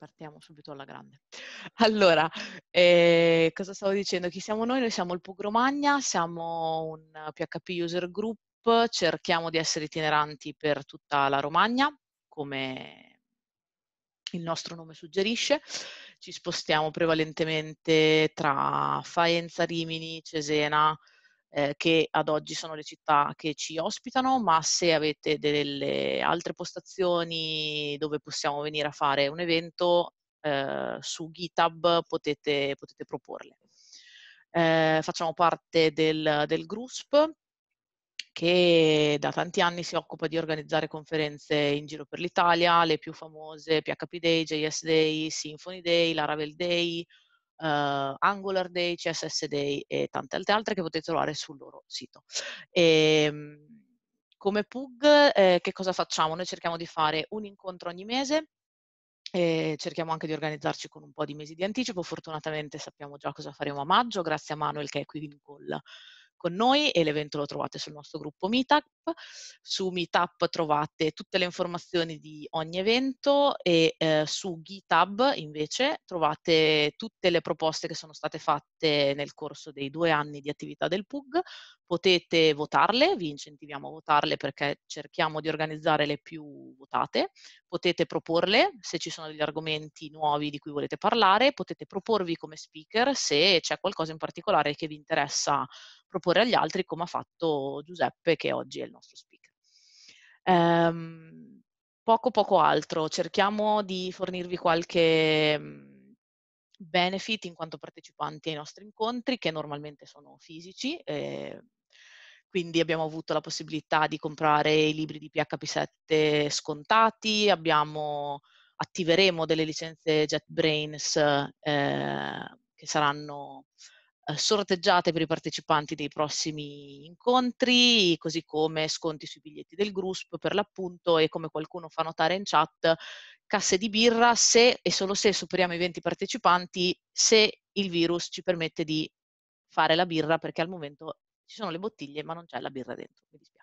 partiamo subito alla grande. Allora, eh, cosa stavo dicendo? Chi siamo noi? Noi siamo il Pogromagna, siamo un PHP user group, cerchiamo di essere itineranti per tutta la Romagna, come il nostro nome suggerisce. Ci spostiamo prevalentemente tra Faenza, Rimini, Cesena, eh, che ad oggi sono le città che ci ospitano, ma se avete delle altre postazioni dove possiamo venire a fare un evento, eh, su GitHub potete, potete proporle. Eh, facciamo parte del, del GRUSP, che da tanti anni si occupa di organizzare conferenze in giro per l'Italia, le più famose PHP Day, JS Day, Symphony Day, Laravel Day, uh, Angular Day, CSS Day e tante altre che potete trovare sul loro sito. E, ehm, come PUG eh, che cosa facciamo? Noi cerchiamo di fare un incontro ogni mese e eh, cerchiamo anche di organizzarci con un po' di mesi di anticipo, fortunatamente sappiamo già cosa faremo a maggio, grazie a Manuel che è qui in call con noi e l'evento lo trovate sul nostro gruppo Meetup. Su Meetup trovate tutte le informazioni di ogni evento e eh, su GitHub invece trovate tutte le proposte che sono state fatte nel corso dei due anni di attività del PUG. Potete votarle, vi incentiviamo a votarle perché cerchiamo di organizzare le più votate. Potete proporle se ci sono degli argomenti nuovi di cui volete parlare, potete proporvi come speaker se c'è qualcosa in particolare che vi interessa proporre agli altri come ha fatto Giuseppe che oggi è il nostro speaker. Ehm, poco poco altro, cerchiamo di fornirvi qualche mm, benefit in quanto partecipanti ai nostri incontri che normalmente sono fisici. Eh, quindi abbiamo avuto la possibilità di comprare i libri di PHP 7 scontati, abbiamo, attiveremo delle licenze JetBrains eh, che saranno eh, sorteggiate per i partecipanti dei prossimi incontri, così come sconti sui biglietti del GRUSP per l'appunto e come qualcuno fa notare in chat, casse di birra se e solo se superiamo i 20 partecipanti, se il virus ci permette di fare la birra perché al momento ci sono le bottiglie ma non c'è la birra dentro, mi dispiace.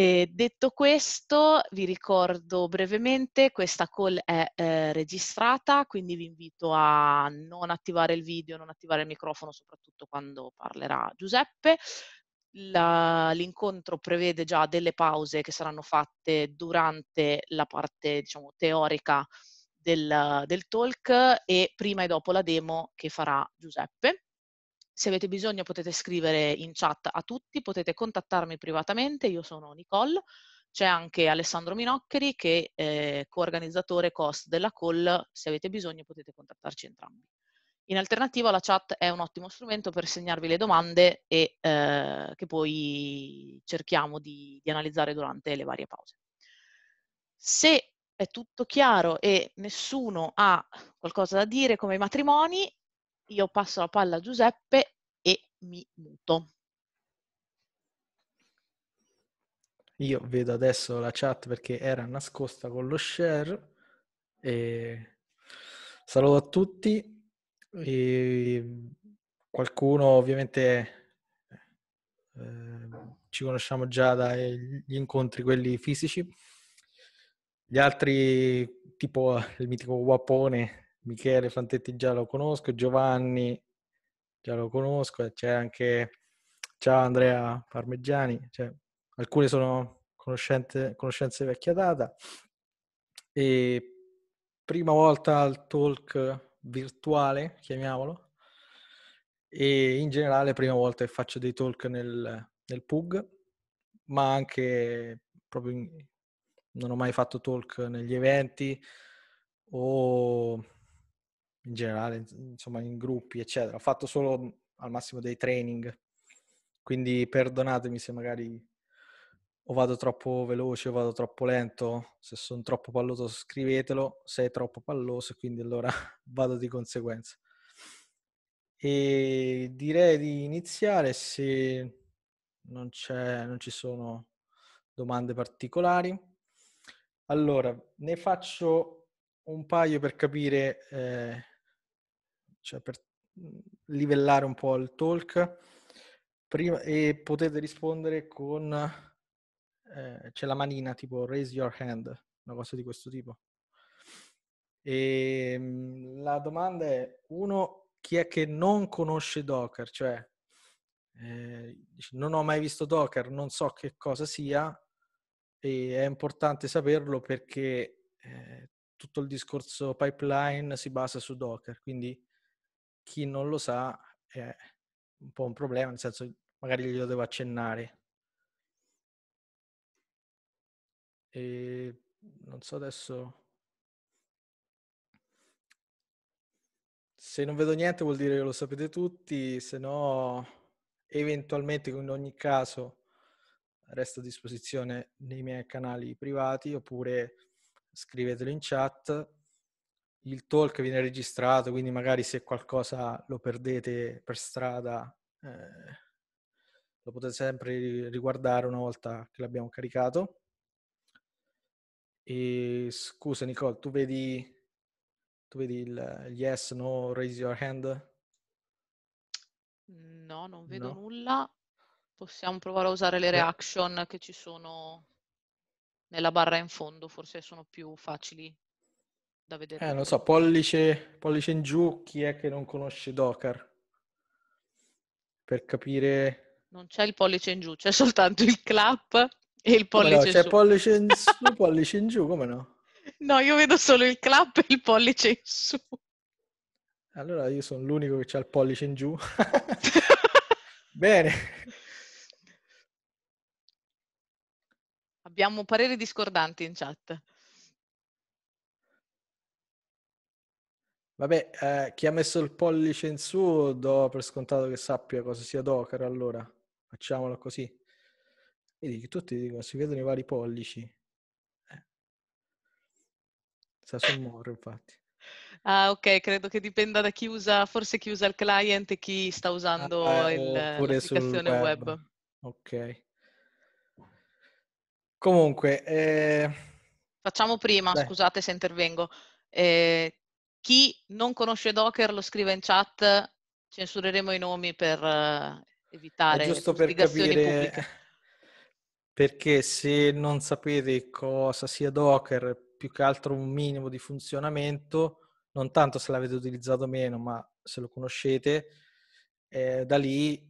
E detto questo, vi ricordo brevemente, questa call è eh, registrata, quindi vi invito a non attivare il video, non attivare il microfono, soprattutto quando parlerà Giuseppe. La, l'incontro prevede già delle pause che saranno fatte durante la parte diciamo, teorica del, del talk e prima e dopo la demo che farà Giuseppe. Se avete bisogno potete scrivere in chat a tutti, potete contattarmi privatamente, io sono Nicole, c'è anche Alessandro Minoccheri che è coorganizzatore cost della call, se avete bisogno potete contattarci entrambi. In alternativa la chat è un ottimo strumento per segnarvi le domande e eh, che poi cerchiamo di, di analizzare durante le varie pause. Se è tutto chiaro e nessuno ha qualcosa da dire come i matrimoni, io passo la palla a Giuseppe e mi muto. Io vedo adesso la chat perché era nascosta con lo share. E... Saluto a tutti. E... Qualcuno ovviamente eh, ci conosciamo già dagli incontri, quelli fisici. Gli altri, tipo il mitico Guapone, Michele Fantetti già lo conosco, Giovanni già lo conosco, eh, c'è anche ciao Andrea Parmeggiani, cioè, alcune sono conoscenze, conoscenze vecchia data. E prima volta al talk virtuale, chiamiamolo, e in generale prima volta che faccio dei talk nel, nel PUG, ma anche proprio in, non ho mai fatto talk negli eventi o in generale, insomma in gruppi, eccetera. Ho fatto solo al massimo dei training, quindi perdonatemi se magari o vado troppo veloce o vado troppo lento, se sono troppo palloso scrivetelo, se è troppo palloso quindi allora vado di conseguenza. E direi di iniziare se non, non ci sono domande particolari. Allora, ne faccio un paio per capire eh, cioè per mhmm, livellare un po' il talk prima, e potete rispondere con eh, c'è la manina tipo raise your hand, una cosa di questo tipo. E ehm, la domanda è uno chi è che non conosce Docker, cioè eh, non ho mai visto Docker, non so che cosa sia e è importante saperlo perché eh, tutto il discorso pipeline si basa su Docker, quindi chi non lo sa è un po' un problema, nel senso magari glielo devo accennare. E non so adesso... Se non vedo niente vuol dire che lo sapete tutti, se no eventualmente in ogni caso resto a disposizione nei miei canali privati oppure scrivetelo in chat il talk viene registrato, quindi magari se qualcosa lo perdete per strada eh, lo potete sempre riguardare una volta che l'abbiamo caricato. E scusa Nicole, tu vedi, tu vedi il yes, no, raise your hand? No, non vedo no. nulla. Possiamo provare a usare le reaction che ci sono nella barra in fondo, forse sono più facili da vedere. Eh, non so, pollice, pollice in giù, chi è che non conosce Docker? Per capire... Non c'è il pollice in giù, c'è soltanto il clap e il pollice no, in c'è pollice in su, pollice in giù, come no? No, io vedo solo il clap e il pollice in su. Allora io sono l'unico che ha il pollice in giù. Bene. Abbiamo pareri discordanti in chat. Vabbè, eh, chi ha messo il pollice in su do per scontato che sappia cosa sia Docker, allora facciamolo così. Vedi che tutti dicono, si vedono i vari pollici. Eh. Sta sul morro, infatti. Ah, ok, credo che dipenda da chi usa, forse chi usa il client e chi sta usando ah, eh, il, l'applicazione web. web. Ok. Comunque... Eh... Facciamo prima, Beh. scusate se intervengo. Eh, chi non conosce Docker lo scrive in chat, censureremo i nomi per eh, evitare È giusto per capire... Pubbliche. Perché se non sapete cosa sia Docker, più che altro un minimo di funzionamento, non tanto se l'avete utilizzato o meno, ma se lo conoscete, eh, da lì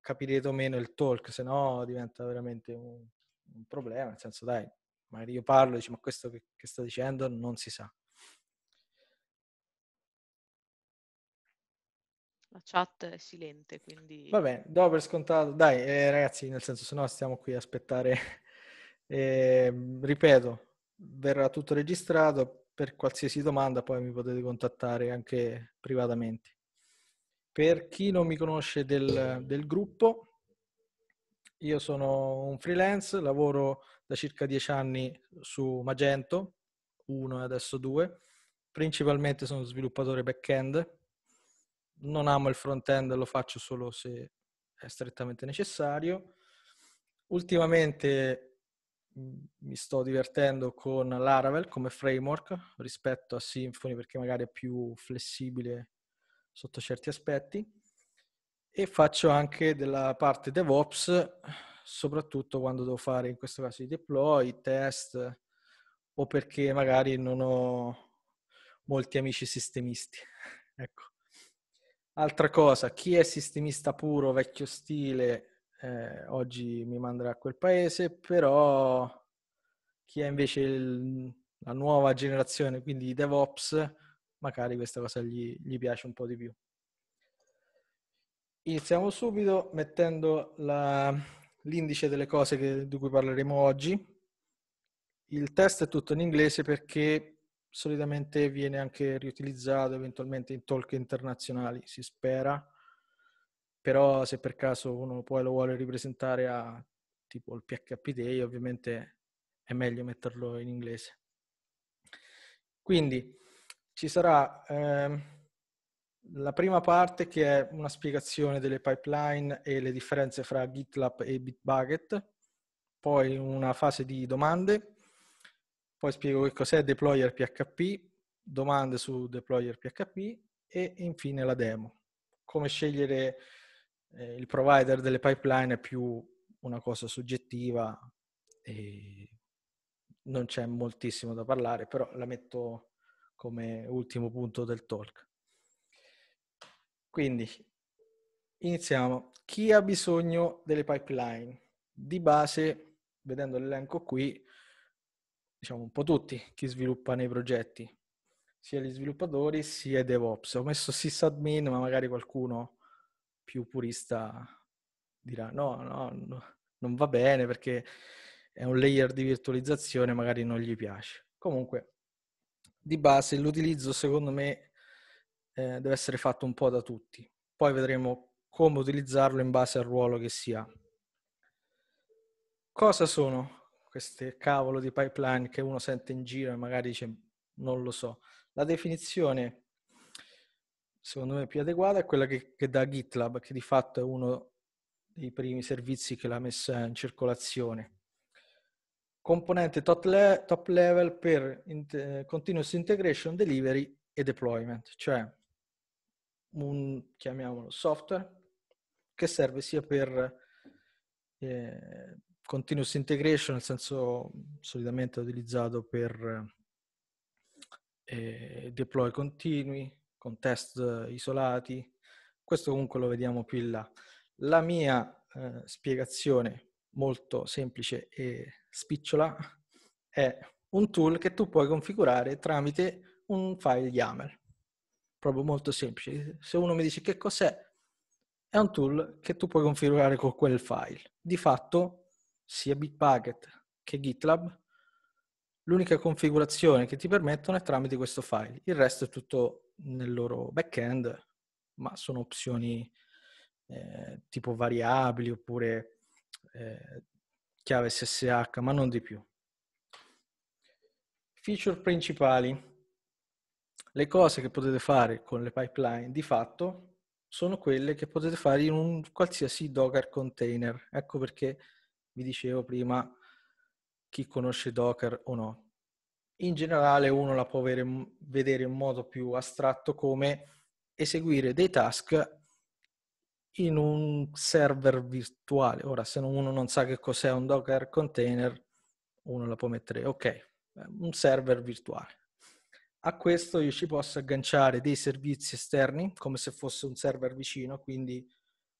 capirete o meno il talk, se no diventa veramente un, un problema, nel senso dai, magari io parlo e dici ma questo che, che sta dicendo non si sa. la chat è silente, quindi... Va bene, do per scontato. Dai, eh, ragazzi, nel senso, se no stiamo qui a aspettare. eh, ripeto, verrà tutto registrato. Per qualsiasi domanda poi mi potete contattare anche privatamente. Per chi non mi conosce del, del gruppo, io sono un freelance, lavoro da circa dieci anni su Magento, uno e adesso due. Principalmente sono sviluppatore back-end, non amo il front-end, lo faccio solo se è strettamente necessario. Ultimamente mhmm, mi sto divertendo con Laravel come framework rispetto a Symfony perché magari è più flessibile sotto certi aspetti e faccio anche della parte DevOps soprattutto quando devo fare in questo caso i deploy, test o perché magari non ho molti amici sistemisti. ecco. Altra cosa, chi è sistemista puro, vecchio stile, eh, oggi mi manderà a quel paese, però chi è invece il, la nuova generazione, quindi DevOps, magari questa cosa gli, gli piace un po' di più. Iniziamo subito mettendo la, l'indice delle cose che, di cui parleremo oggi. Il test è tutto in inglese perché solitamente viene anche riutilizzato eventualmente in talk internazionali, si spera, però se per caso uno poi lo vuole ripresentare a tipo il PHP Day, ovviamente è meglio metterlo in inglese. Quindi ci sarà ehm, la prima parte che è una spiegazione delle pipeline e le differenze fra GitLab e Bitbucket, poi una fase di domande poi spiego che cos'è deployer PHP, domande su deployer PHP e infine la demo. Come scegliere eh, il provider delle pipeline è più una cosa soggettiva e non c'è moltissimo da parlare, però la metto come ultimo punto del talk. Quindi iniziamo. Chi ha bisogno delle pipeline? Di base, vedendo l'elenco qui, diciamo un po' tutti chi sviluppa nei progetti, sia gli sviluppatori sia i DevOps. Ho messo sysadmin, ma magari qualcuno più purista dirà no, no, no non va bene perché è un layer di virtualizzazione, magari non gli piace. Comunque, di base l'utilizzo secondo me eh, deve essere fatto un po' da tutti. Poi vedremo come utilizzarlo in base al ruolo che si ha. Cosa sono queste cavolo di pipeline che uno sente in giro e magari dice non lo so. La definizione, secondo me, più adeguata è quella che, che dà GitLab, che di fatto è uno dei primi servizi che l'ha messa in circolazione. Componente top, le- top level per in- continuous integration, delivery e deployment, cioè un, chiamiamolo, software che serve sia per eh, continuous integration, nel senso solitamente utilizzato per eh, deploy continui, con test isolati. Questo comunque lo vediamo più in là. La mia eh, spiegazione molto semplice e spicciola è un tool che tu puoi configurare tramite un file YAML. Proprio molto semplice. Se uno mi dice che cos'è, è un tool che tu puoi configurare con quel file. Di fatto sia Bitbucket che GitLab, l'unica configurazione che ti permettono è tramite questo file. Il resto è tutto nel loro backend, ma sono opzioni eh, tipo variabili oppure eh, chiave SSH, ma non di più. Feature principali. Le cose che potete fare con le pipeline di fatto sono quelle che potete fare in un qualsiasi Docker container. Ecco perché vi dicevo prima, chi conosce Docker o no. In generale uno la può vedere in modo più astratto come eseguire dei task in un server virtuale. Ora, se uno non sa che cos'è un Docker container, uno la può mettere, ok, eh, un server virtuale. A questo io ci posso agganciare dei servizi esterni, come se fosse un server vicino, quindi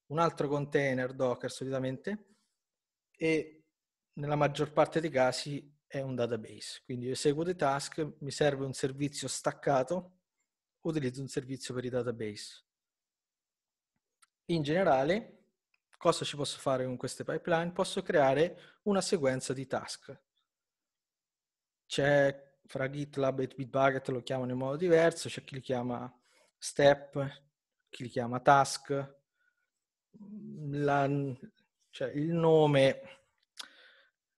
un altro container Docker solitamente, e nella maggior parte dei casi è un database. Quindi io eseguo dei task, mi serve un servizio staccato, utilizzo un servizio per i database. In generale, cosa ci posso fare con queste pipeline? Posso creare una sequenza di task. C'è fra GitLab e Bitbucket lo chiamano in modo diverso, c'è chi li chiama step, chi li chiama task. La, cioè, il nome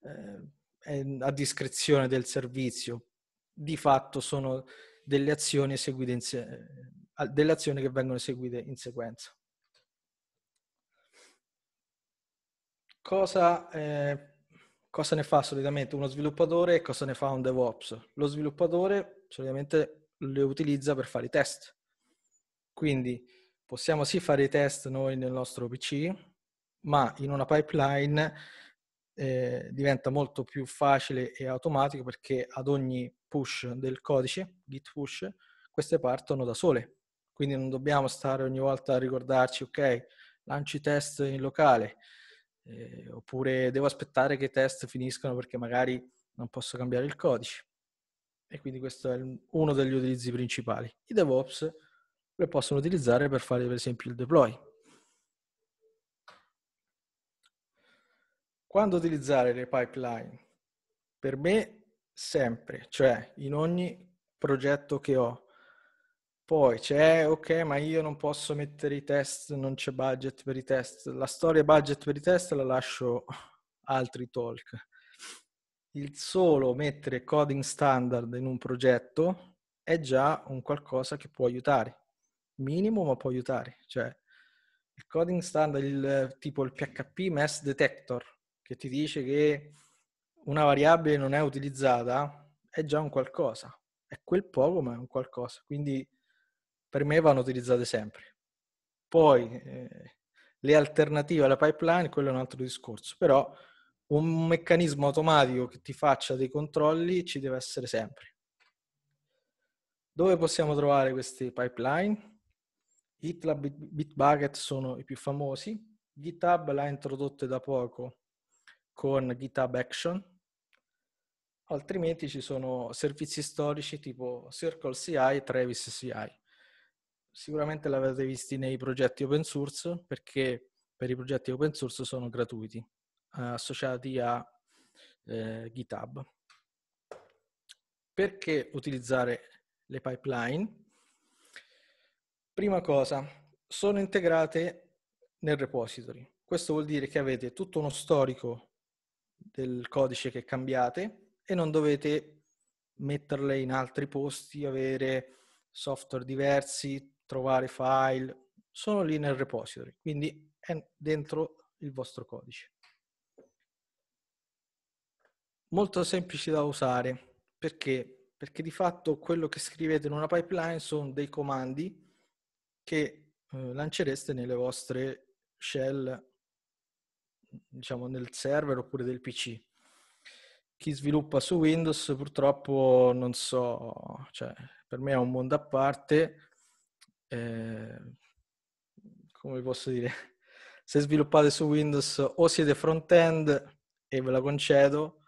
eh, è a discrezione del servizio, di fatto sono delle azioni, se- delle azioni che vengono eseguite in sequenza. Cosa, eh, cosa, ne fa solitamente uno sviluppatore e cosa ne fa un DevOps? Lo sviluppatore solitamente le utilizza per fare i test. Quindi possiamo sì fare i test noi nel nostro PC, ma in una pipeline eh, diventa molto più facile e automatico perché ad ogni push del codice, git push, queste partono da sole. Quindi non dobbiamo stare ogni volta a ricordarci, ok, lanci test in locale, eh, oppure devo aspettare che i test finiscano perché magari non posso cambiare il codice. E quindi questo è uno degli utilizzi principali. I DevOps le possono utilizzare per fare per esempio il deploy, Quando utilizzare le pipeline? Per me sempre, cioè in ogni progetto che ho. Poi c'è, ok, ma io non posso mettere i test, non c'è budget per i test. La storia budget per i test la lascio altri talk. Il solo mettere coding standard in un progetto è già un qualcosa che può aiutare. Minimo, ma può aiutare. Cioè, il coding standard, il, tipo il PHP Mess Detector, che ti dice che una variabile non è utilizzata, è già un qualcosa. È quel poco, ma è un qualcosa. Quindi per me vanno utilizzate sempre. Poi eh, le alternative alla pipeline, quello è un altro discorso, però un meccanismo automatico che ti faccia dei controlli ci deve essere sempre. Dove possiamo trovare questi pipeline? GitLab e Bitbucket sono i più famosi, GitHub l'ha introdotto da poco con GitHub Action, altrimenti ci sono servizi storici tipo CircleCI e TravisCI. Sicuramente l'avete visti nei progetti open source perché per i progetti open source sono gratuiti, eh, associati a eh, GitHub. Perché utilizzare le pipeline? Prima cosa, sono integrate nel repository. Questo vuol dire che avete tutto uno storico del codice che cambiate e non dovete metterle in altri posti, avere software diversi, trovare file, sono lì nel repository, quindi è dentro il vostro codice. Molto semplice da usare, perché? Perché di fatto quello che scrivete in una pipeline sono dei comandi che eh, lancereste nelle vostre shell diciamo, nel server oppure del PC. Chi sviluppa su Windows purtroppo non so, cioè, per me è un mondo a parte. Eh, come posso dire? Se sviluppate su Windows o siete front-end e ve la concedo,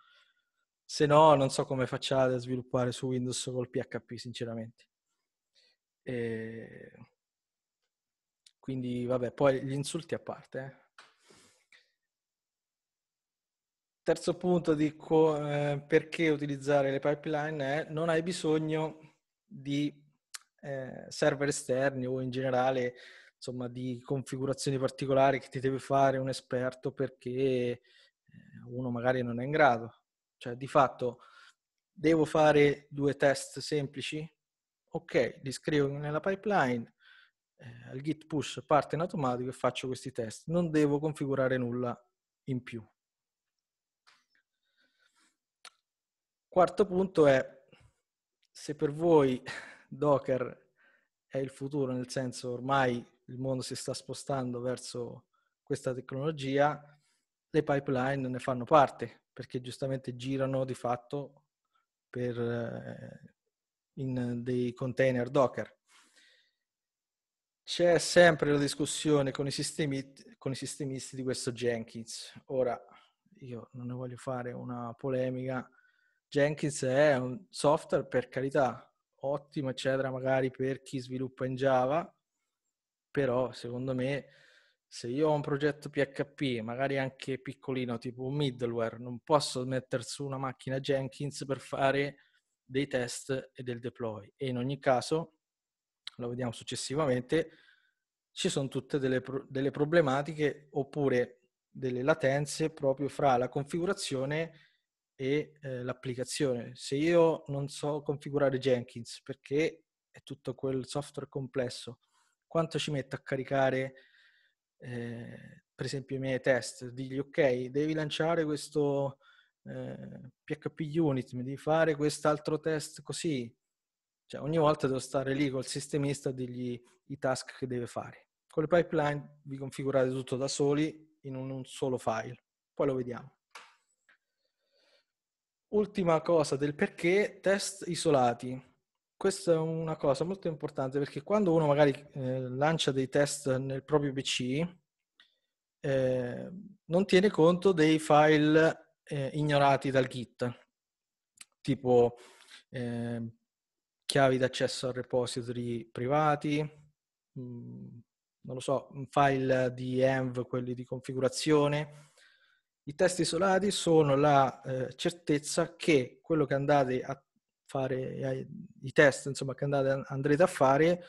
se no non so come facciate a sviluppare su Windows col PHP sinceramente. E quindi vabbè, poi gli insulti a parte. Eh. Terzo punto di co- eh, perché utilizzare le pipeline è non hai bisogno di eh, server esterni o in generale insomma, di configurazioni particolari che ti deve fare un esperto perché eh, uno magari non è in grado. Cioè di fatto devo fare due test semplici? Ok, li scrivo nella pipeline, eh, al git push parte in automatico e faccio questi test. Non devo configurare nulla in più Quarto punto è se per voi Docker è il futuro, nel senso ormai il mondo si sta spostando verso questa tecnologia, le pipeline ne fanno parte perché giustamente girano di fatto per, eh, in dei container Docker. C'è sempre la discussione con i, sistemi, con i sistemisti di questo Jenkins. Ora, io non ne voglio fare una polemica, Jenkins è un software per carità ottimo, eccetera, magari per chi sviluppa in Java, però secondo me se io ho un progetto PHP, magari anche piccolino, tipo un middleware, non posso mettere su una macchina Jenkins per fare dei test e del deploy. E in ogni caso, lo vediamo successivamente, ci sono tutte delle, pro- delle problematiche oppure delle latenze proprio fra la configurazione e eh, l'applicazione. Se io non so configurare Jenkins perché è tutto quel software complesso, quanto ci metto a caricare, eh, per esempio, i miei test? Digli, ok, devi lanciare questo eh, ehm, PHP unit, devi fare quest'altro test così. Cioè, ogni volta devo stare lì col sistemista a dirgli i task che deve fare. Con le pipeline vi configurate tutto da soli in un solo file. Poi lo vediamo. Ultima cosa del perché test isolati. Questa è una cosa molto importante perché quando uno magari eh, lancia dei test nel proprio PC, eh, non tiene conto dei file eh, ignorati dal Git, tipo ehm, chiavi d'accesso a repository privati, mh, mm, non lo so, file di env, quelli di configurazione, i test isolati sono la eh, certezza che quello che andate a fare, i test insomma, che andate, andrete a fare,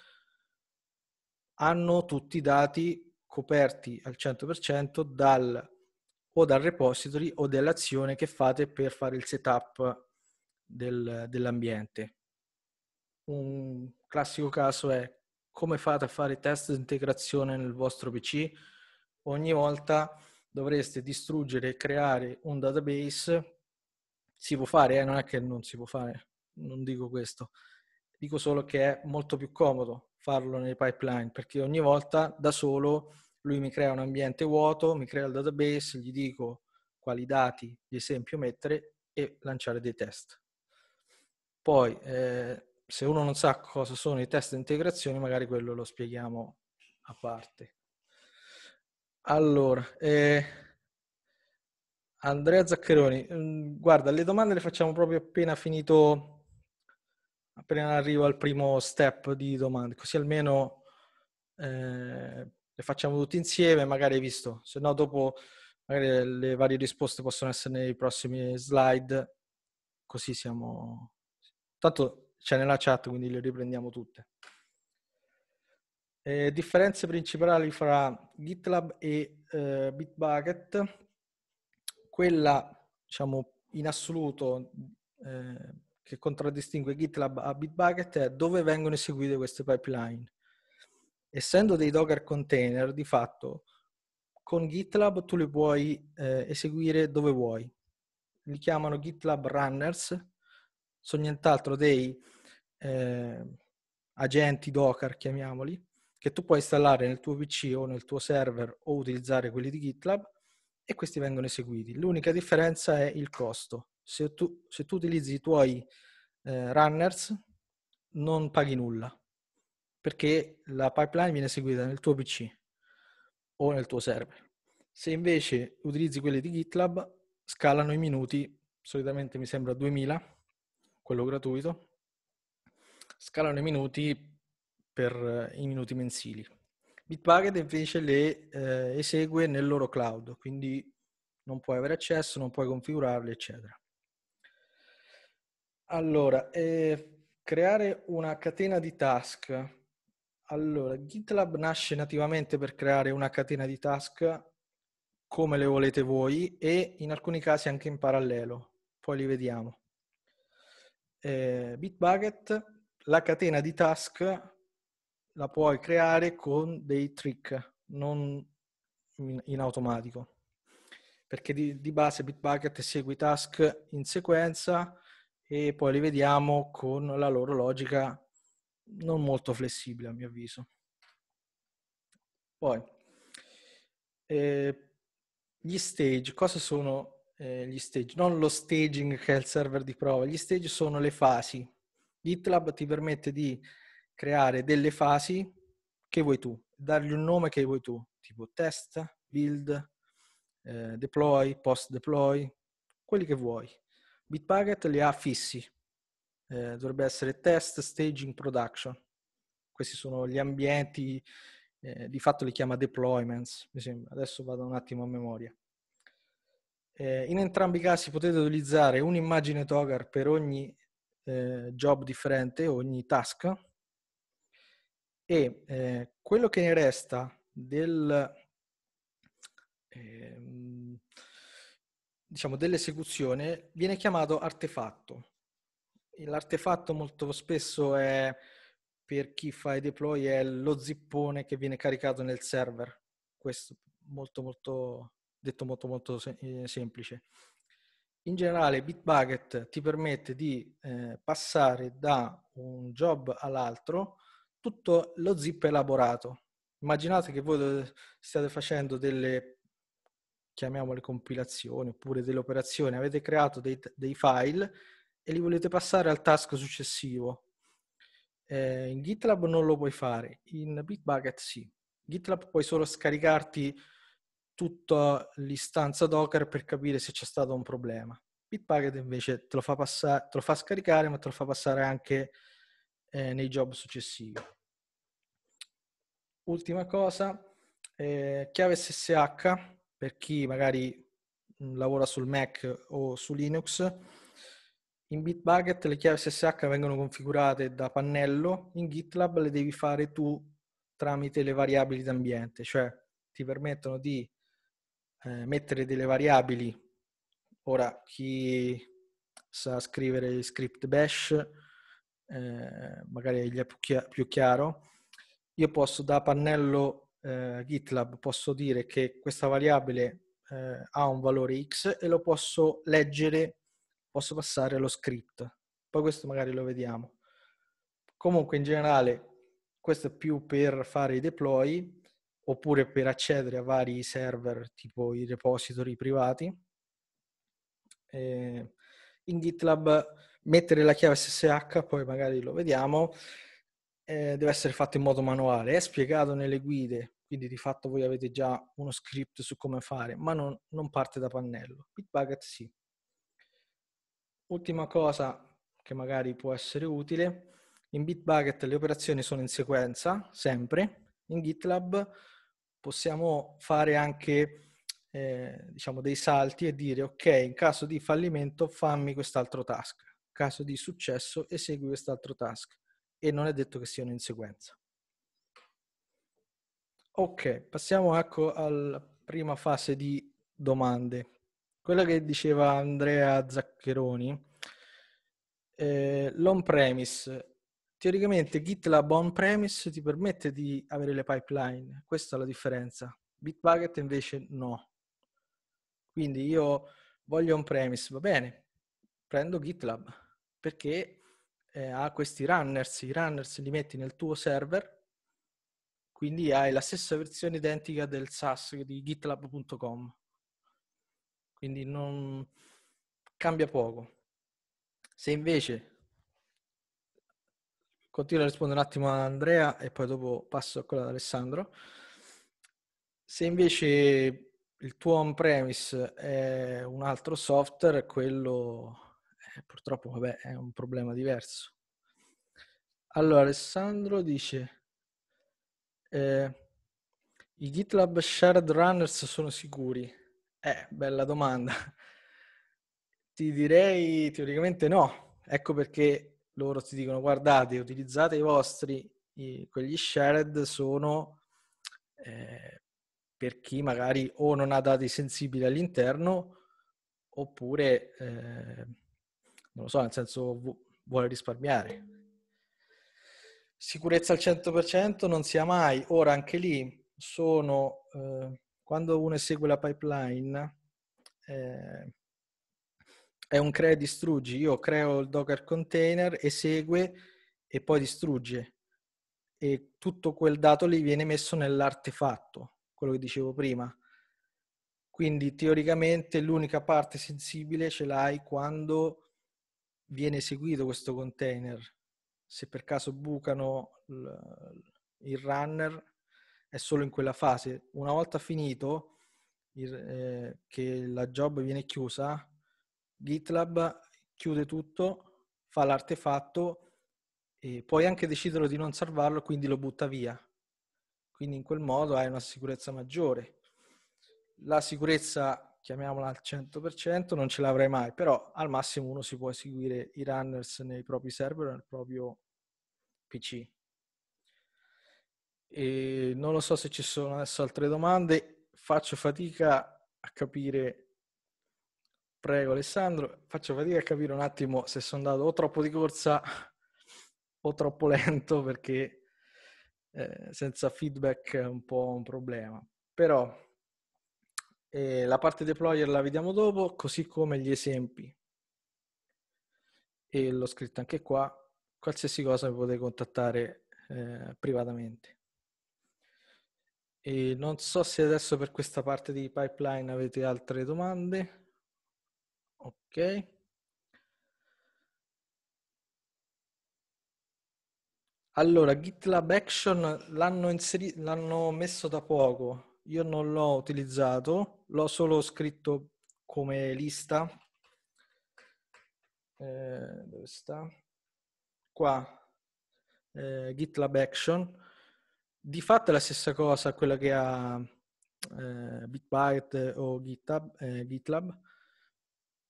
hanno tutti i dati coperti al 100% dal, o dal repository o dell'azione che fate per fare il setup del, dell'ambiente. Un classico caso è come fate a fare test di integrazione nel vostro PC. Ogni volta dovreste distruggere e creare un database, si può fare, eh? non è che non si può fare, non dico questo, dico solo che è molto più comodo farlo nei pipeline perché ogni volta da solo lui mi crea un ambiente vuoto, mi crea il database, gli dico quali dati di esempio mettere e lanciare dei test. Poi eh, se uno non sa cosa sono i test di integrazione, magari quello lo spieghiamo a parte. Allora, eh, Andrea Zaccheroni, mm, guarda, le domande le facciamo proprio appena finito, appena arrivo al primo step di domande, così almeno eh, le facciamo tutte insieme, magari hai visto, se no dopo magari eh, le varie risposte possono essere nei prossimi slide, così siamo... Tanto c'è nella chat, quindi le riprendiamo tutte. Eh, differenze principali fra GitLab e eh, Bitbucket. Quella, diciamo, in assoluto eh, che contraddistingue GitLab a Bitbucket è dove vengono eseguite queste pipeline. Essendo dei Docker container, di fatto, con GitLab tu le puoi eh, eseguire dove vuoi. Li chiamano GitLab Runners, sono nient'altro dei eh, agenti Docker, chiamiamoli, che tu puoi installare nel tuo PC o nel tuo server o utilizzare quelli di GitLab e questi vengono eseguiti. L'unica differenza è il costo. Se tu, se tu utilizzi i tuoi eh, runners non paghi nulla perché la pipeline viene eseguita nel tuo PC o nel tuo server. Se invece utilizzi quelli di GitLab scalano i minuti, solitamente mi sembra 2000, quello gratuito, scalano i minuti per eh, i minuti mensili. Bitbucket invece le eh, esegue nel loro cloud, quindi non puoi avere accesso, non puoi configurarle, eccetera. Allora, eh, creare una catena di task. Allora, GitLab nasce nativamente per creare una catena di task come le volete voi e in alcuni casi anche in parallelo, poi li vediamo. Eh, Bitbucket, la catena di task la puoi creare con dei trick, non in, in automatico. Perché di, di base Bitbucket esegue i task in sequenza e poi li vediamo con la loro logica non molto flessibile a mio avviso. Poi, eh, gli stage, cosa sono eh, gli stage? Non lo staging che è il server di prova, gli stage sono le fasi. GitLab ti permette di creare delle fasi che vuoi tu, dargli un nome che vuoi tu, tipo test, build, eh, deploy, post deploy, quelli che vuoi. Bitbucket li ha fissi, eh, dovrebbe essere test, staging, production. Questi sono gli ambienti, eh, di fatto li chiama deployments, mi sembra. Adesso vado un attimo a memoria. Eh, in entrambi i casi potete utilizzare un'immagine Togar per ogni eh, job differente, ogni task, e eh, quello che ne resta del, eh, diciamo dell'esecuzione viene chiamato artefatto. L'artefatto molto spesso è per chi fa i deploy è lo zippone che viene caricato nel server. Questo molto molto detto molto molto eh, semplice. In generale Bitbucket ti permette di eh, passare da un job all'altro tutto lo zip elaborato. Immaginate che voi eh, stiate facendo delle, chiamiamole compilazioni, oppure delle operazioni, avete creato dei, dei file e li volete passare al task successivo. Eh, in GitLab non lo puoi fare, in Bitbucket sì. GitLab puoi solo scaricarti tutta l'istanza Docker per capire se c'è stato un problema. Bitbucket invece te lo fa, passa- te lo fa scaricare, ma te lo fa passare anche eh, nei job successivi ultima cosa, eh, chiave SSH per chi magari mm, lavora sul Mac o su Linux. In Bitbucket le chiavi SSH vengono configurate da pannello, in GitLab le devi fare tu tramite le variabili d'ambiente, cioè ti permettono di eh, mettere delle variabili. Ora, chi sa scrivere il script bash, eh, magari gli è più, chiaro, io posso da pannello eh, GitLab, posso dire che questa variabile eh, ha un valore X e lo posso leggere, posso passare allo script. Poi questo magari lo vediamo. Comunque in generale questo è più per fare i deploy oppure per accedere a vari server tipo i repository privati. Eh, in GitLab mettere la chiave SSH, poi magari lo vediamo, eh, deve essere fatto in modo manuale, è spiegato nelle guide, quindi di fatto voi avete già uno script su come fare, ma non, non parte da pannello. Bitbucket sì. Ultima cosa che magari può essere utile, in Bitbucket le operazioni sono in sequenza, sempre, in GitLab possiamo fare anche eh, diciamo dei salti e dire ok, in caso di fallimento fammi quest'altro task, in caso di successo esegui quest'altro task e non è detto che siano in sequenza. Ok, passiamo ecco alla prima fase di domande. Quella che diceva Andrea Zaccheroni, eh, l'on-premise. Teoricamente GitLab on-premise ti permette di avere le pipeline, questa è la differenza. Bitbucket invece no. Quindi io voglio on-premise, va bene, prendo GitLab perché eh, ha questi runners, i runners li metti nel tuo server, quindi hai la stessa versione identica del SAS di gitlab.com. Quindi non cambia poco. Se invece continuo a rispondere un attimo a Andrea e poi dopo passo a quella ad Alessandro. Se invece il tuo on-premise è un altro software, quello eh, purtroppo, vabbè, è un problema diverso. Allora, Alessandro dice... Eh, i GitLab Shared Runners sono sicuri? Eh, bella domanda. Ti direi teoricamente no. Ecco perché loro ti dicono guardate, utilizzate i vostri, i, quegli shared sono eh, per chi magari o non ha dati sensibili all'interno oppure eh, non lo so, nel senso vuole risparmiare. Sicurezza al 100% non sia mai. Ora anche lì sono, eh, quando uno esegue la pipeline, eh, è un crea e distruggi. Io creo il Docker container, esegue e poi distrugge. E tutto quel dato lì viene messo nell'artefatto, quello che dicevo prima. Quindi teoricamente l'unica parte sensibile ce l'hai quando viene eseguito questo container, se per caso bucano il runner, è solo in quella fase. Una volta finito il, eh, che la job viene chiusa, GitLab chiude tutto, fa l'artefatto e puoi anche decidere di non salvarlo, quindi lo butta via. Quindi in quel modo hai una sicurezza maggiore. La sicurezza chiamiamola al 100%, non ce l'avrei mai, però al massimo uno si può eseguire i runners nei propri server nel proprio PC. E non lo so se ci sono adesso altre domande, faccio fatica a capire Prego Alessandro, faccio fatica a capire un attimo se sono andato o troppo di corsa o troppo lento perché eh, senza feedback è un po' un problema. Però e la parte deployer la vediamo dopo, così come gli esempi. E l'ho scritto anche qua. Qualsiasi cosa mi potete contattare eh, privatamente. E non so se adesso per questa parte di pipeline avete altre domande. Ok. Allora, GitLab Action l'hanno, inseri- l'hanno messo da poco, io non l'ho utilizzato, l'ho solo scritto come lista. Eh, dove sta? Qua, eh, GitLab Action. Di fatto è la stessa cosa, quella che ha eh, Bitbyte o GitHub, eh, GitLab.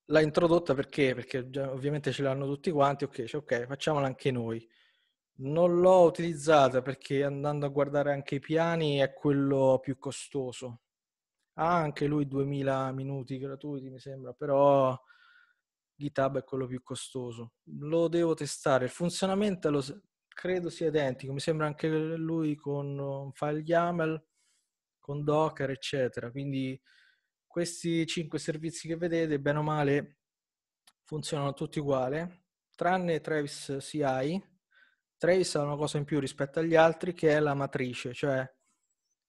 L'ha introdotta perché? Perché ovviamente ce l'hanno tutti quanti, ok, cioè, ok, facciamola anche noi. Non l'ho utilizzata perché andando a guardare anche i piani è quello più costoso. Ha anche lui 2000 minuti gratuiti, mi sembra, però GitHub è quello più costoso. Lo devo testare. Il funzionamento lo, credo sia identico, mi sembra anche lui con un file YAML, con Docker, eccetera. Quindi questi cinque servizi che vedete, bene o male, funzionano tutti uguali, tranne Travis CI Travis ha una cosa in più rispetto agli altri che è la matrice, cioè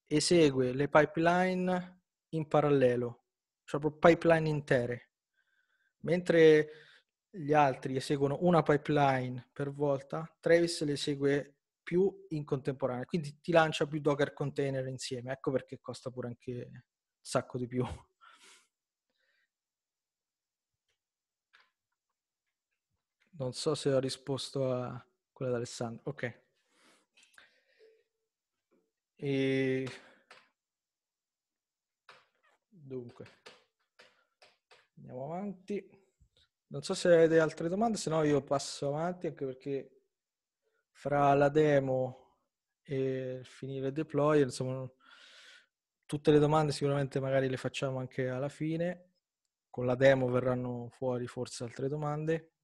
esegue le pipeline in parallelo, cioè proprio pipeline intere. Mentre gli altri eseguono una pipeline per volta, Travis le esegue più in contemporanea, quindi ti lancia più Docker container insieme, ecco perché costa pure anche un sacco di più. Non so se ho risposto a quella di Alessandro. Ok. E... Dunque, andiamo avanti. Non so se avete altre domande, se no io passo avanti anche perché fra la demo e finire il deploy, insomma, tutte le domande sicuramente magari le facciamo anche alla fine. Con la demo verranno fuori forse altre domande.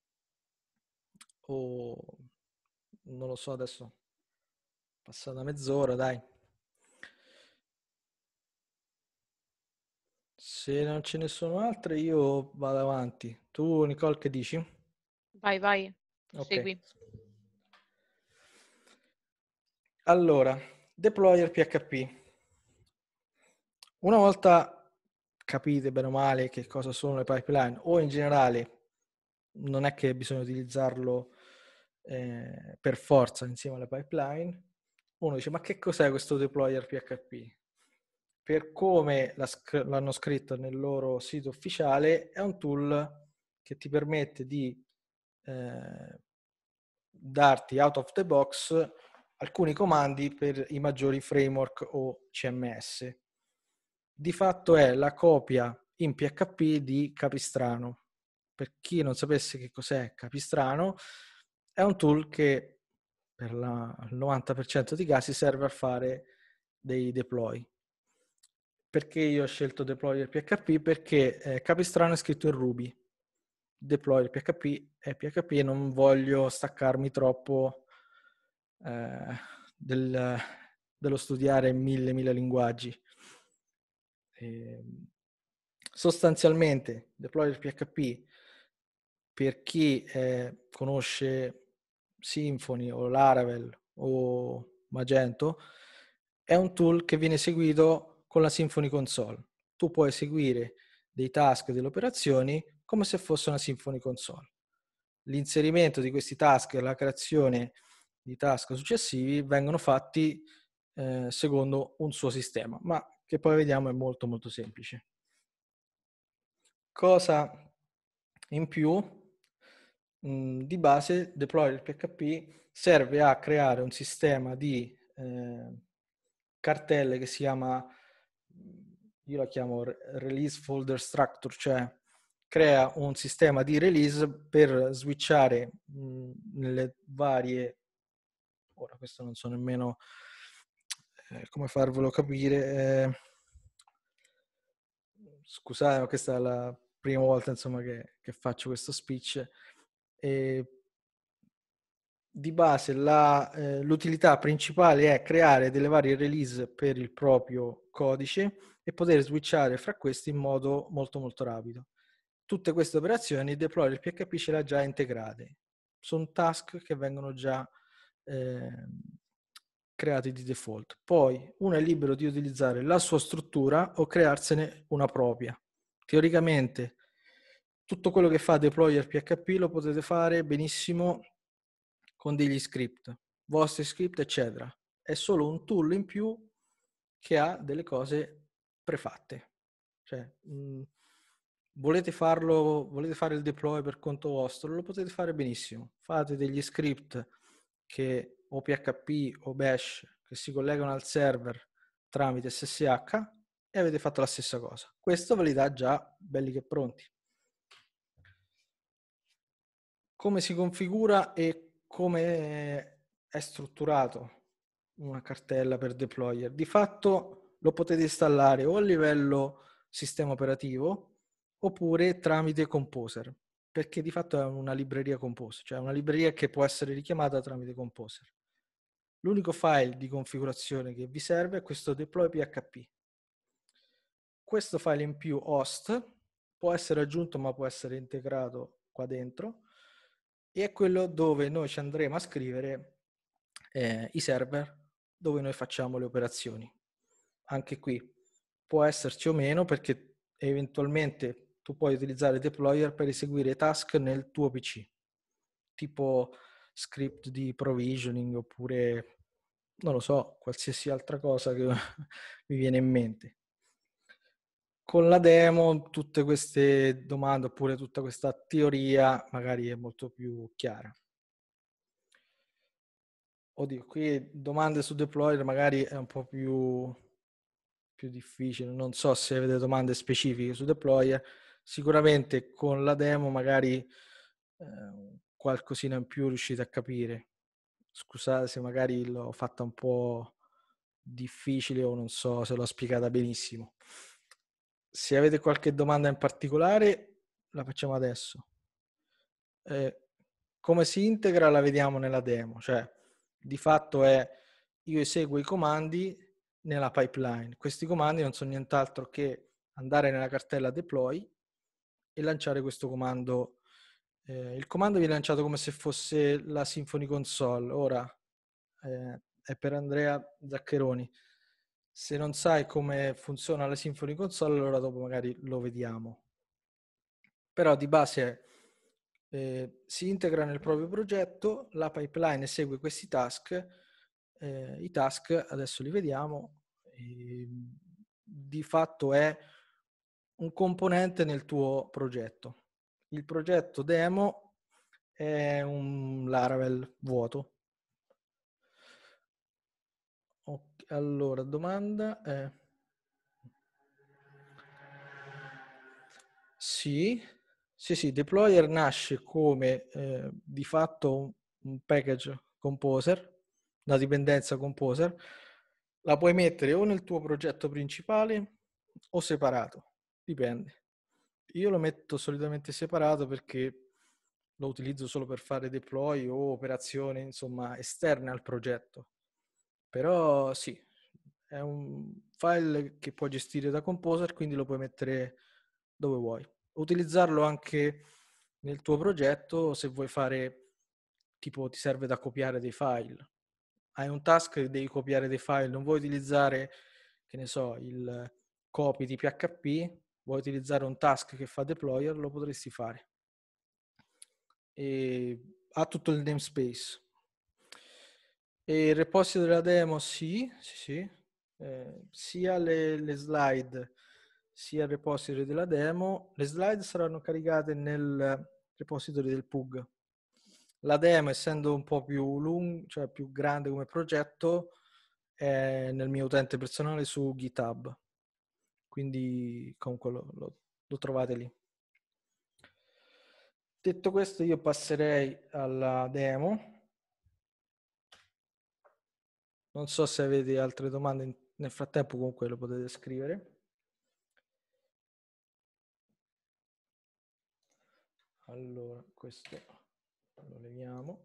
O non lo so adesso, passata mezz'ora, dai. Se non ce ne sono altre, io vado avanti. Tu, Nicole, che dici? Vai, vai, prosegui. Okay. Allora, deployer PHP. Una volta capite bene o male che cosa sono le pipeline, o in generale non è che bisogna utilizzarlo eh, per forza insieme alla pipeline, uno dice ma che cos'è questo deployer PHP? Per come l'hanno scritto nel loro sito ufficiale, è un tool che ti permette di eh, darti out of the box alcuni comandi per i maggiori framework o CMS. Di fatto è la copia in PHP di Capistrano. Per chi non sapesse che cos'è Capistrano, è un tool che per la, il 90% dei casi serve a fare dei deploy. Perché io ho scelto deployer PHP? Perché eh, Capistrano è scritto in Ruby, deployer PHP è PHP e non voglio staccarmi troppo eh, del, dello studiare mille, mille linguaggi. E, ehm, sostanzialmente, deployer PHP, per chi eh, conosce Symfony o Laravel o Magento, è un tool che viene eseguito con la Symfony Console. Tu puoi eseguire dei task, delle operazioni come se fosse una Symfony Console. L'inserimento di questi task e la creazione di task successivi vengono fatti eh, secondo un suo sistema, ma che poi vediamo è molto molto semplice. Cosa in più Mm, di base deploy il PHP serve a creare un sistema di eh, cartelle che si chiama, mm, io la chiamo Release Folder Structure, cioè crea un sistema di release per switchare mh, mm, nelle varie, ora questo non so nemmeno eh, come farvelo capire, eh, scusate ma questa è la prima volta insomma che, che faccio questo speech, di base la, eh, l'utilità principale è creare delle varie release per il proprio codice e poter switchare fra questi in modo molto molto rapido. Tutte queste operazioni deploy del PHP ce l'ha già integrate. Sono task che vengono già eh, creati di default. Poi uno è libero di utilizzare la sua struttura o crearsene una propria. Teoricamente tutto quello che fa deployer PHP lo potete fare benissimo con degli script, vostri script, eccetera. È solo un tool in più che ha delle cose prefatte. Cioè, mh, mm, volete farlo, volete fare il deploy per conto vostro, lo potete fare benissimo. Fate degli script che o PHP o Bash che si collegano al server tramite SSH e avete fatto la stessa cosa. Questo ve li dà già belli che pronti. come si configura e come è strutturato una cartella per deployer. Di fatto lo potete installare o a livello sistema operativo oppure tramite Composer, perché di fatto è una libreria Composer, cioè una libreria che può essere richiamata tramite Composer. L'unico file di configurazione che vi serve è questo deploy.php. Questo file in più host può essere aggiunto ma può essere integrato qua dentro e è quello dove noi ci andremo a scrivere eh, i server dove noi facciamo le operazioni. Anche qui può esserci o meno perché eventualmente tu puoi utilizzare deployer per eseguire task nel tuo PC, tipo script di provisioning oppure non lo so, qualsiasi altra cosa che mi viene in mente con la demo tutte queste domande oppure tutta questa teoria magari è molto più chiara. Oddio, qui domande su deployer magari è un po' più, più difficile, non so se avete domande specifiche su deployer, sicuramente con la demo magari eh, qualcosina in più riuscite a capire. Scusate se magari l'ho fatta un po' difficile o non so se l'ho spiegata benissimo se avete qualche domanda in particolare, la facciamo adesso. Eh, come si integra la vediamo nella demo, cioè di fatto è io eseguo i comandi nella pipeline. Questi comandi non sono nient'altro che andare nella cartella deploy e lanciare questo comando. Eh, il comando viene lanciato come se fosse la Symfony Console. Ora eh, è per Andrea Zaccheroni se non sai come funziona la Symfony Console, allora dopo magari lo vediamo. Però di base eh, si integra nel proprio progetto, la pipeline segue questi task, eh, i task adesso li vediamo, eh, di fatto è un componente nel tuo progetto. Il progetto demo è un Laravel vuoto, Allora, domanda è... Sì, sì, sì, Deployer nasce come eh, di fatto un package composer, una dipendenza composer. La puoi mettere o nel tuo progetto principale o separato, dipende. Io lo metto solitamente separato perché lo utilizzo solo per fare deploy o operazioni, insomma, esterne al progetto. Però sì, è un file che puoi gestire da Composer, quindi lo puoi mettere dove vuoi. Utilizzarlo anche nel tuo progetto se vuoi fare, tipo ti serve da copiare dei file. Hai un task che devi copiare dei file, non vuoi utilizzare, che ne so, il copy di PHP, vuoi utilizzare un task che fa deployer, lo potresti fare. E ha tutto il namespace. E il repository della demo sì, sì, sì. Eh, sia le, le, slide sia il repository della demo. Le slide saranno caricate nel repository del PUG. La demo, essendo un po' più lunga, cioè più grande come progetto, è nel mio utente personale su GitHub. Quindi comunque lo, lo, lo trovate lì. Detto questo, io passerei alla demo. Non so se avete altre domande, nel frattempo comunque lo potete scrivere. Allora, questo lo leviamo.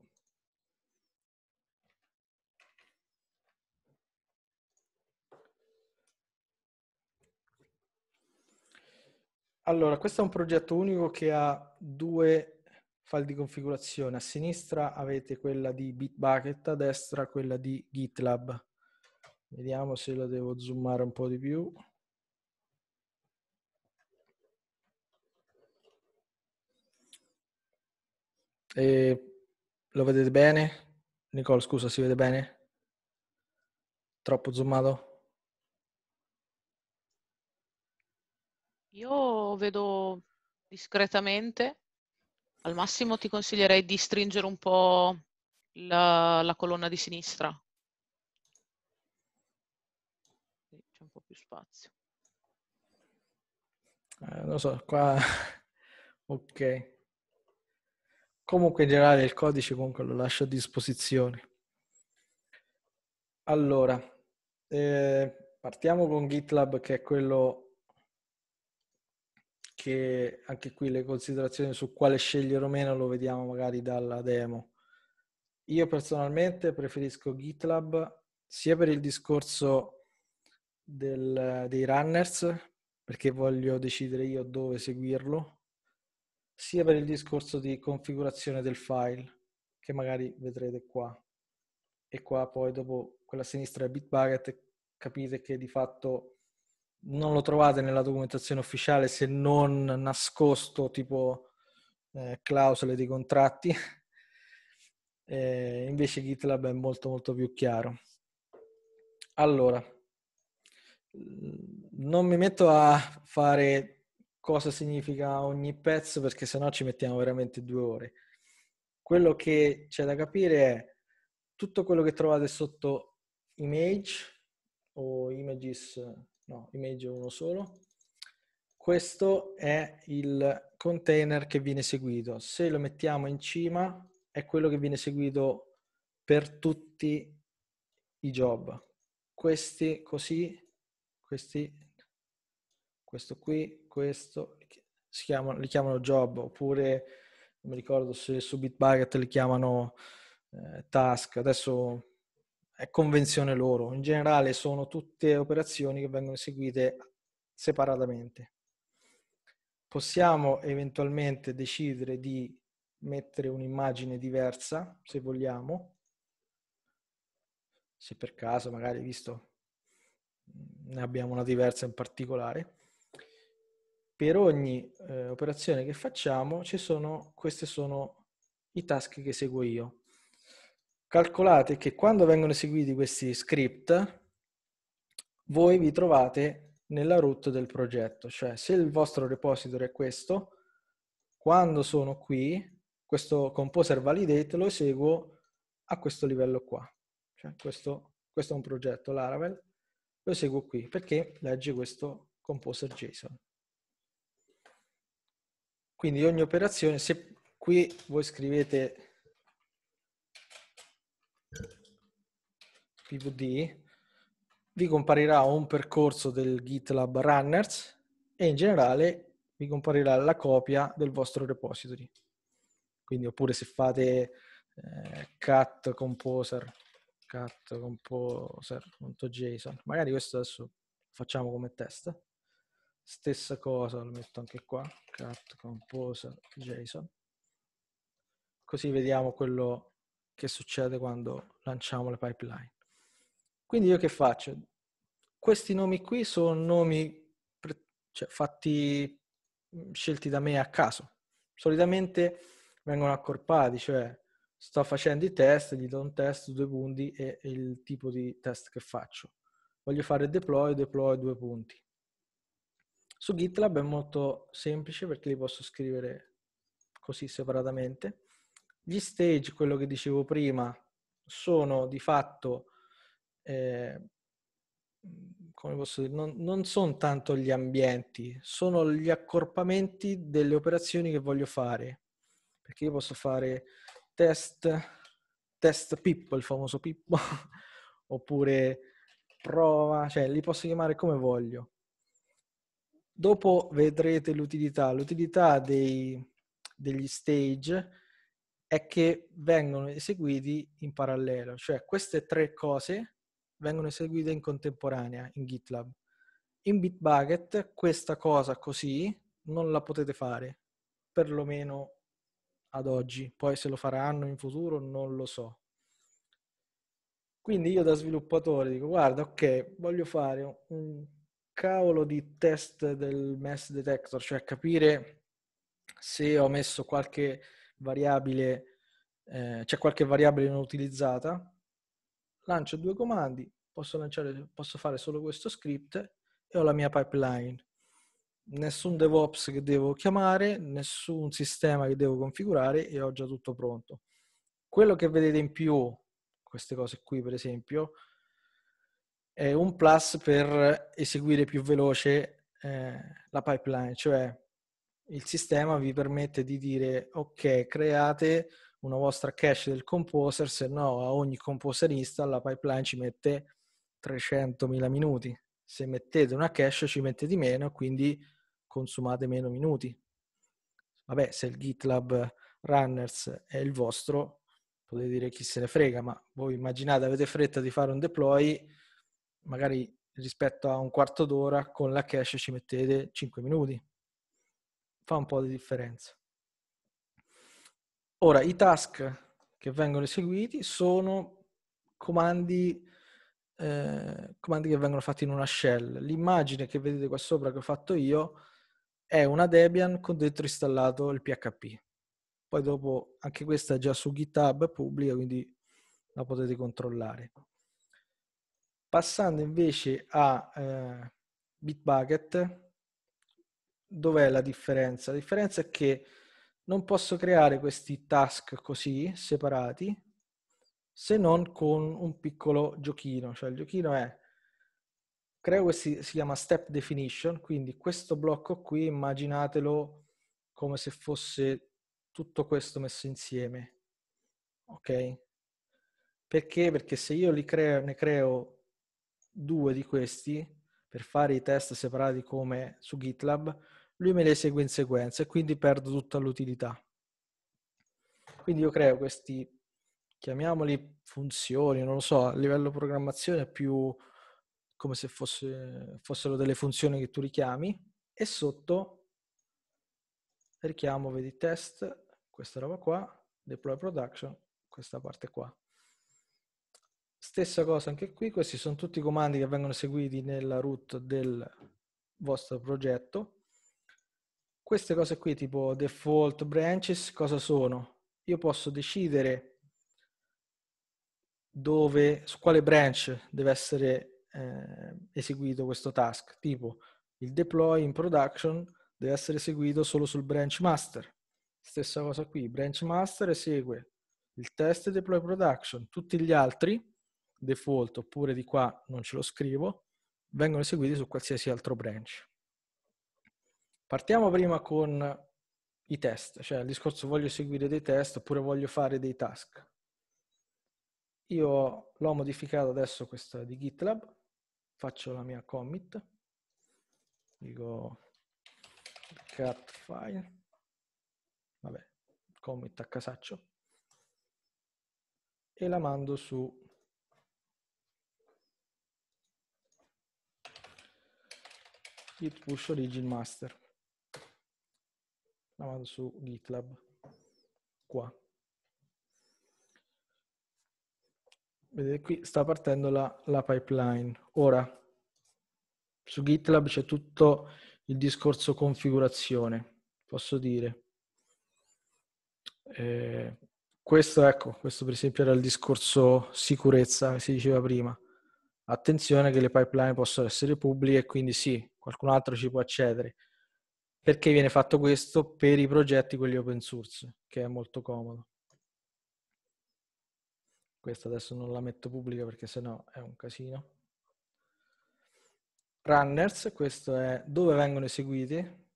Allora, questo è un progetto unico che ha due file di configurazione. A sinistra avete quella di Bitbucket, a destra quella di GitLab. Vediamo se la devo zoomare un po' di più. E lo vedete bene? Nicole, scusa, si vede bene? Troppo zoomato? Io vedo discretamente. Al massimo ti consiglierei di stringere un po' la, la colonna di sinistra. C'è un po' più spazio. Eh, non so, qua... ok. Comunque in generale il codice comunque lo lascio a disposizione. Allora, eh, partiamo con GitLab che è quello che anche qui le considerazioni su quale scegliere o meno lo vediamo magari dalla demo. Io personalmente preferisco GitLab sia per il discorso del, dei runners, perché voglio decidere io dove seguirlo, sia per il discorso di configurazione del file, che magari vedrete qua. E qua poi dopo quella sinistra è Bitbucket, capite che di fatto non lo trovate nella documentazione ufficiale se non nascosto tipo eh, clausole di contratti. Eh, invece GitLab è molto molto più chiaro. Allora, mm, non mi metto a fare cosa significa ogni pezzo perché sennò ci mettiamo veramente due ore. Quello che c'è da capire è tutto quello che trovate sotto image o images no, image uno solo. Questo è il container che viene seguito. Se lo mettiamo in cima è quello che viene seguito per tutti i job. Questi così, questi, questo qui, questo, si chiamano, li chiamano job, oppure non mi ricordo se su Bitbucket li chiamano eh, task. Adesso è convenzione loro. In generale sono tutte operazioni che vengono eseguite separatamente. Possiamo eventualmente decidere di mettere un'immagine diversa, se vogliamo, se per caso magari visto mhmm, ne abbiamo una diversa in particolare. Per ogni eh, operazione che facciamo ci sono, questi sono i task che seguo io calcolate che quando vengono eseguiti questi script, voi vi trovate nella root del progetto, cioè se il vostro repository è questo, quando sono qui, questo composer validate lo eseguo a questo livello qua. Cioè questo, questo è un progetto, Laravel, lo eseguo qui perché legge questo composer JSON. Quindi ogni operazione, se qui voi scrivete pvd, vi comparirà un percorso del GitLab Runners e in generale vi comparirà la copia del vostro repository. Quindi oppure se fate eh, cat composer, cat composer.json, magari questo adesso facciamo come test. Stessa cosa, lo metto anche qua, cat composer.json. Così vediamo quello che succede quando lanciamo le pipeline. Quindi io che faccio? Questi nomi qui sono nomi cioè, fatti, mm, scelti da me a caso. Solitamente vengono accorpati, cioè sto facendo i test, gli do un test, due punti e il tipo di test che faccio. Voglio fare deploy, deploy, due punti. Su GitLab è molto semplice perché li posso scrivere così separatamente. Gli stage, quello che dicevo prima, sono di fatto eh, come posso dire, non, non sono tanto gli ambienti, sono gli accorpamenti delle operazioni che voglio fare. Perché io posso fare test, test Pippo, il famoso Pippo, oppure prova, cioè li posso chiamare come voglio. Dopo vedrete l'utilità. L'utilità dei, degli stage è che vengono eseguiti in parallelo, cioè queste tre cose vengono eseguite in contemporanea in GitLab. In Bitbucket questa cosa così non la potete fare, perlomeno ad oggi. Poi se lo faranno in futuro non lo so. Quindi io da sviluppatore dico, guarda, ok, voglio fare un cavolo di test del mess detector, cioè capire se ho messo qualche variabile, eh, c'è cioè qualche variabile non utilizzata, lancio due comandi, posso, lanciare, posso fare solo questo script e ho la mia pipeline. Nessun DevOps che devo chiamare, nessun sistema che devo configurare e ho già tutto pronto. Quello che vedete in più, queste cose qui per esempio, è un plus per eseguire più veloce eh, la pipeline, cioè il sistema vi permette di dire ok, create una vostra cache del composer, se no a ogni composerista la pipeline ci mette 300.000 minuti. Se mettete una cache ci mette di meno, quindi consumate meno minuti. Vabbè, se il GitLab Runners è il vostro, potete dire chi se ne frega, ma voi immaginate avete fretta di fare un deploy, magari rispetto a un quarto d'ora con la cache ci mettete 5 minuti. Fa un po' di differenza. Ora, i task che vengono eseguiti sono comandi, eh, comandi che vengono fatti in una shell. L'immagine che vedete qua sopra che ho fatto io è una Debian con dentro installato il PHP. Poi dopo anche questa è già su GitHub pubblica, quindi la potete controllare. Passando invece a eh, Bitbucket, dov'è la differenza? La differenza è che non posso creare questi task così separati se non con un piccolo giochino. Cioè il giochino è, creo questi, si chiama step definition, quindi questo blocco qui immaginatelo come se fosse tutto questo messo insieme. Ok? Perché? Perché se io creo, ne creo due di questi per fare i test separati come su GitLab, lui me le segue in sequenza e quindi perdo tutta l'utilità. Quindi io creo questi, chiamiamoli funzioni, non lo so, a livello programmazione è più come se fosse, fossero delle funzioni che tu richiami e sotto richiamo, vedi, test, questa roba qua, deploy production, questa parte qua. Stessa cosa anche qui, questi sono tutti i comandi che vengono eseguiti nella root del vostro progetto queste cose qui tipo default branches cosa sono? Io posso decidere dove, su quale branch deve essere eh, eseguito questo task, tipo il deploy in production deve essere eseguito solo sul branch master. Stessa cosa qui, branch master esegue il test deploy production, tutti gli altri default oppure di qua non ce lo scrivo, vengono eseguiti su qualsiasi altro branch. Partiamo prima con i test, cioè il discorso voglio seguire dei test oppure voglio fare dei task. Io l'ho modificato adesso questa di GitLab, faccio la mia commit, dico cat file, vabbè, commit a casaccio, e la mando su git push origin master la mando su GitLab, qua. Vedete qui sta partendo la, la pipeline. Ora, su GitLab c'è tutto il discorso configurazione, posso dire. Eh, questo, ecco, questo per esempio era il discorso sicurezza che si diceva prima. Attenzione che le pipeline possono essere pubbliche, quindi sì, qualcun altro ci può accedere perché viene fatto questo per i progetti, quelli open source, che è molto comodo. Questa adesso non la metto pubblica perché sennò è un casino. Runners, questo è dove vengono eseguiti.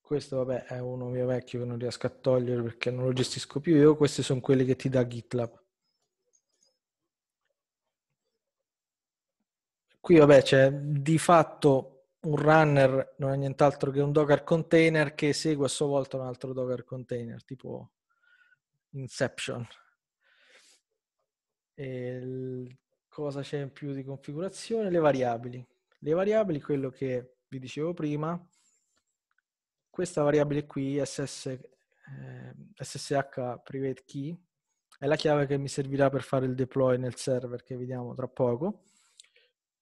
Questo vabbè è uno mio vecchio che non riesco a togliere perché non lo gestisco più io. Questi sono quelli che ti dà GitLab. Qui vabbè c'è di fatto un runner non è nient'altro che un Docker container che segue a sua volta un altro Docker container, tipo Inception. E cosa c'è in più di configurazione? Le variabili. Le variabili, quello che vi dicevo prima, questa variabile qui, SS, eh, SSH private key, è la chiave che mi servirà per fare il deploy nel server che vediamo tra poco.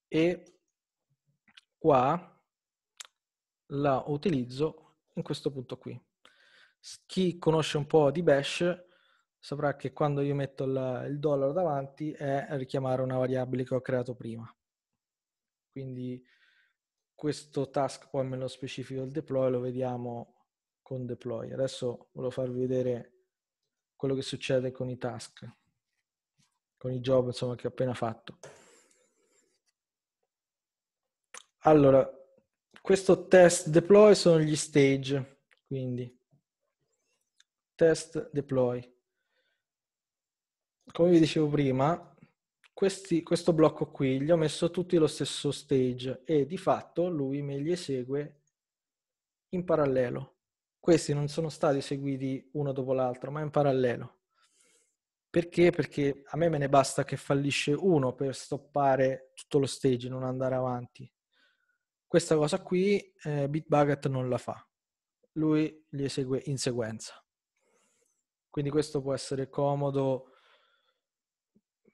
E qua la utilizzo in questo punto qui. Chi conosce un po' di bash saprà che quando io metto il, il dollaro davanti è richiamare una variabile che ho creato prima. Quindi questo task poi me lo specifico il deploy, lo vediamo con deploy. Adesso volevo farvi vedere quello che succede con i task, con i job insomma, che ho appena fatto. Allora, questo test deploy sono gli stage, quindi test deploy. Come vi dicevo prima, questi, questo blocco qui gli ho messo tutti lo stesso stage e di fatto lui me li esegue in parallelo. Questi non sono stati eseguiti uno dopo l'altro, ma in parallelo. Perché? Perché a me me ne basta che fallisce uno per stoppare tutto lo stage non andare avanti. Questa cosa qui eh, Bitbucket non la fa, lui li esegue in sequenza. Quindi questo può essere comodo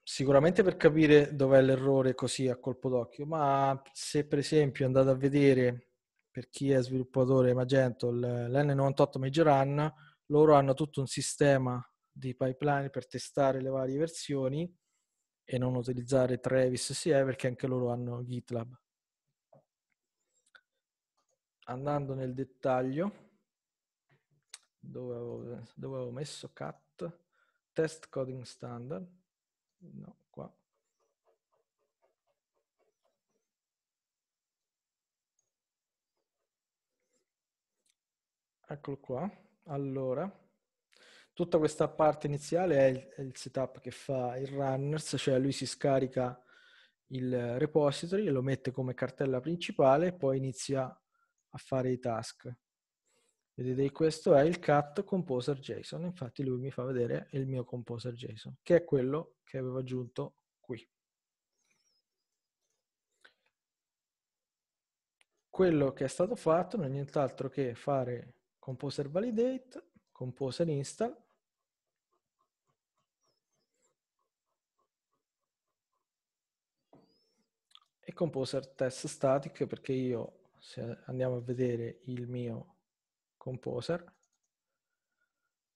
sicuramente per capire dov'è l'errore così a colpo d'occhio, ma se per esempio andate a vedere per chi è sviluppatore Magento l'N98 Major Run, loro hanno tutto un sistema di pipeline per testare le varie versioni e non utilizzare Travis CI perché anche loro hanno GitLab andando nel dettaglio, dove avevo, dove avevo messo cat, test coding standard, no, qua. Eccolo qua. Allora, tutta questa parte iniziale è il, è il, setup che fa il runners, cioè lui si scarica il repository, lo mette come cartella principale, poi inizia a fare i task. Vedete, questo è il cat composer JSON, infatti lui mi fa vedere il mio composer JSON, che è quello che avevo aggiunto qui. Quello che è stato fatto non è nient'altro che fare composer validate, composer install, e composer test static perché io se andiamo a vedere il mio composer,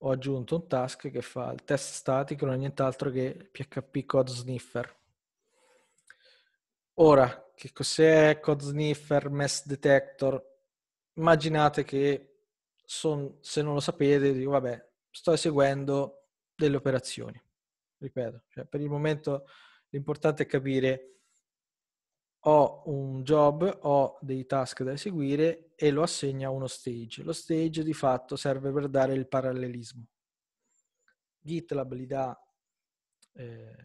ho aggiunto un task che fa il test statico, non è nient'altro che PHP code sniffer. Ora, che cos'è code sniffer, mess detector? Immaginate che son, se non lo sapete, dico vabbè, sto eseguendo delle operazioni. Ripeto, cioè per il momento l'importante è capire ho un job, ho dei task da eseguire e lo assegno a uno stage. Lo stage di fatto serve per dare il parallelismo. GitLab li dà, eh,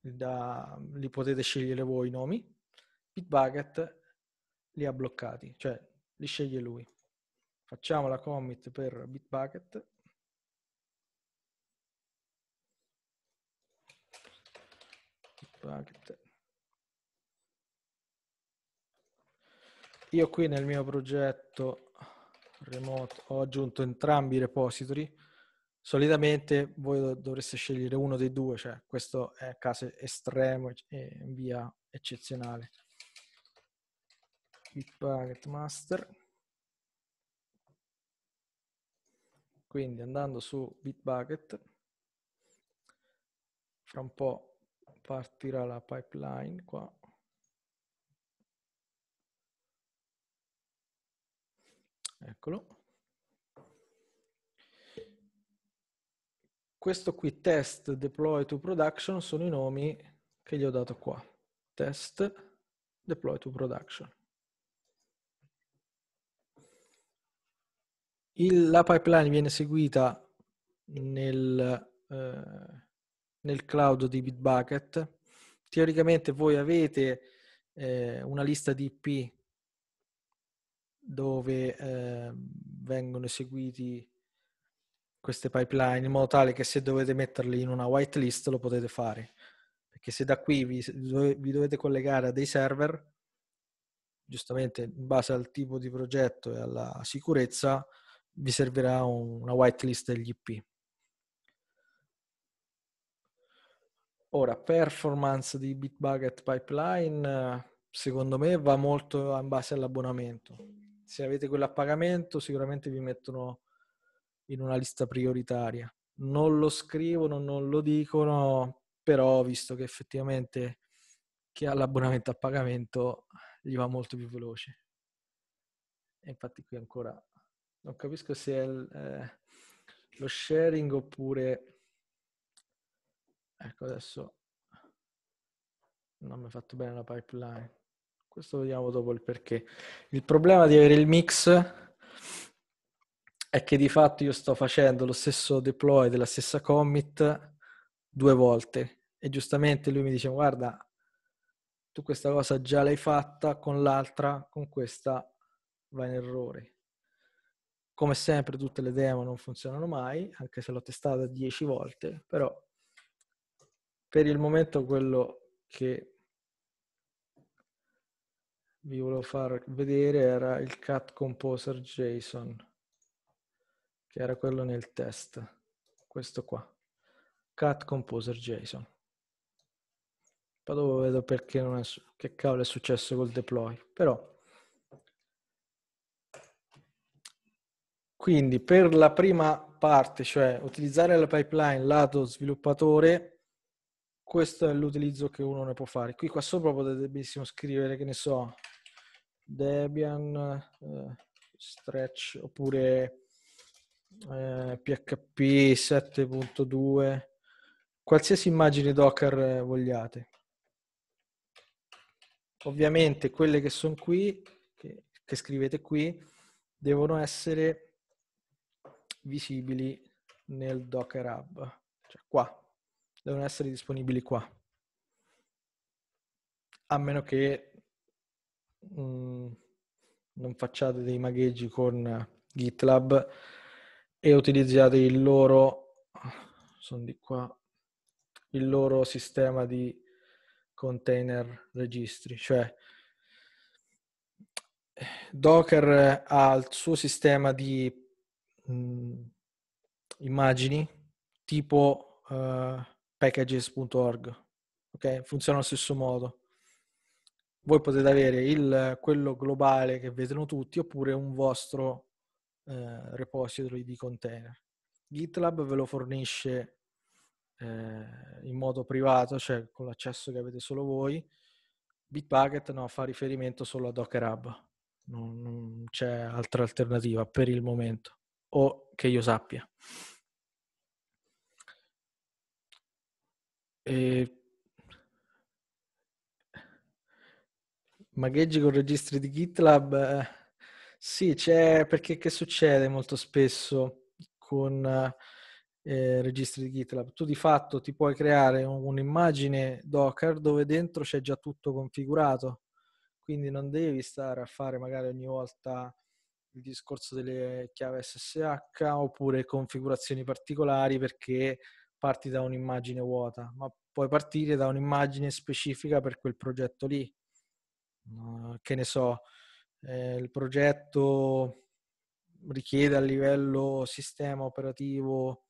li, dà li potete scegliere voi i nomi, Bitbucket li ha bloccati, cioè li sceglie lui. Facciamo la commit per Bitbucket. Bitbucket io qui nel mio progetto remote ho aggiunto entrambi i repository. Solitamente voi dovreste scegliere uno dei due, cioè questo è caso estremo e via eccezionale. Bitbucket master. Quindi andando su Bitbucket, fra un po' partirà la pipeline qua. Eccolo. Questo qui, test, deploy to production, sono i nomi che gli ho dato qua. Test, deploy to production. Il, la pipeline viene seguita nel, eh, nel, cloud di Bitbucket. Teoricamente voi avete eh, una lista di IP dove eh, vengono eseguiti queste pipeline in modo tale che se dovete metterli in una whitelist lo potete fare. Perché se da qui vi, vi dovete collegare a dei server, giustamente in base al tipo di progetto e alla sicurezza, vi servirà un, una whitelist degli IP. Ora, performance di Bitbucket Pipeline, secondo me, va molto in base all'abbonamento se avete quello a pagamento sicuramente vi mettono in una lista prioritaria. Non lo scrivono, non lo dicono, però visto che effettivamente chi ha l'abbonamento a pagamento gli va molto più veloce. E infatti qui ancora non capisco se è il, eh, lo sharing oppure... Ecco adesso non mi ha fatto bene la pipeline. Questo vediamo dopo il perché. Il problema di avere il mix è che di fatto io sto facendo lo stesso deploy della stessa commit due volte e giustamente lui mi dice guarda tu questa cosa già l'hai fatta con l'altra con questa va in errore come sempre tutte le demo non funzionano mai anche se l'ho testata dieci volte però per il momento quello che vi volevo far vedere era il cat composer JSON, che era quello nel test, questo qua, cat composer JSON. Poi dopo vedo perché non è, che cavolo è successo col deploy, però... Quindi per la prima parte, cioè utilizzare la pipeline lato sviluppatore, questo è l'utilizzo che uno ne può fare. Qui qua sopra potete benissimo scrivere, che ne so, Debian, eh, Stretch oppure eh, PHP 7.2, qualsiasi immagine Docker vogliate. Ovviamente quelle che sono qui, che, che scrivete qui, devono essere visibili nel Docker Hub, cioè qua, devono essere disponibili qua, a meno che Mm, non facciate dei magheggi con GitLab e utilizzate il loro, sono di qua, il loro sistema di container registri, cioè Docker ha il suo sistema di mh, mm, immagini tipo uh, eh, packages.org, ok? Funziona allo stesso modo voi potete avere il, quello globale che vedono tutti oppure un vostro eh, repository di container. GitLab ve lo fornisce eh, in modo privato, cioè con l'accesso che avete solo voi. Bitbucket no, fa riferimento solo a Docker Hub, non, non c'è altra alternativa per il momento, o che io sappia. E Magheggi con registri di GitLab? Eh, sì, c'è perché che succede molto spesso con eh, registri di GitLab? Tu di fatto ti puoi creare un'immagine Docker dove dentro c'è già tutto configurato, quindi non devi stare a fare magari ogni volta il discorso delle chiavi SSH oppure configurazioni particolari perché parti da un'immagine vuota, ma puoi partire da un'immagine specifica per quel progetto lì che ne so, eh, il progetto richiede a livello sistema operativo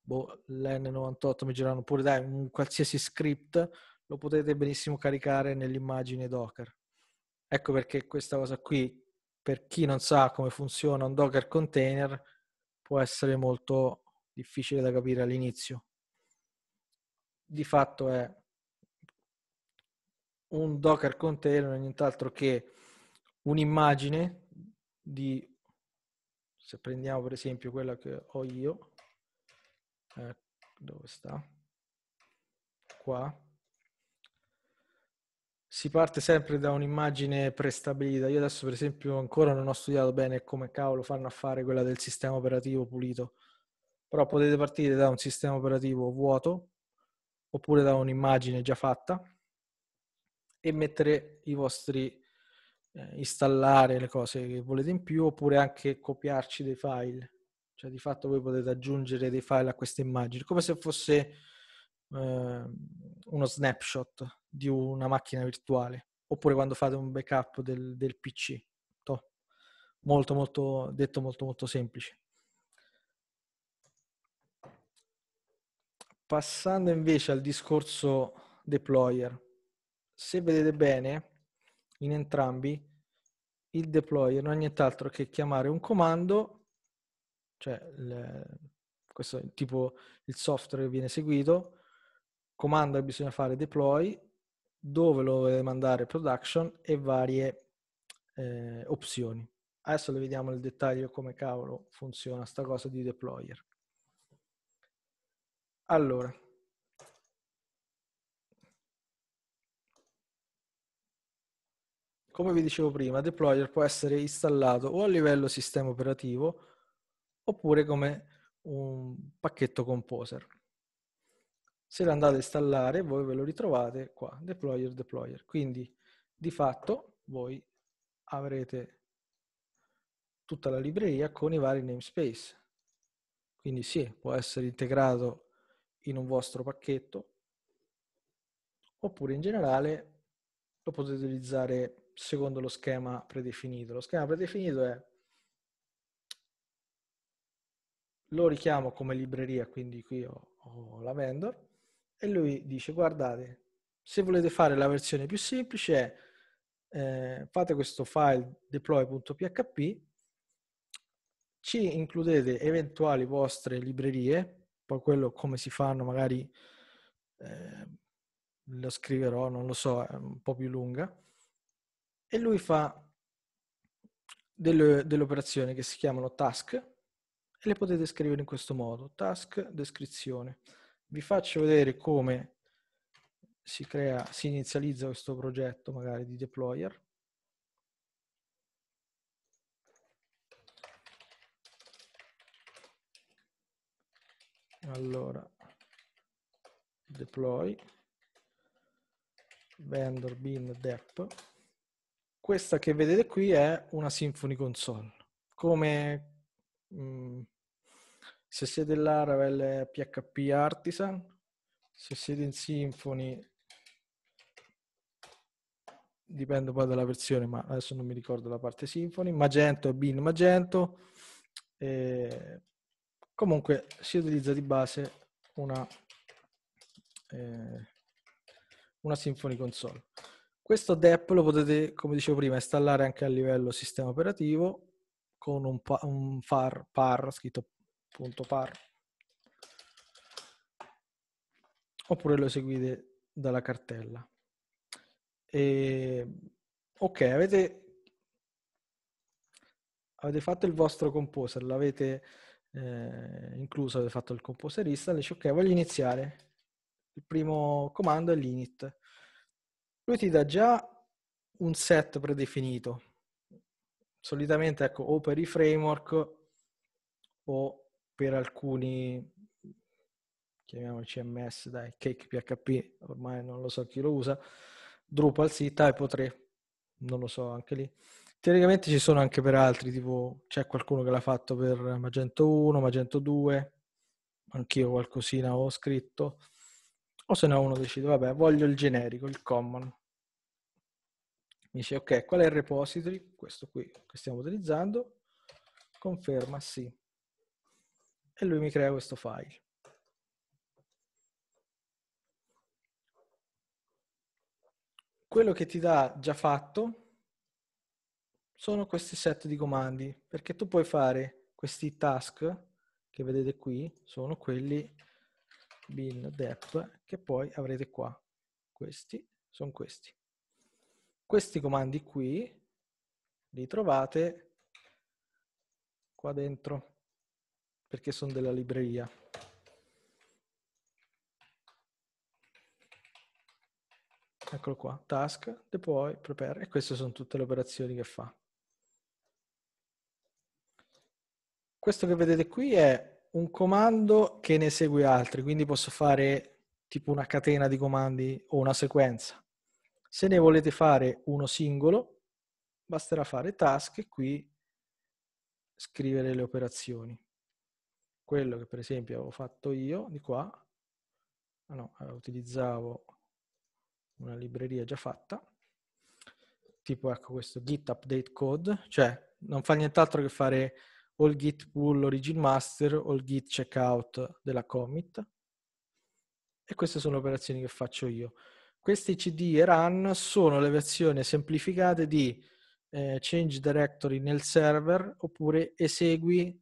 boh, l'N98, mi girano pure dai, un qualsiasi script, lo potete benissimo caricare nell'immagine Docker. Ecco perché questa cosa qui, per chi non sa come funziona un Docker container, può essere molto difficile da capire all'inizio. Di fatto è un Docker container è nient'altro che un'immagine di, se prendiamo per esempio quella che ho io, ecco dove sta? Qua. Si parte sempre da un'immagine prestabilita. Io adesso per esempio ancora non ho studiato bene come cavolo fanno a fare quella del sistema operativo pulito, però potete partire da un sistema operativo vuoto oppure da un'immagine già fatta e mettere i vostri eh, installare le cose che volete in più oppure anche copiarci dei file cioè di fatto voi potete aggiungere dei file a queste immagini come se fosse eh, uno snapshot di una macchina virtuale oppure quando fate un backup del, del pc Toh. molto molto detto molto molto semplice passando invece al discorso deployer se vedete bene, in entrambi, il deployer non è nient'altro che chiamare un comando, cioè il, questo è tipo il software che viene eseguito, comando che bisogna fare deploy, dove lo deve mandare production e varie eh, opzioni. Adesso le vediamo nel dettaglio come cavolo funziona sta cosa di deployer. Allora, come vi dicevo prima, deployer può essere installato o a livello sistema operativo oppure come un pacchetto composer. Se lo andate a installare, voi ve lo ritrovate qua, deployer, deployer. Quindi, di fatto, voi avrete tutta la libreria con i vari namespace. Quindi sì, può essere integrato in un vostro pacchetto, oppure in generale lo potete utilizzare secondo lo schema predefinito. Lo schema predefinito è lo richiamo come libreria, quindi qui ho, ho la vendor, e lui dice guardate, se volete fare la versione più semplice eh, fate questo file deploy.php, ci includete eventuali vostre librerie, poi quello come si fanno magari eh, lo scriverò, non lo so, è un po' più lunga, e lui fa delle, delle operazioni che si chiamano task e le potete scrivere in questo modo, task descrizione. Vi faccio vedere come si crea, si inizializza questo progetto magari di deployer. Allora, deploy vendor bin dep questa che vedete qui è una Symphony Console, come mh, mm, se siete là Ravel PHP Artisan, se siete in Symphony dipende poi dalla versione, ma adesso non mi ricordo la parte Symphony, Magento e Bin Magento. E comunque si utilizza di base una, eh, una Symphony Console. Questo DEP lo potete, come dicevo prima, installare anche a livello sistema operativo con un, par, un far, par scritto punto par oppure lo eseguite dalla cartella. E, ok, avete avete fatto il vostro composer, l'avete eh, incluso, avete fatto il composer composerista, dice ok, voglio iniziare. Il primo comando è l'init lui ti dà già un set predefinito. Solitamente ecco, o per i framework o per alcuni, chiamiamoli CMS, dai, Cake PHP, ormai non lo so chi lo usa, Drupal sì, Typo 3, non lo so anche lì. Teoricamente ci sono anche per altri, tipo c'è qualcuno che l'ha fatto per Magento 1, Magento 2, anch'io qualcosina ho scritto, o se no uno decide, vabbè, voglio il generico, il common, mi dice ok, qual è il repository? Questo qui che stiamo utilizzando, conferma sì. E lui mi crea questo file. Quello che ti dà già fatto sono questi set di comandi, perché tu puoi fare questi task che vedete qui, sono quelli bin dep che poi avrete qua. Questi sono questi questi comandi qui li trovate qua dentro perché sono della libreria. Eccolo qua, task, deploy, prepare, e queste sono tutte le operazioni che fa. Questo che vedete qui è un comando che ne segue altri, quindi posso fare tipo una catena di comandi o una sequenza. Se ne volete fare uno singolo, basterà fare task e qui scrivere le operazioni. Quello che per esempio avevo fatto io di qua, ah no, eh, utilizzavo una libreria già fatta, tipo ecco questo git update code, cioè non fa nient'altro che fare all git pull origin master o il git checkout della commit. E queste sono le operazioni che faccio io. Questi CD e run sono le versioni semplificate di eh, change directory nel server oppure esegui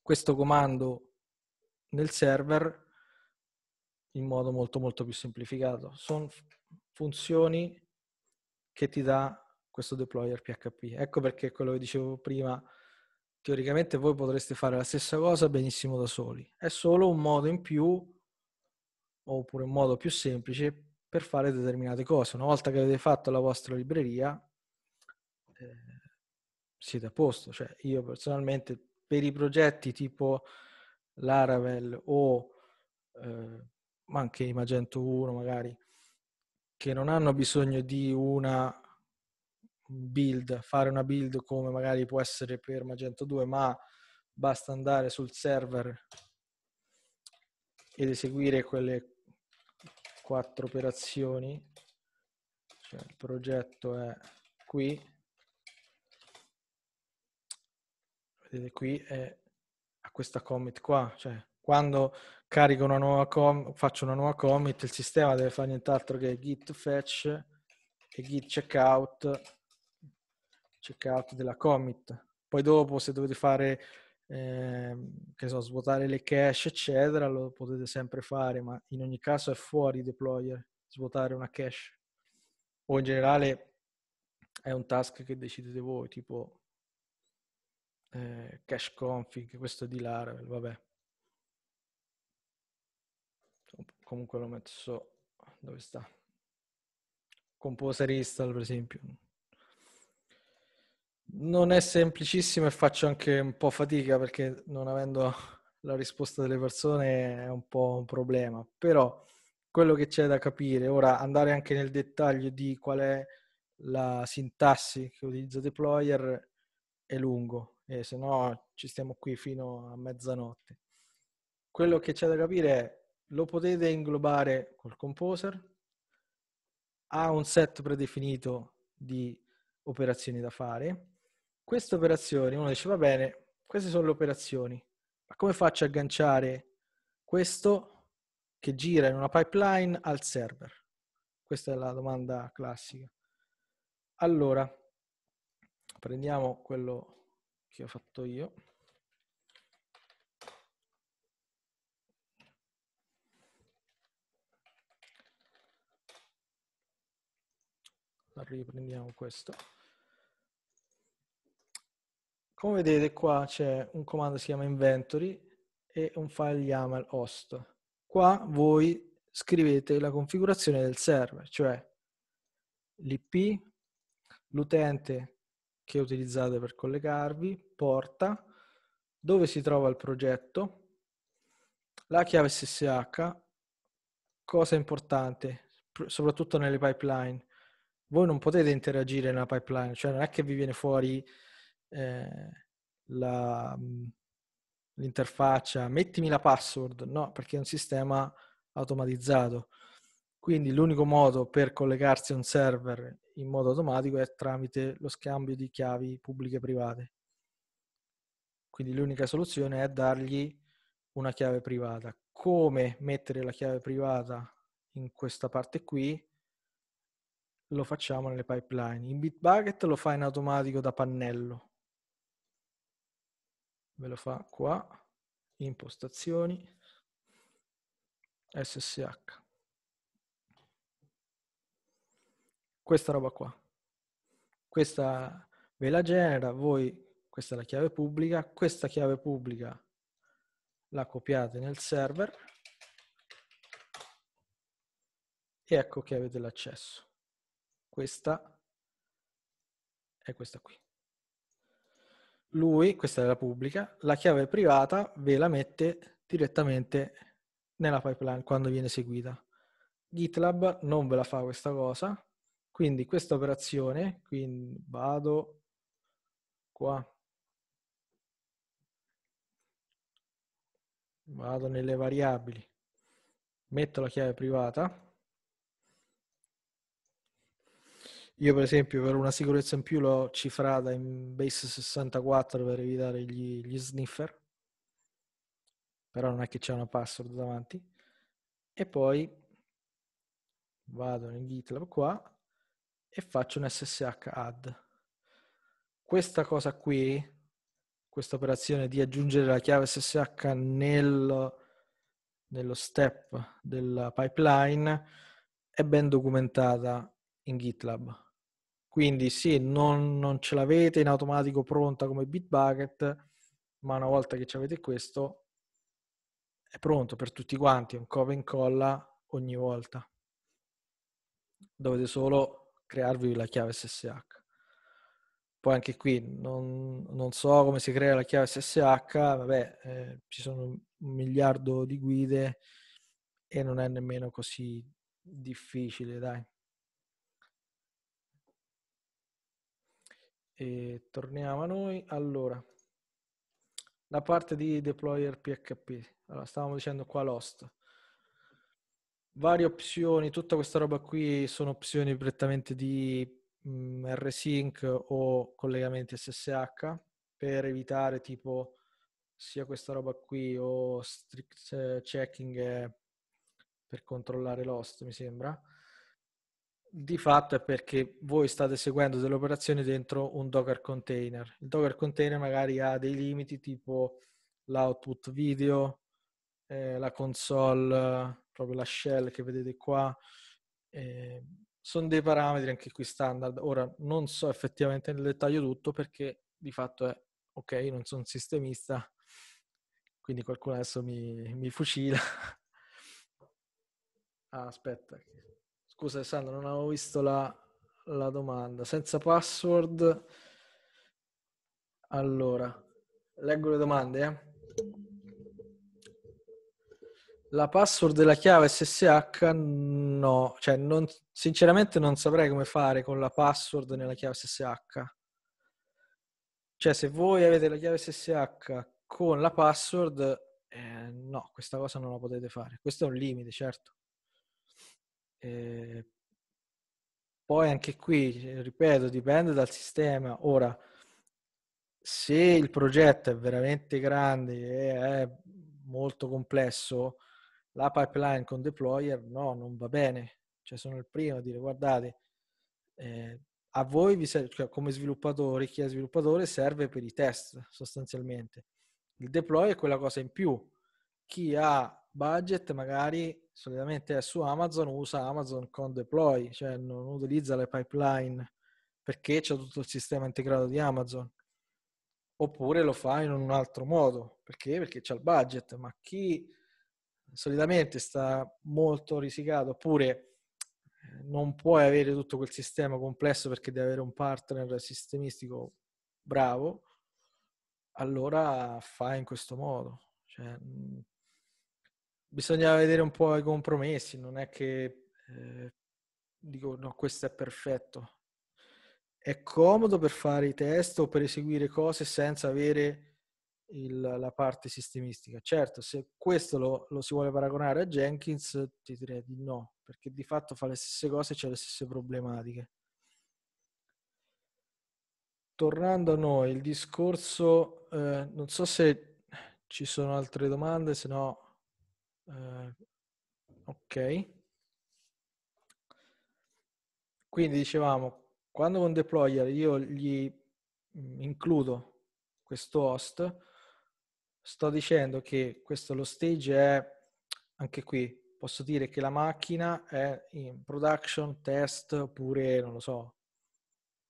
questo comando nel server in modo molto molto più semplificato. Sono funzioni che ti dà questo deployer PHP. Ecco perché quello che dicevo prima, teoricamente voi potreste fare la stessa cosa benissimo da soli. È solo un modo in più, oppure un modo più semplice per fare determinate cose. Una volta che avete fatto la vostra libreria, eh, siete a posto. Cioè, io personalmente per i progetti tipo Laravel o eh, anche i Magento 1 magari, che non hanno bisogno di una build, fare una build come magari può essere per Magento 2, ma basta andare sul server ed eseguire quelle quattro operazioni, cioè il progetto è qui, vedete qui è a questa commit qua, cioè quando carico una nuova com- faccio una nuova commit, il sistema deve fare nient'altro che git fetch e git checkout, checkout della commit. Poi dopo se dovete fare Ehm, che so, svuotare le cache, eccetera, lo potete sempre fare, ma in ogni caso è fuori deployer svuotare una cache. O in generale è un task che decidete voi, tipo eh, cache config, questo è di Laravel, vabbè. Comunque lo metto so dove sta. Composer install, per esempio. Non è semplicissimo e faccio anche un po' fatica perché non avendo la risposta delle persone è un po' un problema, però quello che c'è da capire, ora andare anche nel dettaglio di qual è la sintassi che utilizza deployer è lungo e se no ci stiamo qui fino a mezzanotte. Quello che c'è da capire è lo potete inglobare col composer, ha un set predefinito di operazioni da fare, queste operazioni, uno dice va bene, queste sono le operazioni, ma come faccio a agganciare questo che gira in una pipeline al server? Questa è la domanda classica. Allora, prendiamo quello che ho fatto io. Riprendiamo questo. Come vedete qua c'è un comando che si chiama inventory e un file YAML host. Qua voi scrivete la configurazione del server, cioè l'IP, l'utente che utilizzate per collegarvi, porta, dove si trova il progetto, la chiave SSH, cosa importante, soprattutto nelle pipeline. Voi non potete interagire nella pipeline, cioè non è che vi viene fuori eh, la, l'interfaccia, mettimi la password, no, perché è un sistema automatizzato. Quindi l'unico modo per collegarsi a un server in modo automatico è tramite lo scambio di chiavi pubbliche e private. Quindi l'unica soluzione è dargli una chiave privata. Come mettere la chiave privata in questa parte qui? Lo facciamo nelle pipeline. In Bitbucket lo fa in automatico da pannello, ve lo fa qua, impostazioni, SSH. Questa roba qua. Questa ve la genera, voi, questa è la chiave pubblica, questa chiave pubblica la copiate nel server e ecco che avete l'accesso. Questa è questa qui lui, questa è la pubblica, la chiave privata ve la mette direttamente nella pipeline quando viene eseguita. GitLab non ve la fa questa cosa, quindi questa operazione, quindi vado qua, vado nelle variabili, metto la chiave privata, Io per esempio per una sicurezza in più l'ho cifrata in base 64 per evitare gli, gli sniffer, però non è che c'è una password davanti. E poi vado in GitLab qua e faccio un SSH add. Questa cosa qui, questa operazione di aggiungere la chiave SSH nel, nello step della pipeline, è ben documentata in GitLab. Quindi sì, non, non ce l'avete in automatico pronta come Bitbucket, ma una volta che avete questo, è pronto per tutti quanti, un copia e incolla ogni volta. Dovete solo crearvi la chiave SSH. Poi anche qui non, non so come si crea la chiave SSH, vabbè, eh, ci sono un miliardo di guide e non è nemmeno così difficile, dai. E torniamo a noi. Allora, la parte di deployer PHP. Allora, stavamo dicendo qua l'host. Varie opzioni, tutta questa roba qui sono opzioni prettamente di mh, mm, RSync o collegamenti SSH per evitare tipo sia questa roba qui o strict eh, checking eh, per controllare l'host, mi sembra di fatto è perché voi state seguendo delle operazioni dentro un Docker container. Il Docker container magari ha dei limiti tipo l'output video, eh, la console, proprio la shell che vedete qua. Eh, sono dei parametri anche qui standard. Ora non so effettivamente nel dettaglio tutto perché di fatto è ok, io non sono sistemista, quindi qualcuno adesso mi, mi fucila. ah, aspetta, Scusa Alessandro, non avevo visto la, la domanda. Senza password. Allora, leggo le domande. Eh. La password della chiave SSH no, cioè non, sinceramente non saprei come fare con la password nella chiave SSH. Cioè se voi avete la chiave SSH con la password, eh, no, questa cosa non la potete fare. Questo è un limite, certo. Ehm, poi anche qui, ripeto, dipende dal sistema. Ora, se il progetto è veramente grande e è molto complesso, la pipeline con deployer no, non va bene. Cioè sono il primo a dire guardate, eh, a voi vi serve, cioè come sviluppatore, chi è sviluppatore serve per i test sostanzialmente. Il deploy è quella cosa in più. Chi ha budget magari solitamente è su Amazon usa Amazon con deploy, cioè non utilizza le pipeline perché c'è tutto il sistema integrato di Amazon. Oppure lo fa in un altro modo, perché? Perché c'è il budget, ma chi solitamente sta molto risicato oppure eh, non puoi avere tutto quel sistema complesso perché devi avere un partner sistemistico bravo, allora fa in questo modo. Cioè, bisogna vedere un po' i compromessi, non è che eh, dico no, questo è perfetto. È comodo per fare i test o per eseguire cose senza avere il, la parte sistemistica. Certo, se questo lo, lo si vuole paragonare a Jenkins, ti direi di no, perché di fatto fa le stesse cose e c'è le stesse problematiche. Tornando a noi, il discorso, eh, non so se ci sono altre domande, se no eh, ok. Quindi dicevamo, quando con deployer io gli mm, includo questo host, sto dicendo che questo lo stage è, anche qui, posso dire che la macchina è in production, test, oppure, non lo so,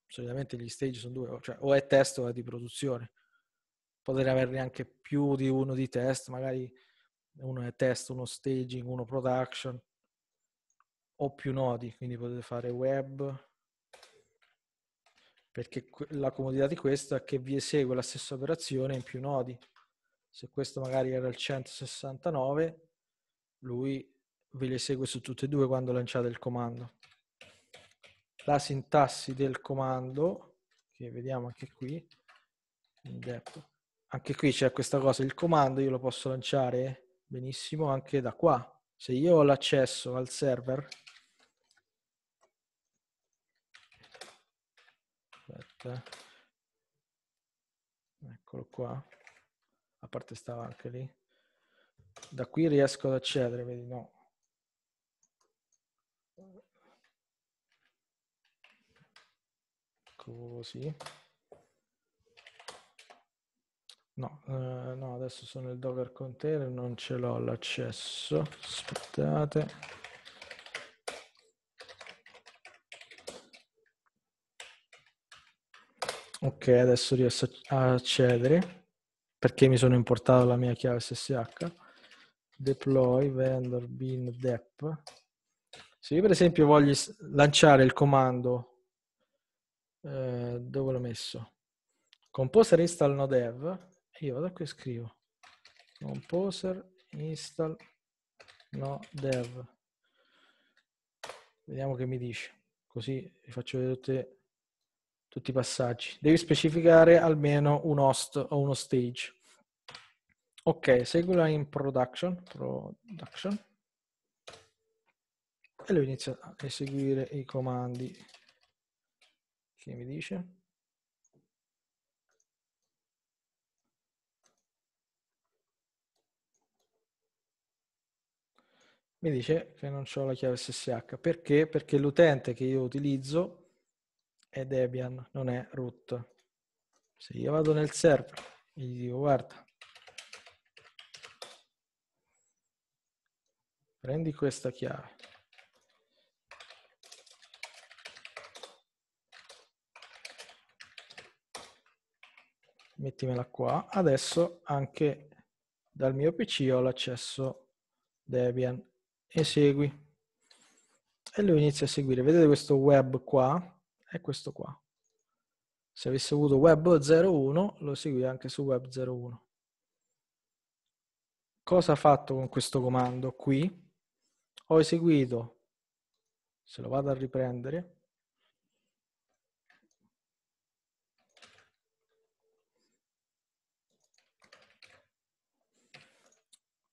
solitamente gli stage sono due, cioè o è test o è di produzione. Potrei averne anche più di uno di test, magari uno è test, uno staging, uno production o più nodi, quindi potete fare web perché la comodità di questo è che vi esegue la stessa operazione in più nodi. Se questo magari era il 169, lui ve le esegue su tutte e due quando lanciate il comando. La sintassi del comando, che vediamo anche qui, anche qui c'è questa cosa, il comando io lo posso lanciare benissimo anche da qua. Se io ho l'accesso al server, aspetta, eccolo qua, a parte stava anche lì, da qui riesco ad accedere, vedi no. Così. Ecco, No, eh, no, adesso sono il Docker container, non ce l'ho l'accesso. Aspettate. Ok, adesso riesco a accedere perché mi sono importato la mia chiave SSH. Deploy vendor bin dep. Se io per esempio voglio lanciare il comando, eh, dove l'ho messo? Composer install no dev io vado qui e scrivo composer install no dev vediamo che mi dice così vi faccio vedere tutte, tutti i passaggi devi specificare almeno un host o uno stage ok segula in production production e lui inizia a eseguire i comandi che mi dice mi dice che non ho la chiave SSH. Perché? Perché l'utente che io utilizzo è Debian, non è root. Se io vado nel server e gli dico guarda, prendi questa chiave. Mettimela qua. Adesso anche dal mio PC ho l'accesso Debian e segui. E lui inizia a seguire. Vedete questo web qua? È questo qua. Se avesse avuto web 01, lo segui anche su web 01. Cosa ha fatto con questo comando qui? Ho eseguito, se lo vado a riprendere,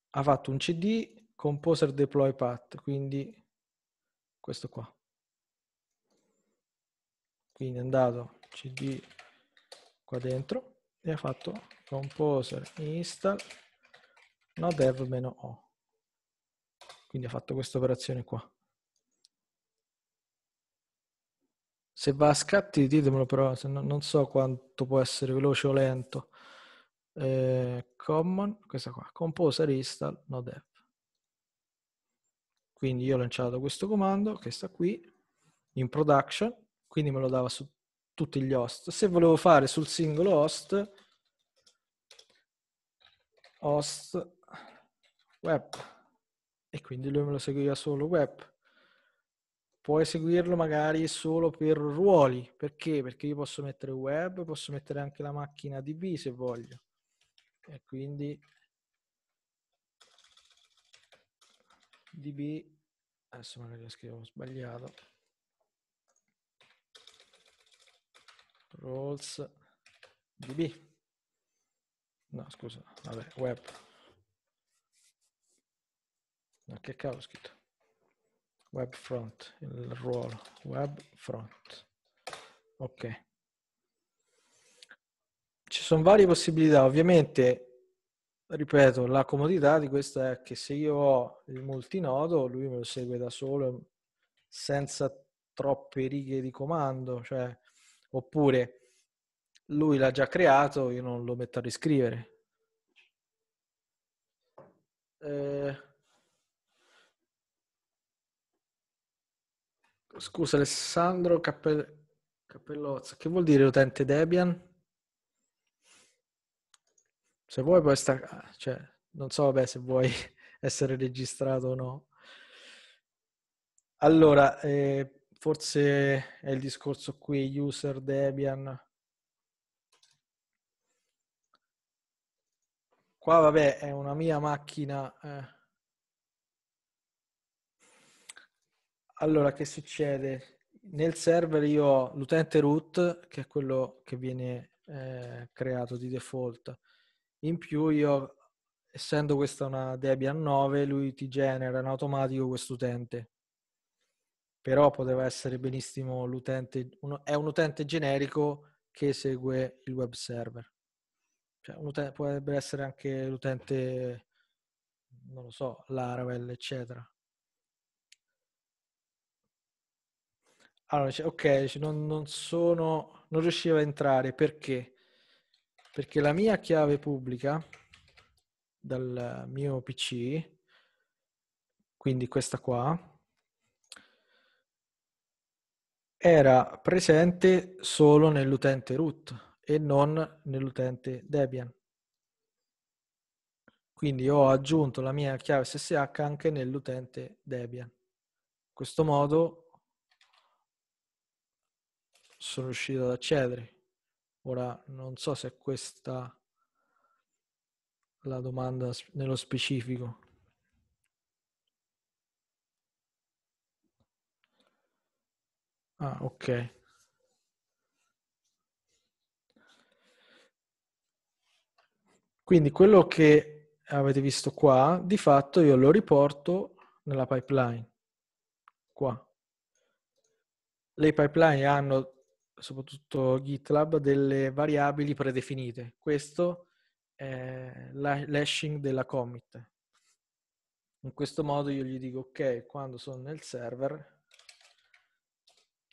ha fatto un CD composer deploy path, quindi questo qua. Quindi è andato cd qua dentro e ha fatto composer install nodev o. Quindi ha fatto questa operazione qua. Se va a scatti ditemelo però, se no, non so quanto può essere veloce o lento. Eh, common, questa qua, composer install nodev. Quindi io ho lanciato questo comando che sta qui in production, quindi me lo dava su tutti gli host. Se volevo fare sul singolo host, host web, e quindi lui me lo seguiva solo web. Puoi seguirlo magari solo per ruoli, perché? Perché io posso mettere web, posso mettere anche la macchina DB se voglio. E quindi db adesso magari la scrivo sbagliato roles db no scusa vabbè web no che cavolo ho scritto web front il ruolo web front ok ci sono varie possibilità ovviamente ripeto, la comodità di questa è che se io ho il multinodo, lui me lo segue da solo senza troppe righe di comando, cioè, oppure lui l'ha già creato, io non lo metto a riscrivere. Eh, scusa Alessandro Cappell- Cappellozza, che vuol dire utente Debian? Se vuoi puoi staccare, cioè, non so vabbè, se vuoi essere registrato o no. Allora, eh, forse è il discorso qui, user Debian. Qua vabbè, è una mia macchina. Eh. Allora, che succede? Nel server io ho l'utente root, che è quello che viene eh, creato di default. In più io, essendo questa una Debian 9, lui ti genera in automatico questo utente. Però poteva essere benissimo l'utente, uno, è un utente generico che segue il web server. Cioè, utente, potrebbe essere anche l'utente, non lo so, Laravel, eccetera. Allora, dice, ok, non, non, sono, non riusciva a entrare perché? perché la mia chiave pubblica dal mio PC, quindi questa qua, era presente solo nell'utente root e non nell'utente Debian. Quindi ho aggiunto la mia chiave SSH anche nell'utente Debian. In questo modo sono riuscito ad accedere. Ora non so se è questa la domanda nello specifico. Ah, ok. Quindi quello che avete visto qua, di fatto io lo riporto nella pipeline. Qua. Le pipeline hanno soprattutto GitLab, delle variabili predefinite. Questo è l'hashing della commit. In questo modo io gli dico, ok, quando sono nel server,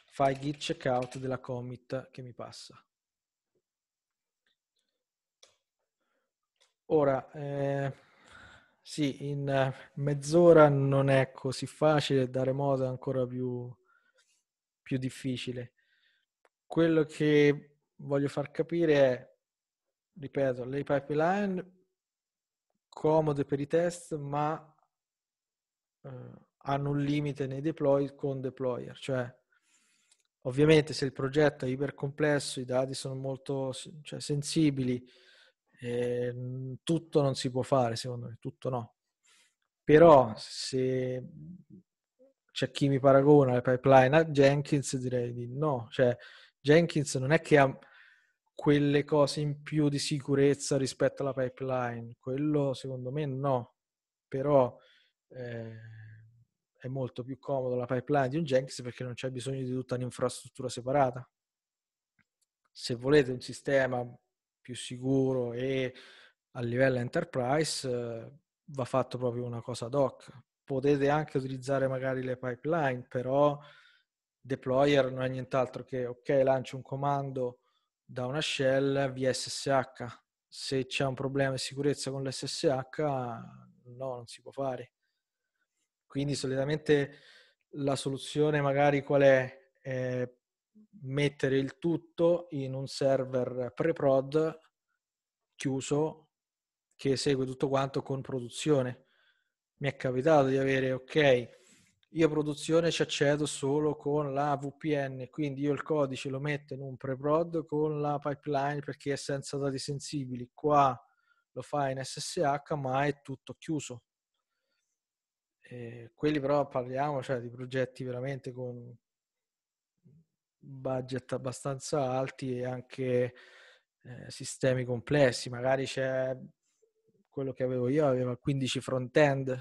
fai git checkout della commit che mi passa. Ora, eh, sì, in mezz'ora non è così facile, da remoto è ancora più, più difficile. Quello che voglio far capire è, ripeto, le pipeline comode per i test, ma eh, hanno un limite nei deploy con deployer, cioè ovviamente se il progetto è ipercomplesso, i dati sono molto cioè, sensibili, eh, tutto non si può fare, secondo me, tutto no. Però se c'è chi mi paragona le pipeline a Jenkins, direi di no. Cioè, Jenkins non è che ha quelle cose in più di sicurezza rispetto alla pipeline, quello secondo me no, però eh, è molto più comodo la pipeline di un Jenkins perché non c'è bisogno di tutta un'infrastruttura separata. Se volete un sistema più sicuro e a livello enterprise eh, va fatto proprio una cosa ad hoc. Potete anche utilizzare magari le pipeline, però deployer non è nient'altro che, ok, lancio un comando da una shell via SSH. Se c'è un problema di sicurezza con l'SSH, no, non si può fare. Quindi solitamente la soluzione magari qual è? Eh, mettere il tutto in un server pre-prod chiuso che segue tutto quanto con produzione. Mi è capitato di avere, ok, io produzione ci accedo solo con la VPN, quindi io il codice lo metto in un pre-prod con la pipeline perché è senza dati sensibili. Qua lo fa in SSH, ma è tutto chiuso. E quelli però parliamo cioè, di progetti veramente con budget abbastanza alti e anche eh, sistemi complessi. Magari c'è quello che avevo io, aveva 15 front-end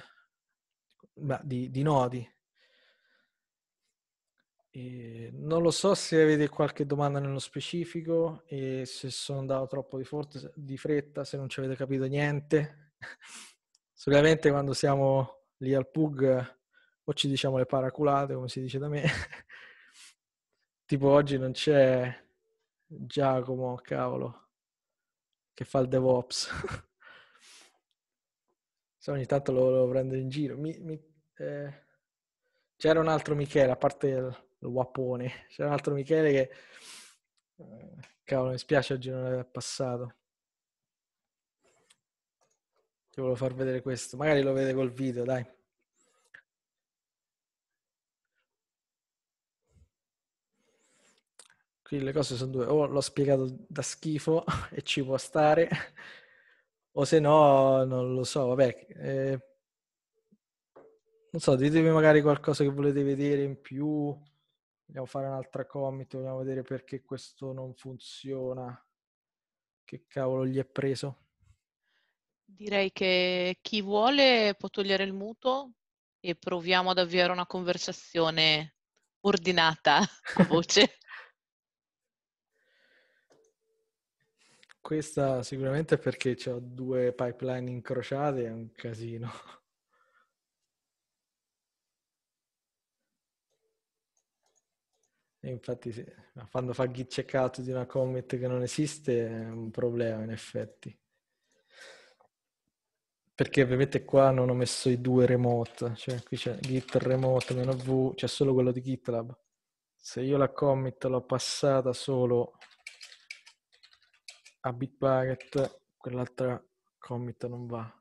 di, di nodi e ehm, non lo so se avete qualche domanda nello specifico e se sono andato troppo di, forte, di fretta, se non ci avete capito niente. Solitamente quando siamo lì al PUG o ci diciamo le paraculate, come si dice da me. tipo oggi non c'è Giacomo, cavolo, che fa il DevOps. se ogni tanto lo, lo prendo in giro. Mi, mi, eh... C'era un altro Michele, a parte il il C'è un altro Michele che... Eh, cavolo, mi spiace oggi non è passato. Ti volevo far vedere questo. Magari lo vede col video, dai. Qui le cose sono due. O l'ho spiegato da schifo e ci può stare, o se no non lo so, vabbè. Eh, non so, ditemi magari qualcosa che volete vedere in più vogliamo fare un'altra commit, vogliamo vedere perché questo non funziona, che cavolo gli è preso? Direi che chi vuole può togliere il muto e proviamo ad avviare una conversazione ordinata a voce. Questa sicuramente perché ho due pipeline incrociate è un casino. infatti sì. quando fa git checkout di una commit che non esiste è un problema in effetti. Perché ovviamente qua non ho messo i due remote, cioè qui c'è git remote meno v, c'è solo quello di GitLab. Se io la commit l'ho passata solo a Bitbucket, quell'altra commit non va.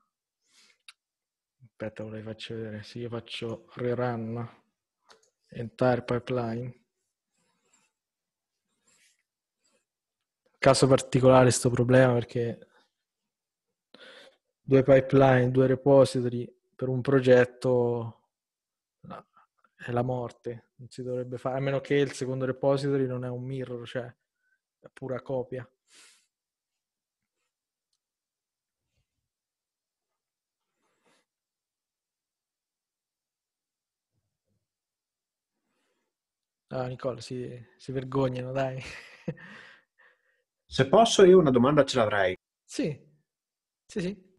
Aspetta, ve la faccio vedere. Se io faccio rerun entire pipeline, caso particolare questo problema perché due pipeline, due repository per un progetto no, è la morte, non si dovrebbe fare, a meno che il secondo repository non è un mirror, cioè è pura copia. Ah, Nicole, si, si vergognano, dai. Se posso, io una domanda ce l'avrei. Sì, sì, sì.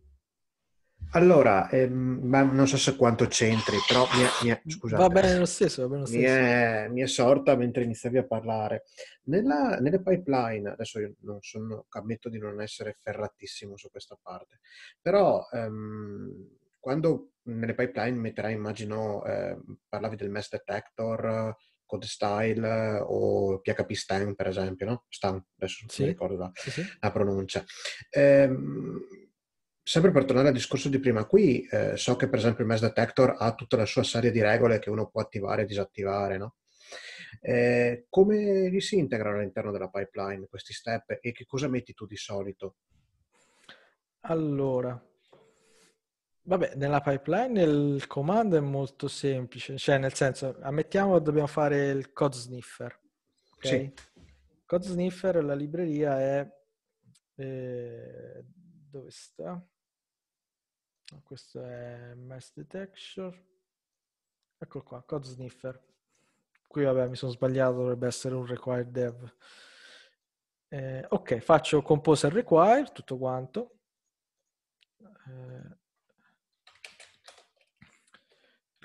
Allora, ehm, non so se quanto c'entri, però mi è, mi è, scusate, va bene lo stesso. Bene lo stesso. Mi, è, mi, è, sorta mentre iniziavi a parlare. Nella, nelle pipeline, adesso io non sono, ammetto di non essere ferratissimo su questa parte, però ehm, quando nelle pipeline metterai, immagino, eh, parlavi del mesh detector, Code Style o PHP Stem, per esempio, no? Stem, adesso sì. mi ricordo la, sì, sì. la pronuncia. Ehm, sempre per tornare al discorso di prima, qui eh, so che per esempio il Mesh Detector ha tutta la sua serie di regole che uno può attivare e disattivare, no? Eh, come li si integrano all'interno della pipeline questi step e che cosa metti tu di solito? Allora, Vabbè, nella pipeline il comando è molto semplice, cioè nel senso, ammettiamo che dobbiamo fare il code sniffer. Okay? Sì. Code sniffer, la libreria è... Eh, dove sta? Questo è mass detection. Ecco qua, code sniffer. Qui vabbè, mi sono sbagliato, dovrebbe essere un required dev. Eh, ok, faccio compose require, tutto quanto. Eh,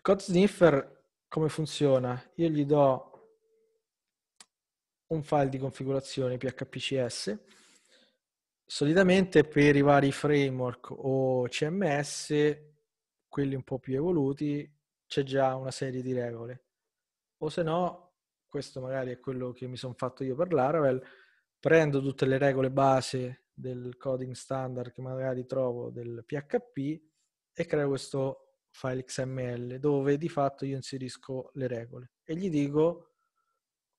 Scott Sniffer come funziona? Io gli do un file di configurazione PHPCS. Solitamente per i vari framework o CMS, quelli un po' più evoluti, c'è già una serie di regole. O se no, questo magari è quello che mi sono fatto io per Laravel, prendo tutte le regole base del coding standard che magari trovo del PHP e creo questo file XML dove di fatto io inserisco le regole e gli dico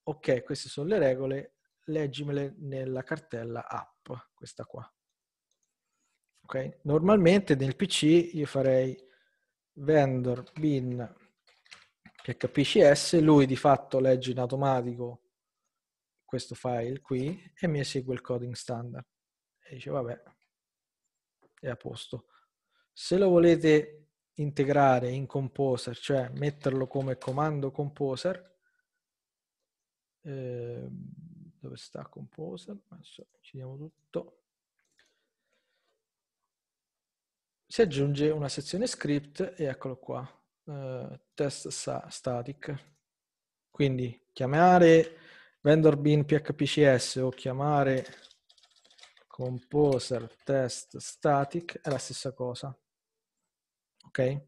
ok, queste sono le regole, leggimele nella cartella app, questa qua. Okay? Normalmente nel PC io farei vendor bin phpcs, lui di fatto legge in automatico questo file qui e mi esegue il coding standard. E dice vabbè, è a posto. Se lo volete integrare in composer, cioè metterlo come comando composer. Eh, dove sta composer? Adesso diamo tutto. Si aggiunge una sezione script e eccolo qua, eh, test static. Quindi chiamare vendor bin phpcs o chiamare composer test static è la stessa cosa ok?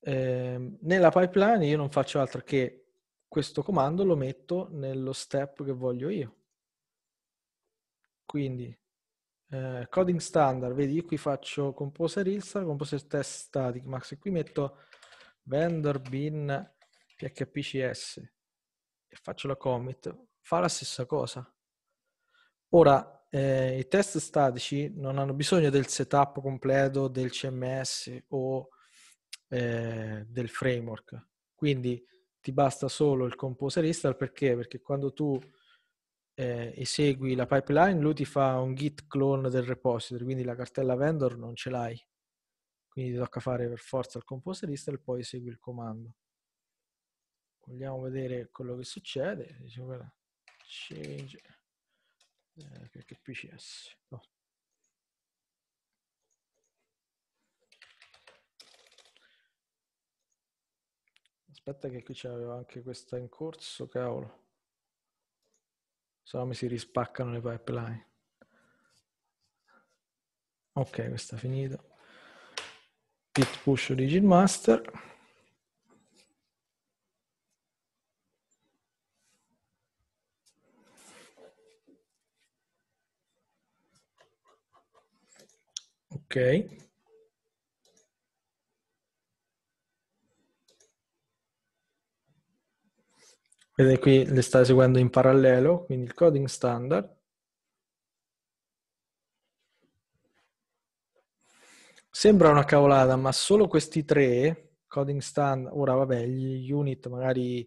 Eh, nella pipeline io non faccio altro che questo comando lo metto nello step che voglio io. Quindi eh, coding standard, vedi qui faccio composer insta, composer test static max, qui metto vendor bin phpcs e faccio la commit, fa la stessa cosa. Ora, eh, i test statici non hanno bisogno del setup completo del CMS o eh, del framework. Quindi ti basta solo il composer install perché? Perché quando tu eh, esegui la pipeline, lui ti fa un git clone del repository, quindi la cartella vendor non ce l'hai. Quindi ti tocca fare per forza il composer install e poi esegui il comando. Vogliamo vedere quello che succede. Change eh, PCS. Eh, no. Aspetta che qui c'aveva anche questa in corso, cavolo. Se no mi si rispaccano le pipeline. Ok, questa è finita. Git push origin master. Vedete qui le sta eseguendo in parallelo, quindi il coding standard. Sembra una cavolata, ma solo questi tre, coding standard, ora vabbè, gli unit magari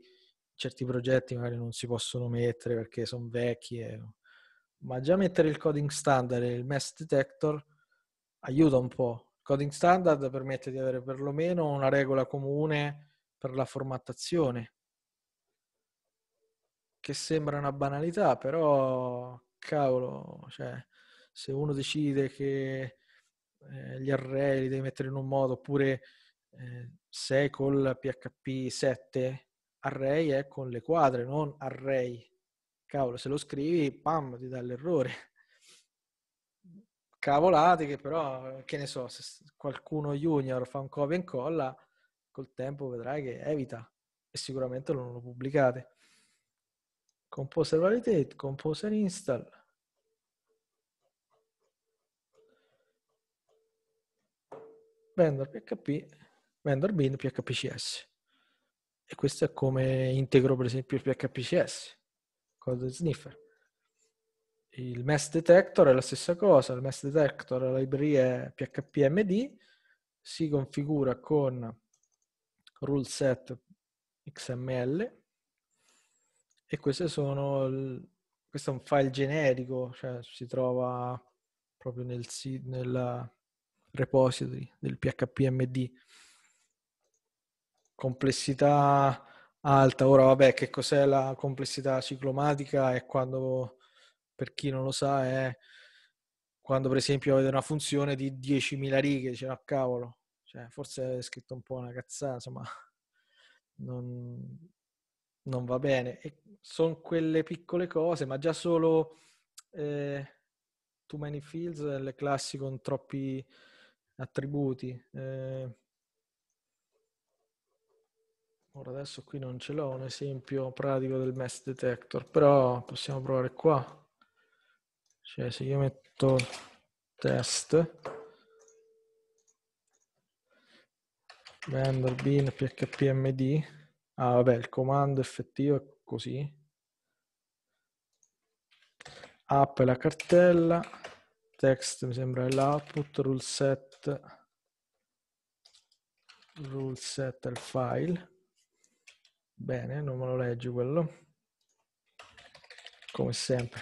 certi progetti magari non si possono mettere perché sono vecchi, e... ma già mettere il coding standard e il mesh detector aiuta un po'. Il coding standard permette di avere perlomeno una regola comune per la formattazione, che sembra una banalità, però cavolo, cioè, se uno decide che eh, gli array li devi mettere in un modo oppure eh, se col PHP 7 array è con le quadre, non array. Cavolo, se lo scrivi, pam, ti dà l'errore cavolate che però, eh, che ne so, se qualcuno junior fa un copia e incolla, col tempo vedrai che evita e sicuramente non lo pubblicate. Composer validate, composer install. vendor PHP, vendor bin PHPCS. E questo è come integro per esempio il PHPCS, con lo sniffer. Il mesh detector è la stessa cosa, il mesh detector, la libreria phpmd, si configura con rule set xml e queste sono il, questo è un file generico, cioè si trova proprio nel, nel repository del phpmd. Complessità alta, ora vabbè che cos'è la complessità ciclomatica è quando per chi non lo sa, è quando per esempio avete una funzione di 10.000 righe, dice, ma cavolo, cioè, forse è scritto un po' una cazzata, insomma, non, non va bene. E sono quelle piccole cose, ma già solo eh, Too Many Fields le classi con troppi attributi. Eh, ora adesso qui non ce l'ho un esempio pratico del mess detector, però possiamo provare qua. Cioè se io metto test vendor bin phpmd ah vabbè il comando effettivo è così app è la cartella text mi sembra è l'output rule set rule set è il file bene non me lo leggi quello come sempre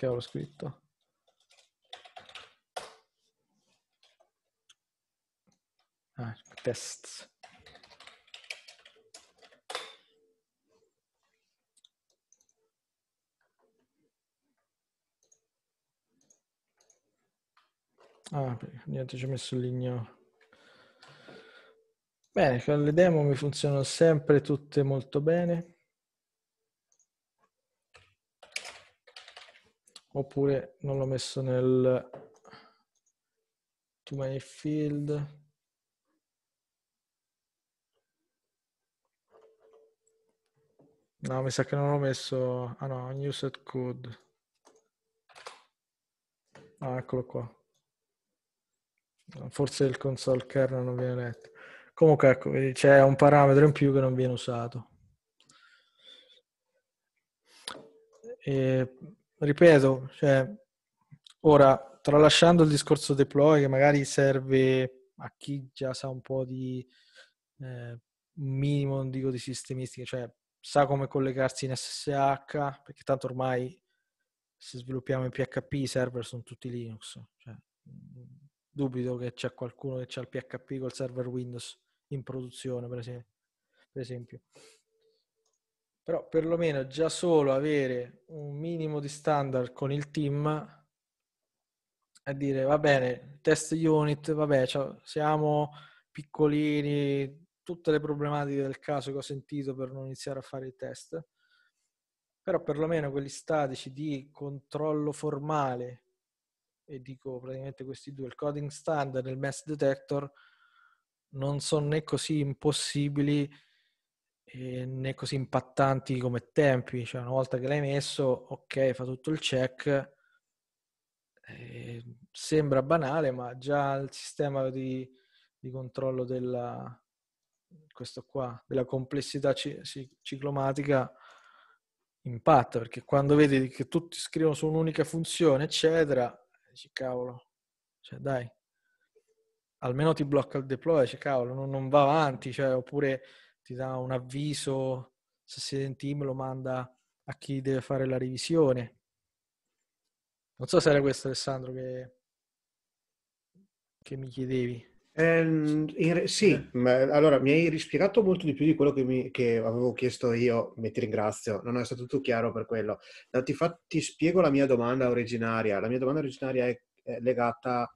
Che avevo scritto. Ah, tests. Ah, niente, ci ho messo l'igno. Bene, le demo mi funzionano sempre tutte molto bene. oppure non l'ho messo nel to many field no mi sa che non l'ho messo ah no new set code ah eccolo qua forse il console kernel non viene letto comunque ecco c'è un parametro in più che non viene usato e ripeto, cioè, ora tralasciando il discorso deploy che magari serve a chi già sa un po' di eh, minimo, non dico di sistemistica, cioè sa come collegarsi in SSH, perché tanto ormai se sviluppiamo in PHP i server sono tutti Linux, cioè, dubito che c'è qualcuno che ha il PHP col server Windows in produzione, per esempio. Per esempio. Però perlomeno già solo avere un minimo di standard con il team a dire va bene, test unit, vabbè, cioè, siamo piccolini, tutte le problematiche del caso che ho sentito per non iniziare a fare i test, però perlomeno quelli statici di controllo formale, e dico praticamente questi due, il coding standard e il mess detector, non sono né così impossibili né così impattanti come tempi, cioè una volta che l'hai messo, ok, fa tutto il check, eh, sembra banale, ma già il sistema di, di controllo della, qua, della complessità ci, ci, ciclomatica impatta, perché quando vedi che tutti scrivono su un'unica funzione, eccetera, dici cavolo, cioè dai, almeno ti blocca il deploy, dici cavolo, non, non va avanti, cioè, oppure ti dà un avviso, se siete in team lo manda a chi deve fare la revisione. Non so se era questo Alessandro che, che mi chiedevi. Ehm, eh, in, sì, ma, allora mi hai rispiegato molto di più di quello che, mi, che avevo chiesto io, mi ti ringrazio, non è stato tutto chiaro per quello. No, ti, fa, ti, spiego la mia domanda originaria. La mia domanda originaria è, è legata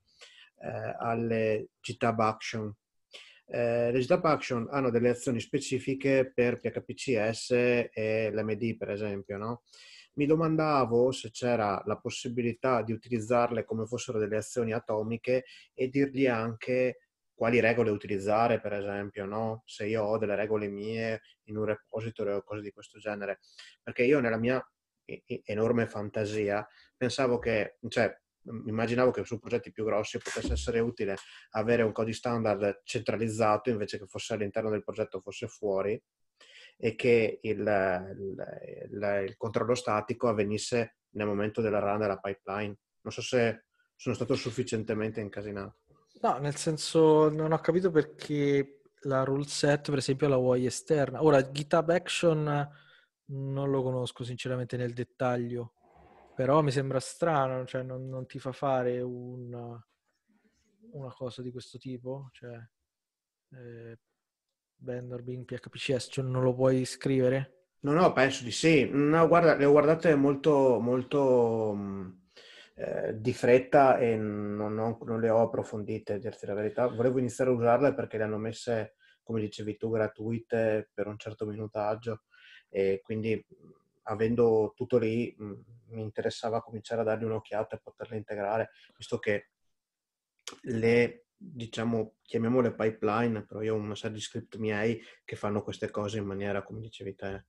eh, alle GitHub Action, eh, le GitHub Action hanno delle azioni specifiche per PHPCS e l'MD, per esempio, no? Mi domandavo se c'era la possibilità di utilizzarle come fossero delle azioni atomiche e dirgli anche quali regole utilizzare, per esempio, no? se io ho delle regole mie in un repository o cose di questo genere. Perché io nella mia enorme fantasia pensavo che, cioè, immaginavo che su progetti più grossi potesse essere utile avere un codice standard centralizzato invece che fosse all'interno del progetto fosse fuori e che il, il, il, il controllo statico avvenisse nel momento della run della pipeline. Non so se sono stato sufficientemente incasinato. No, nel senso non ho capito perché la rule set per esempio la vuoi esterna. Ora GitHub Action non lo conosco sinceramente nel dettaglio. Però mi sembra strano, cioè non, non ti fa fare un, una cosa di questo tipo, cioè eh, Benderbin PHPCS, cioè non lo puoi scrivere? No, no, penso di sì. No, guarda, le ho guardate molto, molto mm, eh, di fretta e non, ho, non, le ho approfondite, a dirti la verità. Volevo iniziare a usarle perché le hanno messe, come dicevi tu, gratuite per un certo minutaggio e quindi avendo tutto lì, mm, mi interessava cominciare a dargli un'occhiata e poterla integrare, visto che le, diciamo, chiamiamole pipeline, però io ho una serie di script miei che fanno queste cose in maniera, come dicevi te,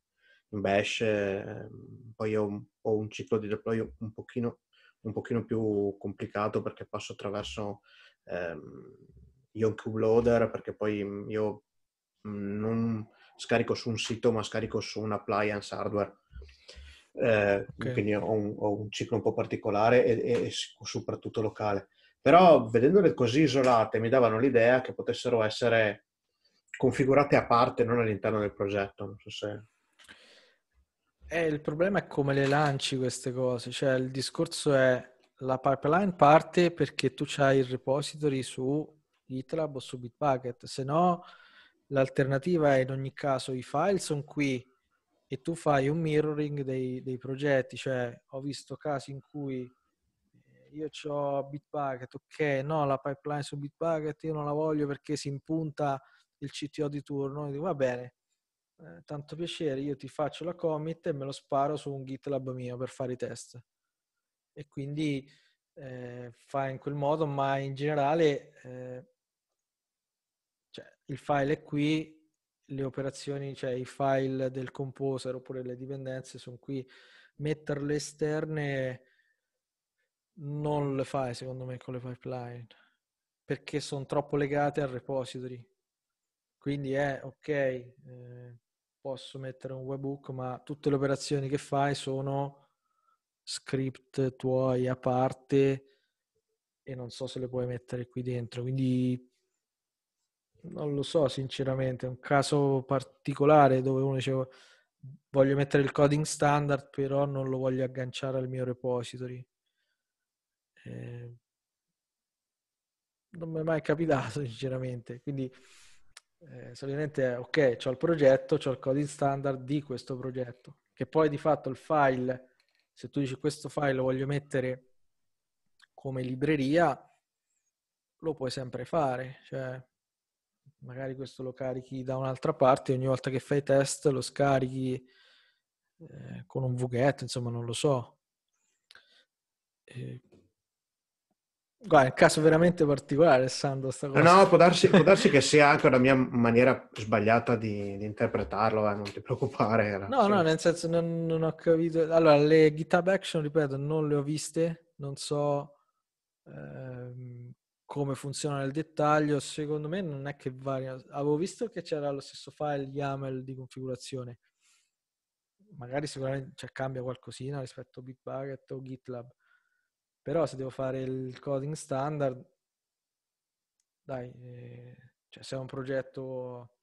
in bash, ehm, poi ho, ho, un ciclo di deploy un pochino, un pochino più complicato perché passo attraverso ehm, Young Cube Loader, perché poi mm, io mm, non scarico su un sito ma scarico su un appliance hardware eh, okay. Quindi ho un, ho un, ciclo un po' particolare e, e, soprattutto locale. Però vedendole così isolate mi davano l'idea che potessero essere configurate a parte, non all'interno del progetto. Non so se... Eh, il problema è come le lanci queste cose, cioè il discorso è la pipeline parte perché tu hai il repository su GitLab o su Bitbucket, se no l'alternativa è in ogni caso i file sono qui, e tu fai un mirroring dei, dei progetti, cioè ho visto casi in cui eh, io ho Bitbucket, ok, no, la pipeline su Bitbucket io non la voglio perché si impunta il CTO di turno, dico, va bene, eh, tanto piacere, io ti faccio la commit e me lo sparo su un GitLab mio per fare i test. E quindi eh, fa in quel modo, ma in generale eh, cioè, il file è qui, le operazioni, cioè i file del composer oppure le dipendenze sono qui, metterle esterne non le fai secondo me con le pipeline perché sono troppo legate al repository. Quindi è eh, ok, eh, posso mettere un webhook, ma tutte le operazioni che fai sono script tuoi a parte e non so se le puoi mettere qui dentro. Quindi non lo so sinceramente, è un caso particolare dove uno diceva voglio mettere il coding standard però non lo voglio agganciare al mio repository. Eh, non mi è mai capitato sinceramente, quindi eh, solitamente ok, ho il progetto, ho il coding standard di questo progetto, che poi di fatto il file, se tu dici questo file lo voglio mettere come libreria, lo puoi sempre fare, cioè magari questo lo carichi da un'altra parte, ogni volta che fai test lo scarichi eh, con un vughetto, insomma non lo so. Eh, guarda, è un caso veramente particolare, Alessandro sta cosa. No, può darsi, può darsi che sia anche una mia maniera sbagliata di, di interpretarlo, eh, non ti preoccupare. Era, no, sì. no, nel senso non, non, ho capito. Allora, le GitHub Action, ripeto, non le ho viste, non so... Ehm, come funziona nel dettaglio, secondo me non è che varia. Avevo visto che c'era lo stesso file YAML di configurazione. Magari sicuramente cioè, cambia qualcosina rispetto a Bitbucket o GitLab. Però se devo fare il coding standard, dai, eh, cioè se è un progetto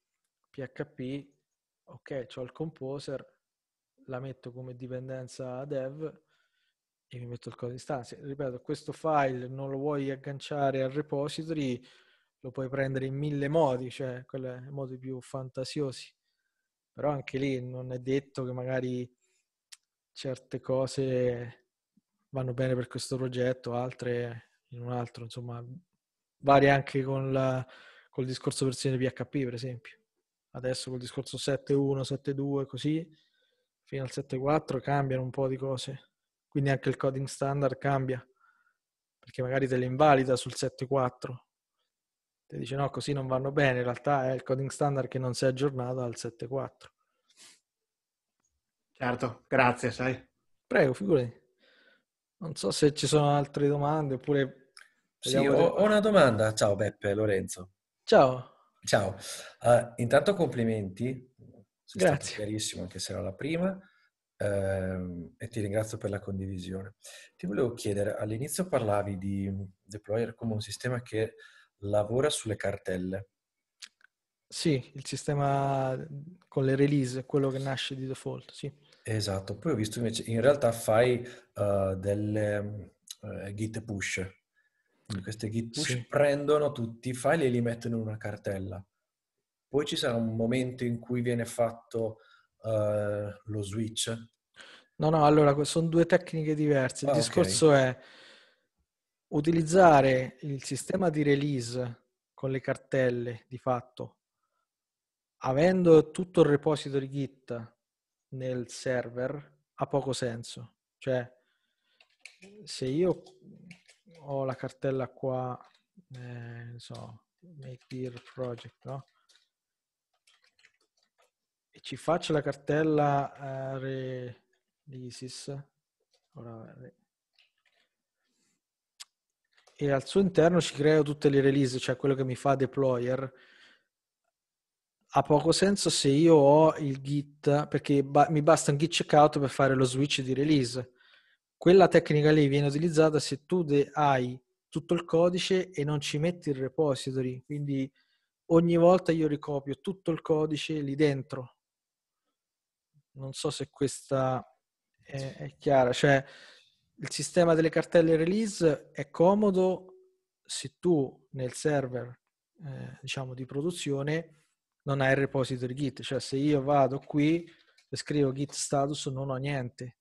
PHP, ok, ho il composer, la metto come dipendenza dev, e mi metto il codice di stanza. Ripeto, questo file non lo vuoi agganciare al repository, lo puoi prendere in mille modi, cioè quelli modi più fantasiosi. Però anche lì non è detto che magari certe cose vanno bene per questo progetto, altre in un altro, insomma, varia anche con la, col discorso versione PHP, per esempio. Adesso col discorso 7.1, 7.2, così, fino al 7.4 cambiano un po' di cose quindi anche il coding standard cambia, perché magari te le invalida sul 7.4, ti dice no, così non vanno bene, in realtà è il coding standard che non si è aggiornato al 7.4. Certo, grazie, sai. Prego, figurati. Non so se ci sono altre domande oppure... Sì, ho, ho una domanda. Ciao Beppe, Lorenzo. Ciao. Ciao. Uh, intanto complimenti. Sei Grazie. Chiarissimo, anche se era la prima. Ehm, e ti ringrazio per la condivisione. Ti volevo chiedere, all'inizio parlavi di Deployer come un sistema che lavora sulle cartelle. Sì, il sistema con le release, quello che nasce di default, sì. Esatto, poi ho visto invece, in realtà fai uh, delle uh, git push. Mm, queste git push sì. prendono tutti i file e li mettono in una cartella. Poi ci sarà un momento in cui viene fatto uh, lo switch No, no, allora sono due tecniche diverse. Il ah, discorso è utilizzare il sistema di release con le cartelle di fatto, avendo tutto il repository Git nel server, ha poco senso. Cioè, se io ho la cartella qua, eh, so, make beer project, no? E ci faccio la cartella eh, l'ISIS eh. e al suo interno ci creo tutte le release, cioè quello che mi fa deployer. Ha poco senso se io ho il git, perché ba- mi basta un git checkout per fare lo switch di release. Quella tecnica lì viene utilizzata se tu de- hai tutto il codice e non ci metti il repository, quindi ogni volta io ricopio tutto il codice lì dentro. Non so se questa è, è chiaro, cioè il sistema delle cartelle release è comodo se tu nel server eh, diciamo di produzione non hai il repository git, cioè se io vado qui e scrivo git status non ho niente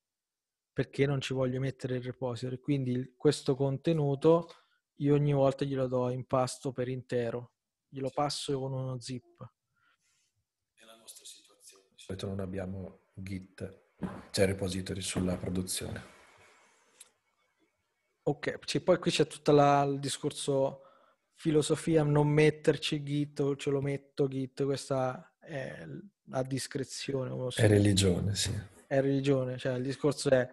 perché non ci voglio mettere il repository, quindi questo contenuto io ogni volta glielo do in pasto per intero, glielo passo con uno zip. È la nostra situazione, di solito non abbiamo git c'è repository sulla produzione. Ok, cioè, poi qui c'è tutto la, il discorso filosofia, non metterci Git, o ce lo metto Git, questa è la discrezione. È religione, sì. È religione, cioè il discorso è,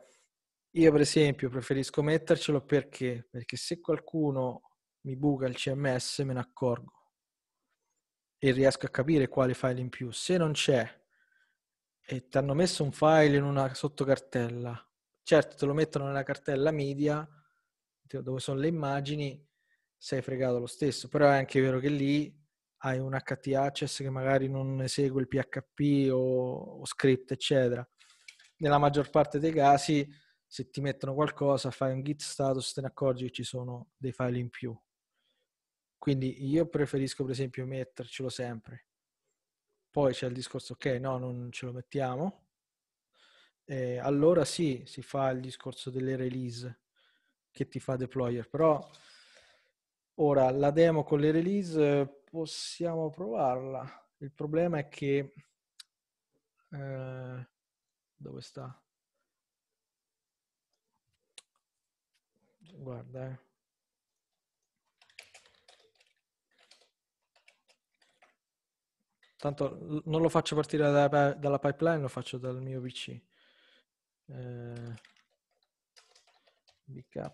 io per esempio preferisco mettercelo perché? Perché se qualcuno mi buca il CMS me ne accorgo e riesco a capire quale file in più. Se non c'è e ti hanno messo un file in una sottocartella, certo te lo mettono nella cartella media dove sono le immagini, sei fregato lo stesso, però è anche vero che lì hai un HT access che magari non esegue il PHP o, o script, eccetera. Nella maggior parte dei casi, se ti mettono qualcosa, fai un git status, te ne accorgi che ci sono dei file in più. Quindi io preferisco, per esempio, mettercelo sempre. Poi c'è il discorso ok no, non ce lo mettiamo. e allora sì, si fa il discorso delle release che ti fa deployer, però ora la demo con le release possiamo provarla. Il problema è che... Eh, dove sta? Guarda, eh. Tanto non lo faccio partire da, dalla pipeline, lo faccio dal mio PC. Eh, bk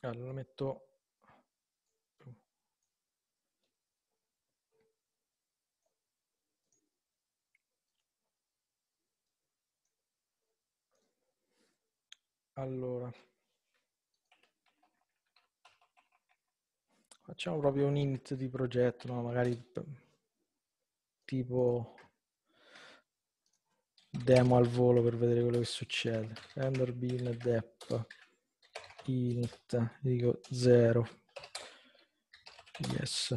Allora lo metto Allora, facciamo proprio un init di progetto, no? magari tipo demo al volo per vedere quello che succede. Render bin dep init, dico 0, yes.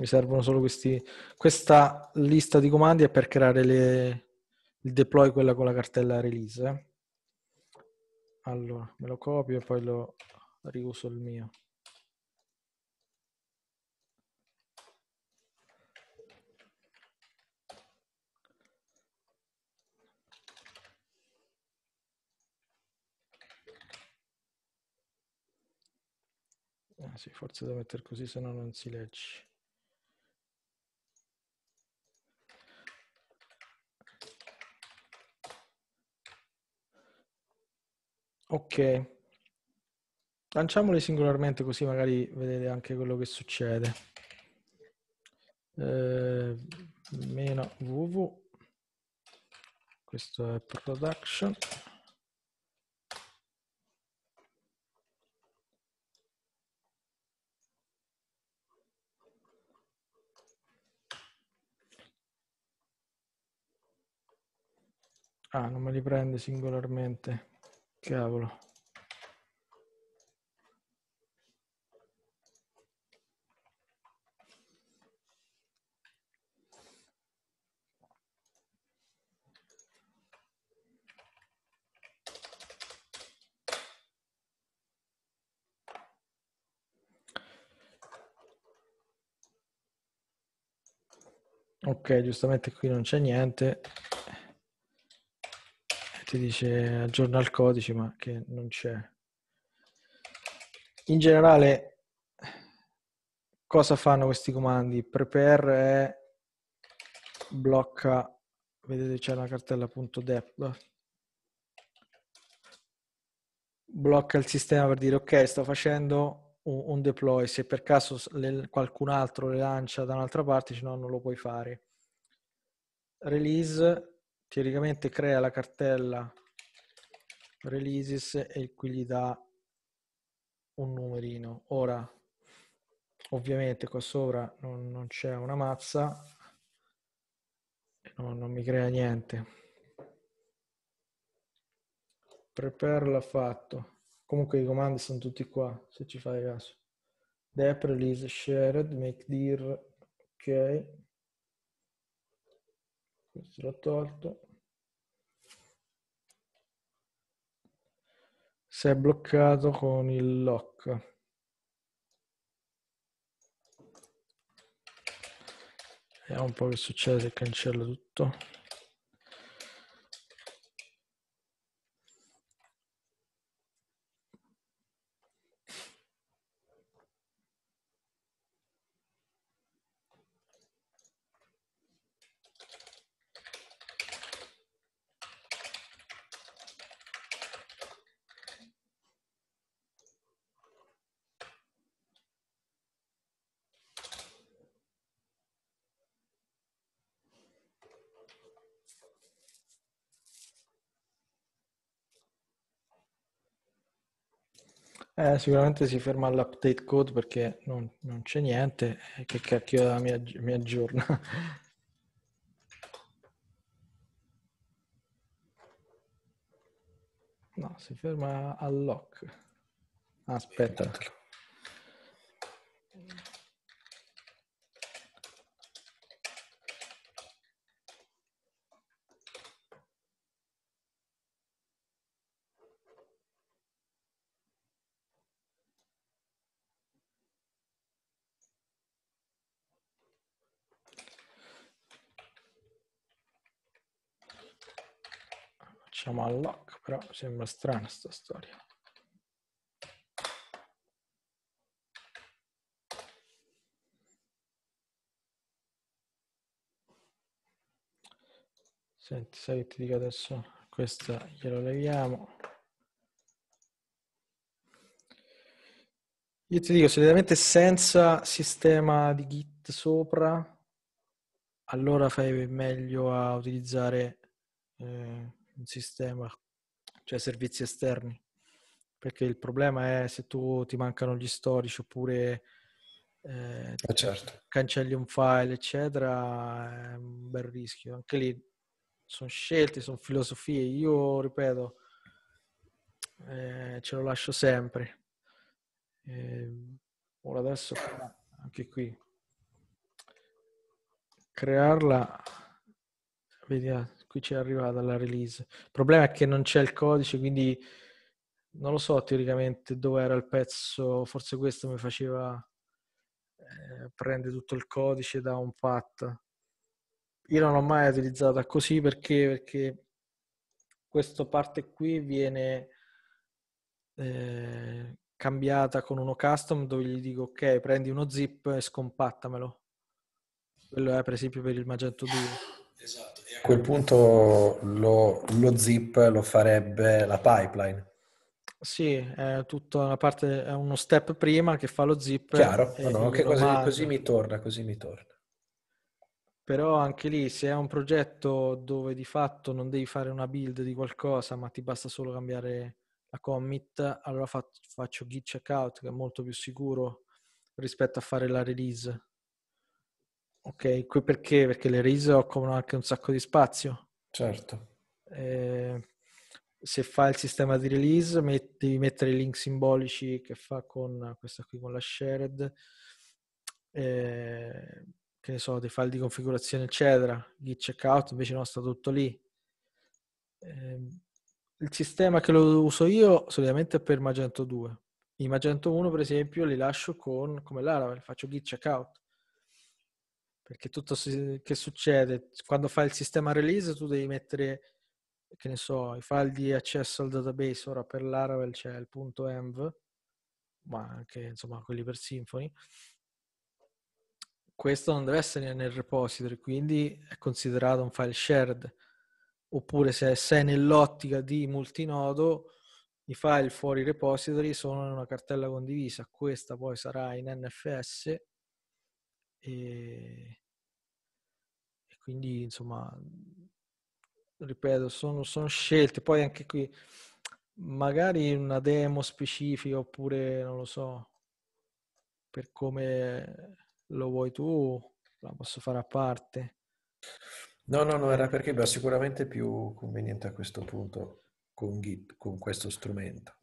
Mi servono solo questi... Questa lista di comandi è per creare le... il deploy, quella con la cartella release. Allora, me lo copio e poi lo riuso il mio. Ah sì, forse devo mettere così, se no non si legge. Ok. Lanciamole singolarmente così magari vedete anche quello che succede. Eh, meno www. Questo è production. Ah, non me li prende singolarmente. Cavolo. Ok, giustamente qui non c'è niente ti dice aggiorna il codice, ma che non c'è. In generale, cosa fanno questi comandi? Prepare è blocca, vedete c'è una cartella punto .dep, blocca il sistema per dire ok, sto facendo un, un deploy, se per caso le, qualcun altro le lancia da un'altra parte, se no non lo puoi fare. Release teoricamente crea la cartella releases e qui gli dà un numerino. Ora, ovviamente qua sopra non, non c'è una mazza, no, non mi crea niente. Prepare l'ha fatto. Comunque i comandi sono tutti qua, se ci fai caso. Dep, release, shared, make dir, ok questo l'ho tolto. Si è bloccato con il lock. Vediamo un po' che succede se cancello tutto. sicuramente si ferma all'update code perché non, non c'è niente. Che cacchio mi, mi aggiorna? No, si ferma al lock. Aspetta. Facciamo unlock, però sembra strana sta storia. Senti, sai che ti dico adesso? Questa glielo leviamo. Io ti dico, solitamente senza sistema di Git sopra, allora fai meglio a utilizzare... Eh, un sistema, cioè servizi esterni. Perché il problema è se tu ti mancano gli storici oppure eh, eh certo. cancelli un file, eccetera, è un bel rischio. Anche lì sono scelte, sono filosofie. Io ripeto, eh, ce lo lascio sempre. Ehm, ora adesso anche qui crearla vediamo qui c'è arrivata la release. Il problema è che non c'è il codice, quindi non lo so teoricamente dove era il pezzo, forse questo mi faceva eh, prendere tutto il codice da un pat. Io non l'ho mai utilizzata così perché, perché questa parte qui viene eh, cambiata con uno custom dove gli dico ok prendi uno zip e scompattamelo. Quello è per esempio per il Magento 2 Esatto, e a quel punto lo, lo zip lo farebbe la pipeline. Sì, è tutta una parte, è uno step prima che fa lo zip. Chiaro, no, che così, così, mi torna, così mi torna. Però anche lì, se è un progetto dove di fatto non devi fare una build di qualcosa, ma ti basta solo cambiare la commit, allora faccio git checkout, che è molto più sicuro rispetto a fare la release. Ok, qui perché? Perché le RISO occupano anche un sacco di spazio. Certo. Eh, se fa il sistema di release met- devi mettere i link simbolici che fa con questa qui, con la shared, eh, che ne so, dei file di configurazione, eccetera. Git checkout invece no, sta tutto lì. Eh, il sistema che lo uso io solitamente è per Magento 2. I Magento 1, per esempio, li lascio con, come Laravel, faccio git checkout perché tutto si, che succede? Quando fai il sistema release tu devi mettere, che ne so, i file di accesso al database, ora per Laravel c'è il punto .env, ma anche insomma quelli per Symfony. Questo non deve essere nel repository, quindi è considerato un file shared. Oppure se sei nell'ottica di multinodo, i file fuori repository sono in una cartella condivisa. Questa poi sarà in NFS e, e quindi, insomma, ripeto, sono, sono, scelte. Poi anche qui, magari una demo specifica oppure, non lo so, per come lo vuoi tu, la posso fare a parte. No, no, no, era perché beh, sicuramente più conveniente a questo punto con Git, con questo strumento.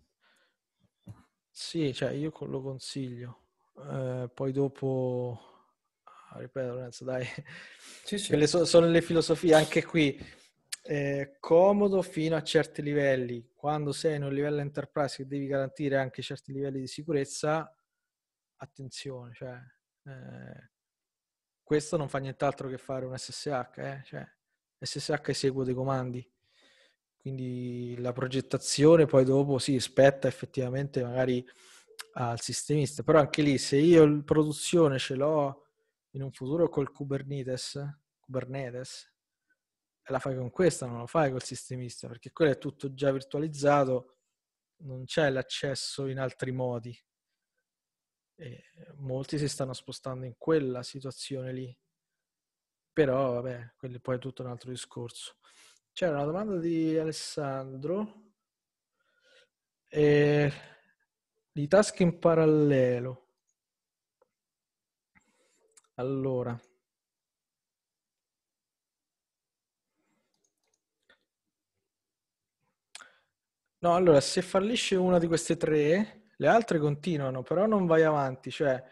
Sì, cioè io lo consiglio. Eh, poi dopo ripeto Lorenzo, dai, sì, sì. Le so- sono le filosofie, anche qui, eh, comodo fino a certi livelli, quando sei in un livello enterprise che devi garantire anche certi livelli di sicurezza, attenzione, cioè, eh, questo non fa nient'altro che fare un SSH, eh? cioè, SSH esegue dei comandi quindi la progettazione poi dopo si sì, spetta effettivamente magari al sistemista, però anche lì se io in produzione ce l'ho in un futuro col Kubernetes, Kubernetes la fai con questa, non lo fai col sistemista, perché quello è tutto già virtualizzato, non c'è l'accesso in altri modi. E molti si stanno spostando in quella situazione lì, però vabbè, quello poi è tutto un altro discorso. C'era una domanda di Alessandro. Eh, di task in parallelo allora No, allora, se fallisce una di queste tre, le altre continuano, però non vai avanti, cioè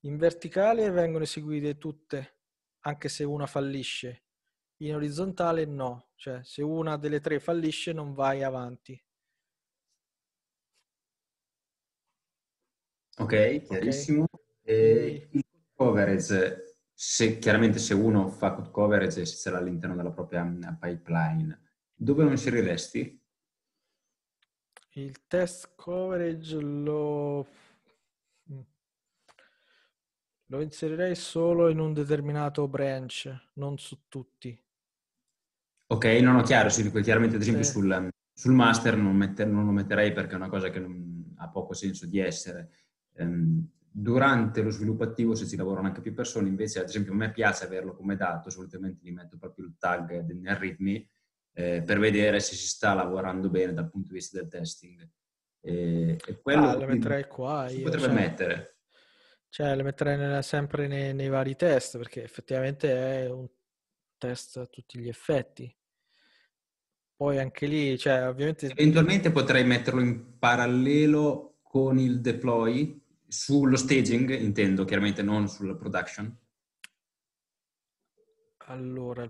in verticale vengono eseguite tutte, anche se una fallisce. In orizzontale no, cioè se una delle tre fallisce non vai avanti. Ok, chiarissimo. Okay. E coverage, se, chiaramente se uno fa code coverage e se ce l'ha all'interno della propria mm, pipeline, dove lo inseriresti? Il test coverage lo... Mm, lo inserirei solo in un determinato branch, non su tutti. Ok, non ho chiaro, sì, chiaramente ad esempio sì. sul, mm, sul, master non, metter, non, lo metterei perché è una cosa che non, ha poco senso di essere. Um, Durante lo sviluppo attivo, se ci lavorano anche più persone, invece, ad esempio, a me piace averlo come dato, solitamente gli metto proprio il tag nel ritmi eh, per vedere se si sta lavorando bene dal punto di vista del testing. E, e quello ah, lo metterei qua. Si io, potrebbe cioè, mettere. Cioè, lo metterei nella, sempre nei, nei vari test, perché effettivamente è un test a tutti gli effetti poi anche lì, cioè, ovviamente... Eventualmente potrei metterlo in parallelo con il deploy, sullo staging intendo, chiaramente non sulla production. Allora,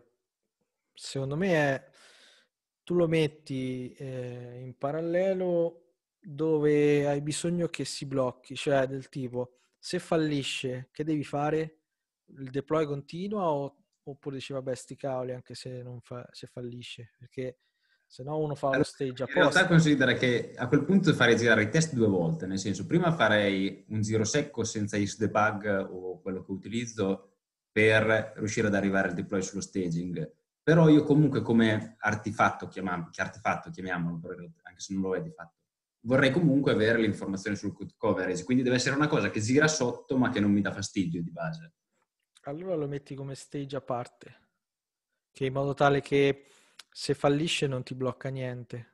secondo me è, tu lo metti eh, in parallelo dove hai bisogno che si blocchi, cioè del tipo se fallisce che devi fare? Il deploy continua o, oppure dici vabbè sti cavoli anche se, fa, se fallisce? Perché se no uno fa allora, lo stage apposta. In realtà considera che a quel punto farei girare i test due volte, nel senso prima farei un giro secco senza is debug o quello che utilizzo per riuscire ad arrivare al deploy sullo staging, però io comunque come artefatto, chiamam- che artefatto chiamiamolo, anche se non lo è di fatto, vorrei comunque avere le informazioni sul code coverage, quindi deve essere una cosa che gira sotto ma che non mi dà fastidio di base. Allora lo metti come stage a parte, che in modo tale che se fallisce non ti blocca niente.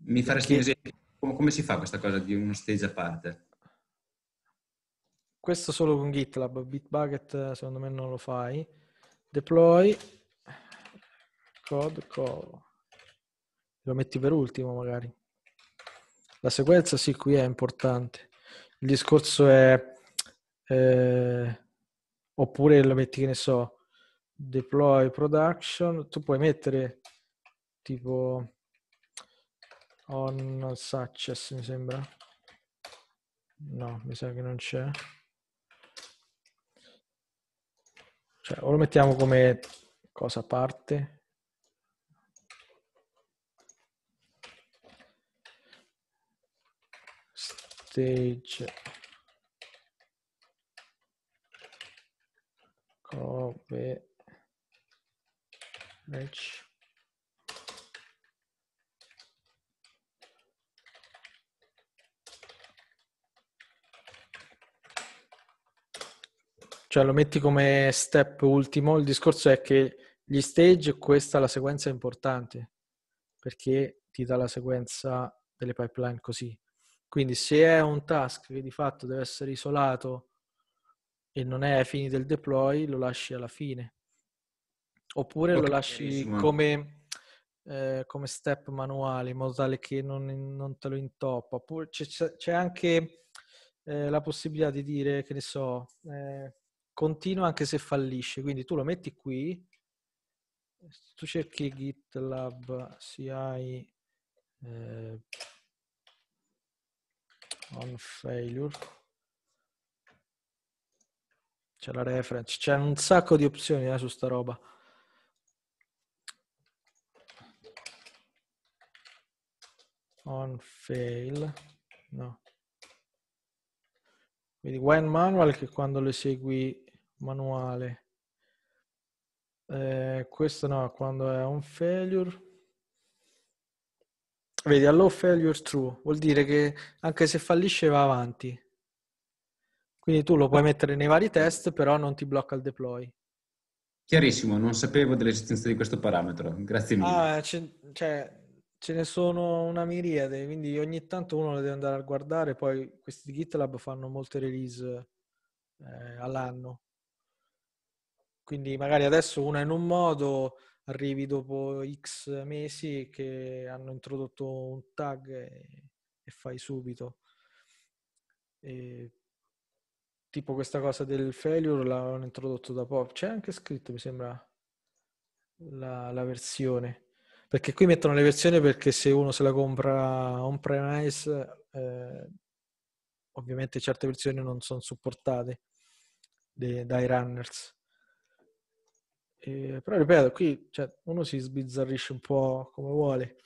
Mi faresti un esempio? Come, si fa questa cosa di uno stage a parte? Questo solo con GitLab, Bitbucket eh, secondo me non lo fai. Deploy, code, call. Lo metti per ultimo magari. La sequenza sì, qui è importante. Il discorso è... Eh, oppure lo metti, che ne so, deploy production, tu puoi mettere tipo on success mi sembra no mi sa che non c'è cioè o lo mettiamo come cosa a parte stage copy match cioè lo metti come step ultimo il discorso è che gli stage questa la sequenza è importante perché ti dà la sequenza delle pipeline così quindi se è un task che di fatto deve essere isolato e non è ai fini del deploy lo lasci alla fine Oppure lo, lo lasci come, eh, come, step manuale, in modo tale che non, non te lo intoppa. Oppure c'è, c'è anche eh, la possibilità di dire, che ne so, eh, continua anche se fallisce. Quindi tu lo metti qui, tu cerchi GitLab CI eh, on failure c'è la reference c'è un sacco di opzioni eh, su sta roba on fail, no. Quindi when manual che quando lo esegui manuale. Eh, questo no, quando è on failure. Vedi, allow failure true vuol dire che anche se fallisce va avanti. Quindi tu lo puoi mettere nei vari test, però non ti blocca il deploy. Chiarissimo, non sapevo dell'esistenza di questo parametro. Grazie mille. Ah, cioè, ce ne sono una miriade, quindi ogni tanto uno le deve andare a guardare, poi questi di GitLab fanno molte release eh, all'anno. Quindi magari adesso una in un modo, arrivi dopo X mesi che hanno introdotto un tag e, e fai subito. E, tipo questa cosa del failure l'hanno introdotto da poco. C'è anche scritto, mi sembra, la, la versione. Perché qui mettono le versioni perché se uno se la compra on-premise, eh, ovviamente certe versioni non sono supportate dai, dai runners. Eh, però ripeto, qui cioè, uno si sbizzarrisce un po' come vuole.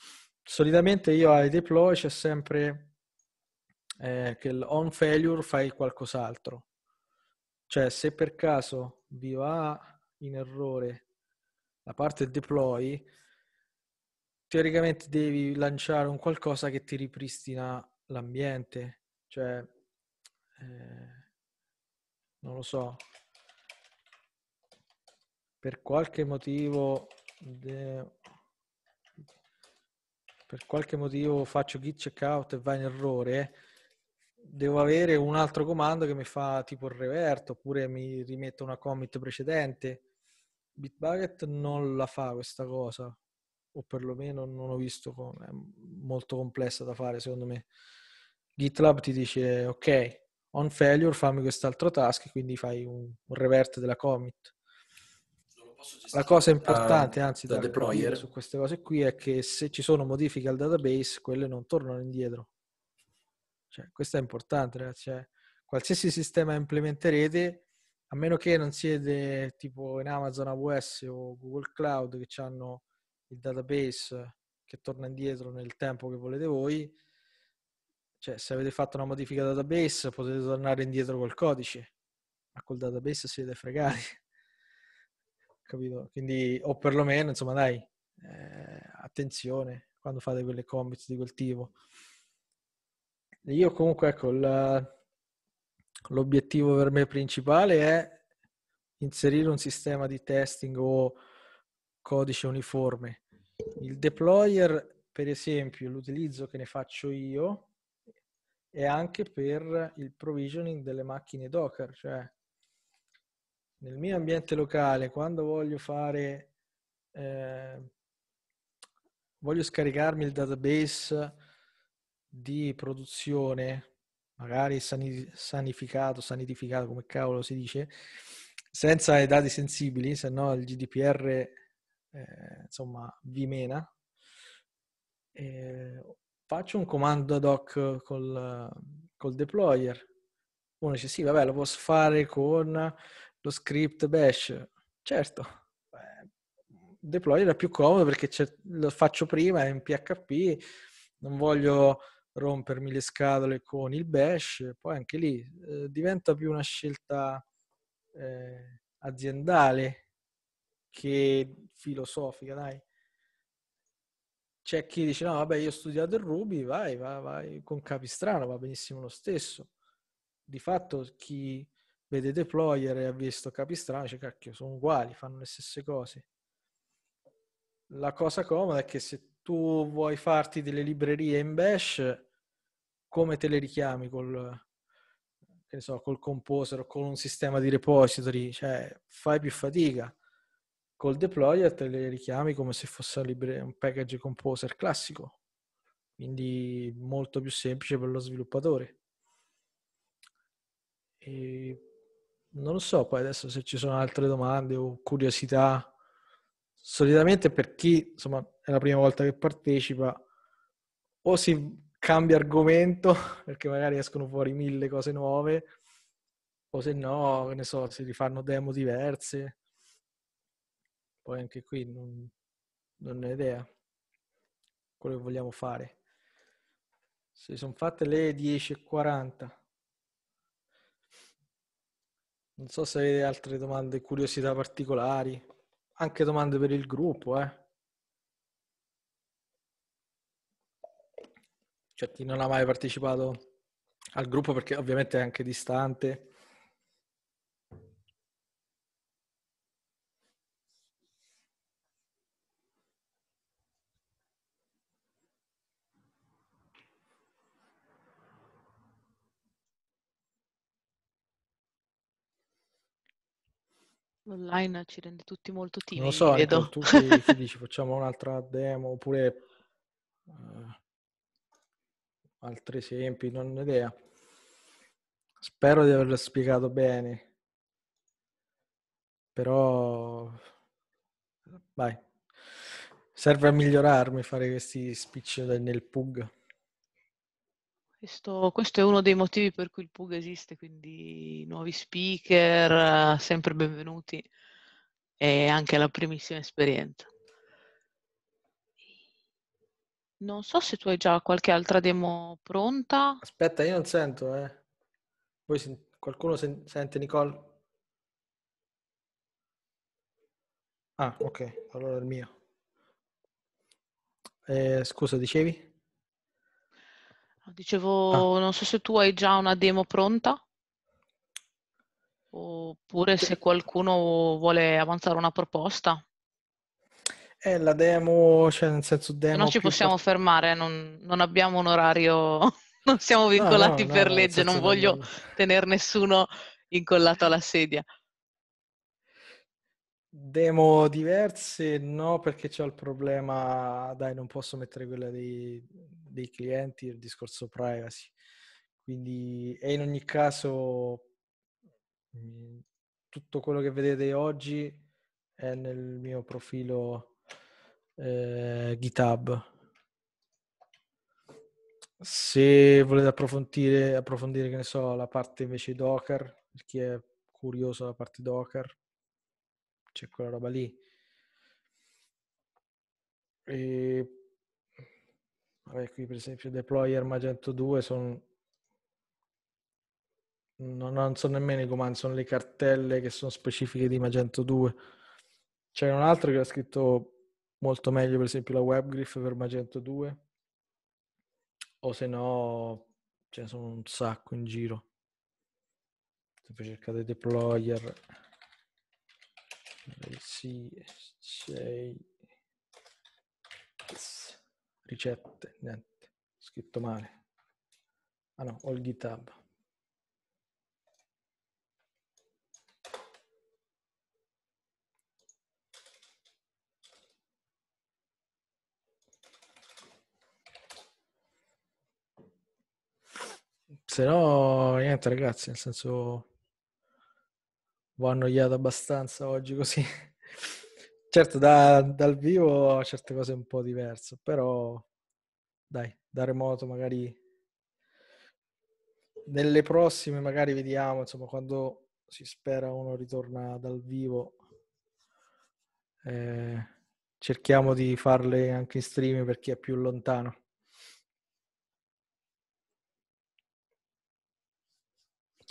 Solitamente io ai deploy c'è sempre eh, che l'on failure fai qualcos'altro. Cioè se per caso vi va in errore la parte deploy, teoricamente devi lanciare un qualcosa che ti ripristina l'ambiente, cioè eh, non lo so, per qualche motivo de... per qualche motivo faccio git checkout e va in errore, devo avere un altro comando che mi fa tipo il revert oppure mi rimetto una commit precedente. Bitbucket non la fa questa cosa o perlomeno non ho visto, con, è molto complessa da fare secondo me. GitLab ti dice ok, on failure fammi quest'altro task, quindi fai un, un revert della commit. La cosa importante, da, anzi, da, da deployer su queste cose qui è che se ci sono modifiche al database, quelle non tornano indietro. Cioè, questo è importante, ragazzi. Cioè, qualsiasi sistema implementerete, a meno che non siete tipo in Amazon AWS o Google Cloud che hanno il database che torna indietro nel tempo che volete voi, cioè se avete fatto una modifica database potete tornare indietro col codice, ma col database siete fregati, capito? Quindi, o perlomeno, insomma, dai, eh, attenzione quando fate quelle commits di quel tipo. Io comunque, ecco, il, l'obiettivo per me principale è inserire un sistema di testing o codice uniforme il deployer, per esempio, l'utilizzo che ne faccio io è anche per il provisioning delle macchine Docker, cioè nel mio ambiente locale, quando voglio fare, eh, voglio scaricarmi il database di produzione, magari sanificato, sanificato come cavolo si dice, senza i dati sensibili, se no il GDPR eh, insomma, vi mena. E faccio un comando ad hoc col, col deployer. Uno dice sì, vabbè, lo posso fare con lo script bash. Certo, eh, deployer è più comodo perché lo faccio prima in PHP, non voglio rompermi le scatole con il bash, poi anche lì eh, diventa più una scelta eh, aziendale che filosofica, dai. C'è chi dice, no, vabbè, io ho studiato il Ruby, vai, vai, vai, con Capistrano va benissimo lo stesso. Di fatto chi vede Deployer e ha visto Capistrano dice, cacchio, sono uguali, fanno le stesse cose. La cosa comoda è che se tu vuoi farti delle librerie in Bash, come te le richiami col, che so, col composer o con un sistema di repository, cioè fai più fatica col deployer te le richiami come se fosse un package composer classico, quindi molto più semplice per lo sviluppatore. E non lo so poi adesso se ci sono altre domande o curiosità. Solitamente per chi insomma, è la prima volta che partecipa o si cambia argomento perché magari escono fuori mille cose nuove o se no, che ne so, si rifanno demo diverse poi anche qui non, non ho idea quello che vogliamo fare. Se sono fatte le 10.40. Non so se avete altre domande, curiosità particolari, anche domande per il gruppo, eh. Cioè chi non ha mai partecipato al gruppo perché ovviamente è anche distante Online ci rende tutti molto timidi. Non lo so, vedo. tutti ti dici facciamo un'altra demo oppure uh, altri esempi, non ho idea. Spero di averlo spiegato bene. Però vai. Serve a migliorarmi fare questi speech nel PUG. Questo, questo, è uno dei motivi per cui il PUG esiste, quindi nuovi speaker, eh, sempre benvenuti e anche la primissima esperienza. Non so se tu hai già qualche altra demo pronta. Aspetta, io non sento, eh. Sen- qualcuno sen- sente Nicole? Ah, ok, allora il mio. Eh, scusa, dicevi? Dicevo, ah. non so se tu hai già una demo pronta oppure se qualcuno vuole avanzare una proposta. Eh, la demo, cioè nel senso demo... Non ci possiamo più... fermare, non, non, abbiamo un orario, non siamo vincolati no, no, per no, legge, non voglio demo. tenere nessuno incollato alla sedia. Demo diverse? No, perché c'è il problema, dai, non posso mettere quella di, dei clienti il discorso privacy. Quindi, e in ogni caso, tutto quello che vedete oggi è nel mio profilo eh, GitHub. Se volete approfondire, approfondire, che ne so, la parte invece Docker, per chi è curioso la parte Docker, c'è quella roba lì. E Vabbè, qui per esempio deployer Magento 2 sono... Non, non so nemmeno i comandi, sono le cartelle che sono specifiche di Magento 2. C'è un altro che ha scritto molto meglio, per esempio la WebGriff per Magento 2. O se no, ce ne sono un sacco in giro. Se cercate deployer, CSJS ricette, niente, scritto male. Ah no, ho il GitHub. Se no, niente ragazzi, nel senso, ho annoiato abbastanza oggi così. Certo, da, dal vivo certe cose un po' diverse, però dai, da remoto magari nelle prossime magari vediamo, insomma, quando si spera uno ritorna dal vivo, eh, cerchiamo di farle anche in streaming per chi è più lontano.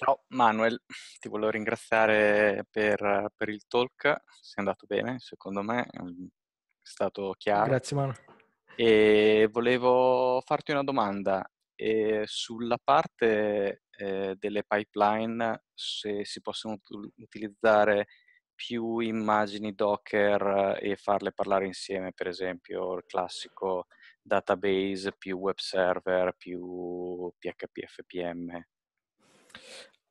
Ciao Manuel, ti volevo ringraziare per, per il talk, sei andato bene secondo me, è stato chiaro. Grazie Manuel. E volevo farti una domanda eh, sulla parte eh, delle pipeline, se si possono utilizzare più immagini Docker e farle parlare insieme, per esempio il classico database più web server più PHP FPM.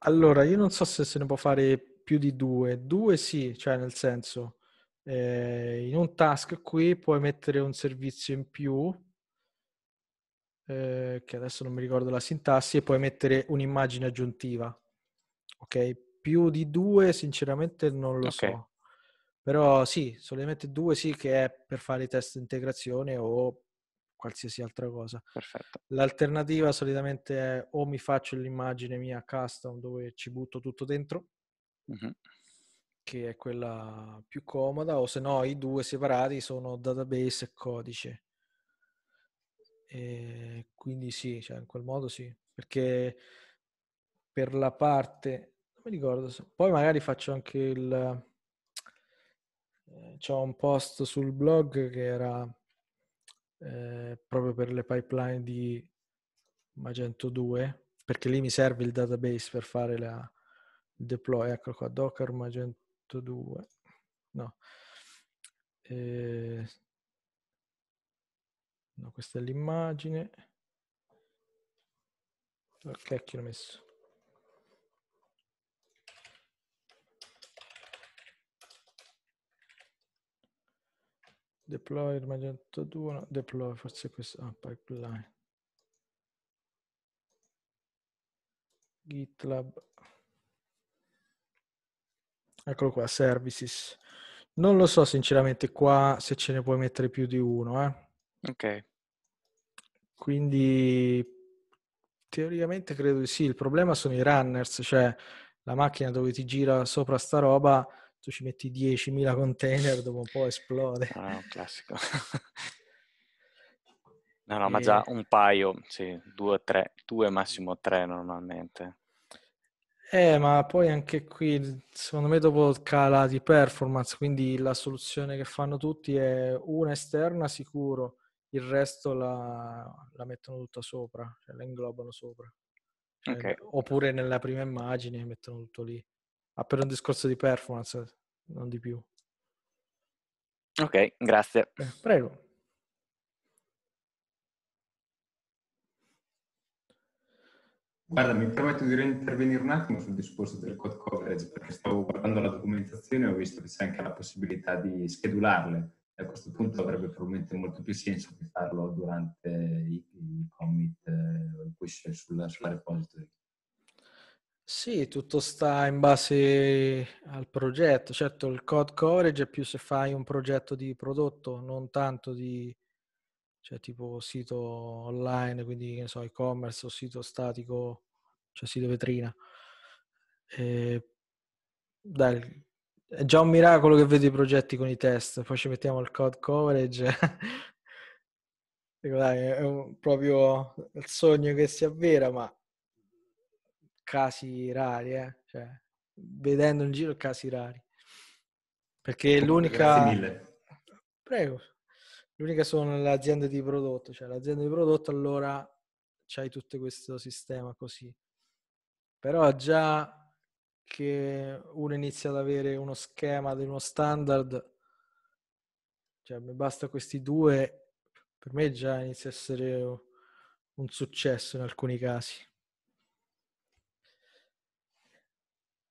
Allora, io non so se se ne può fare più di due. Due sì, cioè nel senso, eh, in un task qui puoi mettere un servizio in più, eh, che adesso non mi ricordo la sintassi, e puoi mettere un'immagine aggiuntiva. Ok? Più di due sinceramente non lo okay. so. Però sì, solitamente due sì che è per fare i test di integrazione o qualsiasi altra cosa. Perfetto. L'alternativa solitamente è o mi faccio l'immagine mia custom dove ci butto tutto dentro, mm-hmm. che è quella più comoda, o se no i due separati sono database e codice. E quindi sì, cioè in quel modo sì, perché per la parte, non mi ricordo, poi magari faccio anche il... Eh, c'ho un post sul blog che era eh, proprio per le pipeline di Magento 2, perché lì mi serve il database per fare la, il deploy. Eccolo qua, Docker Magento 2. No. Eh, no questa è l'immagine. Perché chi l'ho messo? deploy, ormai 82, no, deploy, forse questo, ah, pipeline. GitLab. Eccolo qua, services. Non lo so sinceramente qua se ce ne puoi mettere più di uno. Eh. Ok. Quindi teoricamente credo di sì. Il problema sono i runners, cioè la macchina dove ti gira sopra sta roba tu ci metti 10.000 container, dopo un po' esplode. Ah, un classico. no, no, e... ma già un paio, sì, due, tre, due massimo tre normalmente. Eh, ma poi anche qui, secondo me, dopo cala di performance, quindi la soluzione che fanno tutti è una esterna sicuro, il resto la, la mettono tutta sopra, cioè la inglobano sopra. Cioè, okay. Oppure nella prima immagine mettono tutto lì ma ah, per un discorso di performance, non di più. Ok, grazie. Eh, prego. Guarda, mi permetto di intervenire un attimo sul discorso del code coverage, perché stavo guardando la documentazione e ho visto che c'è anche la possibilità di schedularle. a questo punto avrebbe probabilmente molto più senso di farlo durante i, i commit eh, o eh, i push sulla, sulla repository. Sì, tutto sta in base al progetto. Certo, il code coverage è più se fai un progetto di prodotto, non tanto di cioè, tipo sito online, quindi che ne so, e-commerce o sito statico, cioè sito vetrina. E, dai, è già un miracolo che vedo i progetti con i test, poi ci mettiamo il code coverage. Dico, dai, è un, proprio il sogno che si avvera, ma casi rari, eh? cioè, vedendo in giro casi rari. Perché ecco, l'unica... Mille. Prego. L'unica sono le aziende di prodotto, cioè l'azienda di prodotto allora c'hai tutto questo sistema così. Però già che uno inizia ad avere uno schema di uno standard, cioè mi basta questi due, per me già inizia a essere un successo in alcuni casi.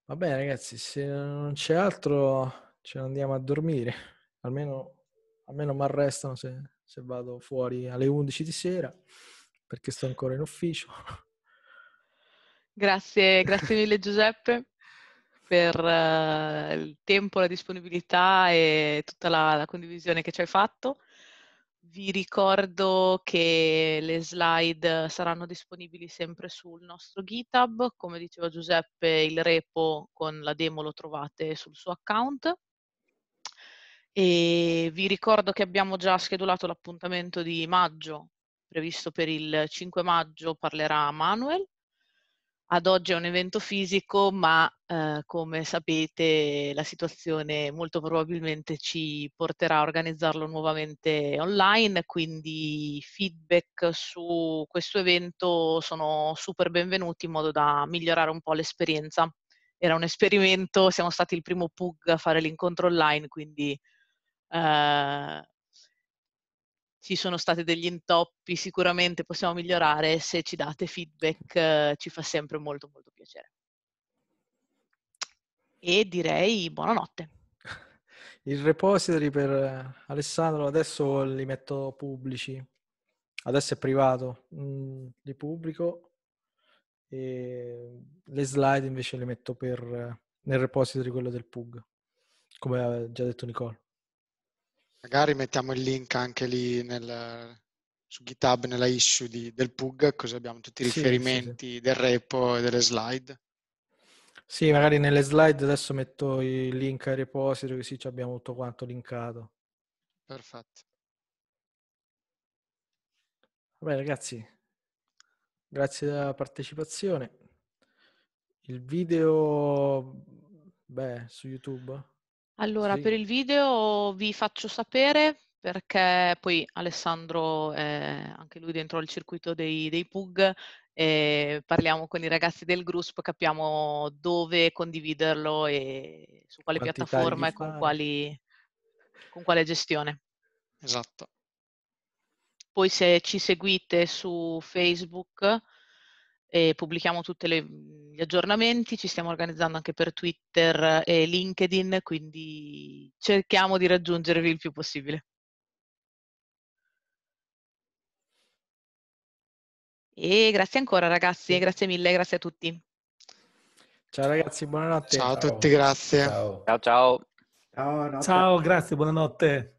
Va bene ragazzi, se non c'è altro ce ne andiamo a dormire, almeno, almeno mi arrestano se, se vado fuori alle 11 di sera perché sto ancora in ufficio. Grazie, grazie mille Giuseppe per uh, il tempo, la disponibilità e tutta la, la condivisione che ci hai fatto. Vi ricordo che le slide saranno disponibili sempre sul nostro GitHub, come diceva Giuseppe il repo con la demo lo trovate sul suo account. E vi ricordo che abbiamo già schedulato l'appuntamento di maggio, previsto per il 5 maggio parlerà Manuel ad oggi è un evento fisico, ma eh, come sapete la situazione molto probabilmente ci porterà a organizzarlo nuovamente online, quindi feedback su questo evento sono super benvenuti in modo da migliorare un po' l'esperienza. Era un esperimento, siamo stati il primo PUG a fare l'incontro online, quindi eh, ci sono stati degli intoppi, sicuramente possiamo migliorare, se ci date feedback eh, ci fa sempre molto molto piacere. E direi buonanotte. Il repository per eh, Alessandro adesso li metto pubblici, adesso è privato, mm, li pubblico e le slide invece le metto per, eh, nel repository quello del PUG, come ha già detto Nicole. Magari mettiamo il link anche lì nel, su GitHub nella issue di, del PUG, così abbiamo tutti i riferimenti sì, sì, sì. del repo e delle slide. Sì, magari nelle slide adesso metto il link al repository, così abbiamo tutto quanto linkato. Perfetto. Vabbè ragazzi, grazie della partecipazione. Il video, beh, su YouTube. Allora, Sì. per il video vi faccio sapere perché poi Alessandro è eh, anche lui dentro il circuito dei, dei PUG e eh, parliamo con i ragazzi del GRUSP, capiamo dove condividerlo e su quale Quantità piattaforma e con, quali- con quale gestione. Esatto. Poi se ci seguite su Facebook e pubblichiamo tutti mhmm, gli aggiornamenti, ci stiamo organizzando anche per Twitter e LinkedIn, quindi cerchiamo di raggiungervi il più possibile. E grazie ancora ragazzi, grazie mille, grazie a tutti. Ciao ragazzi, buonanotte. Ciao a tutti, grazie. Ciao ciao. Ciao, ciao grazie, buonanotte.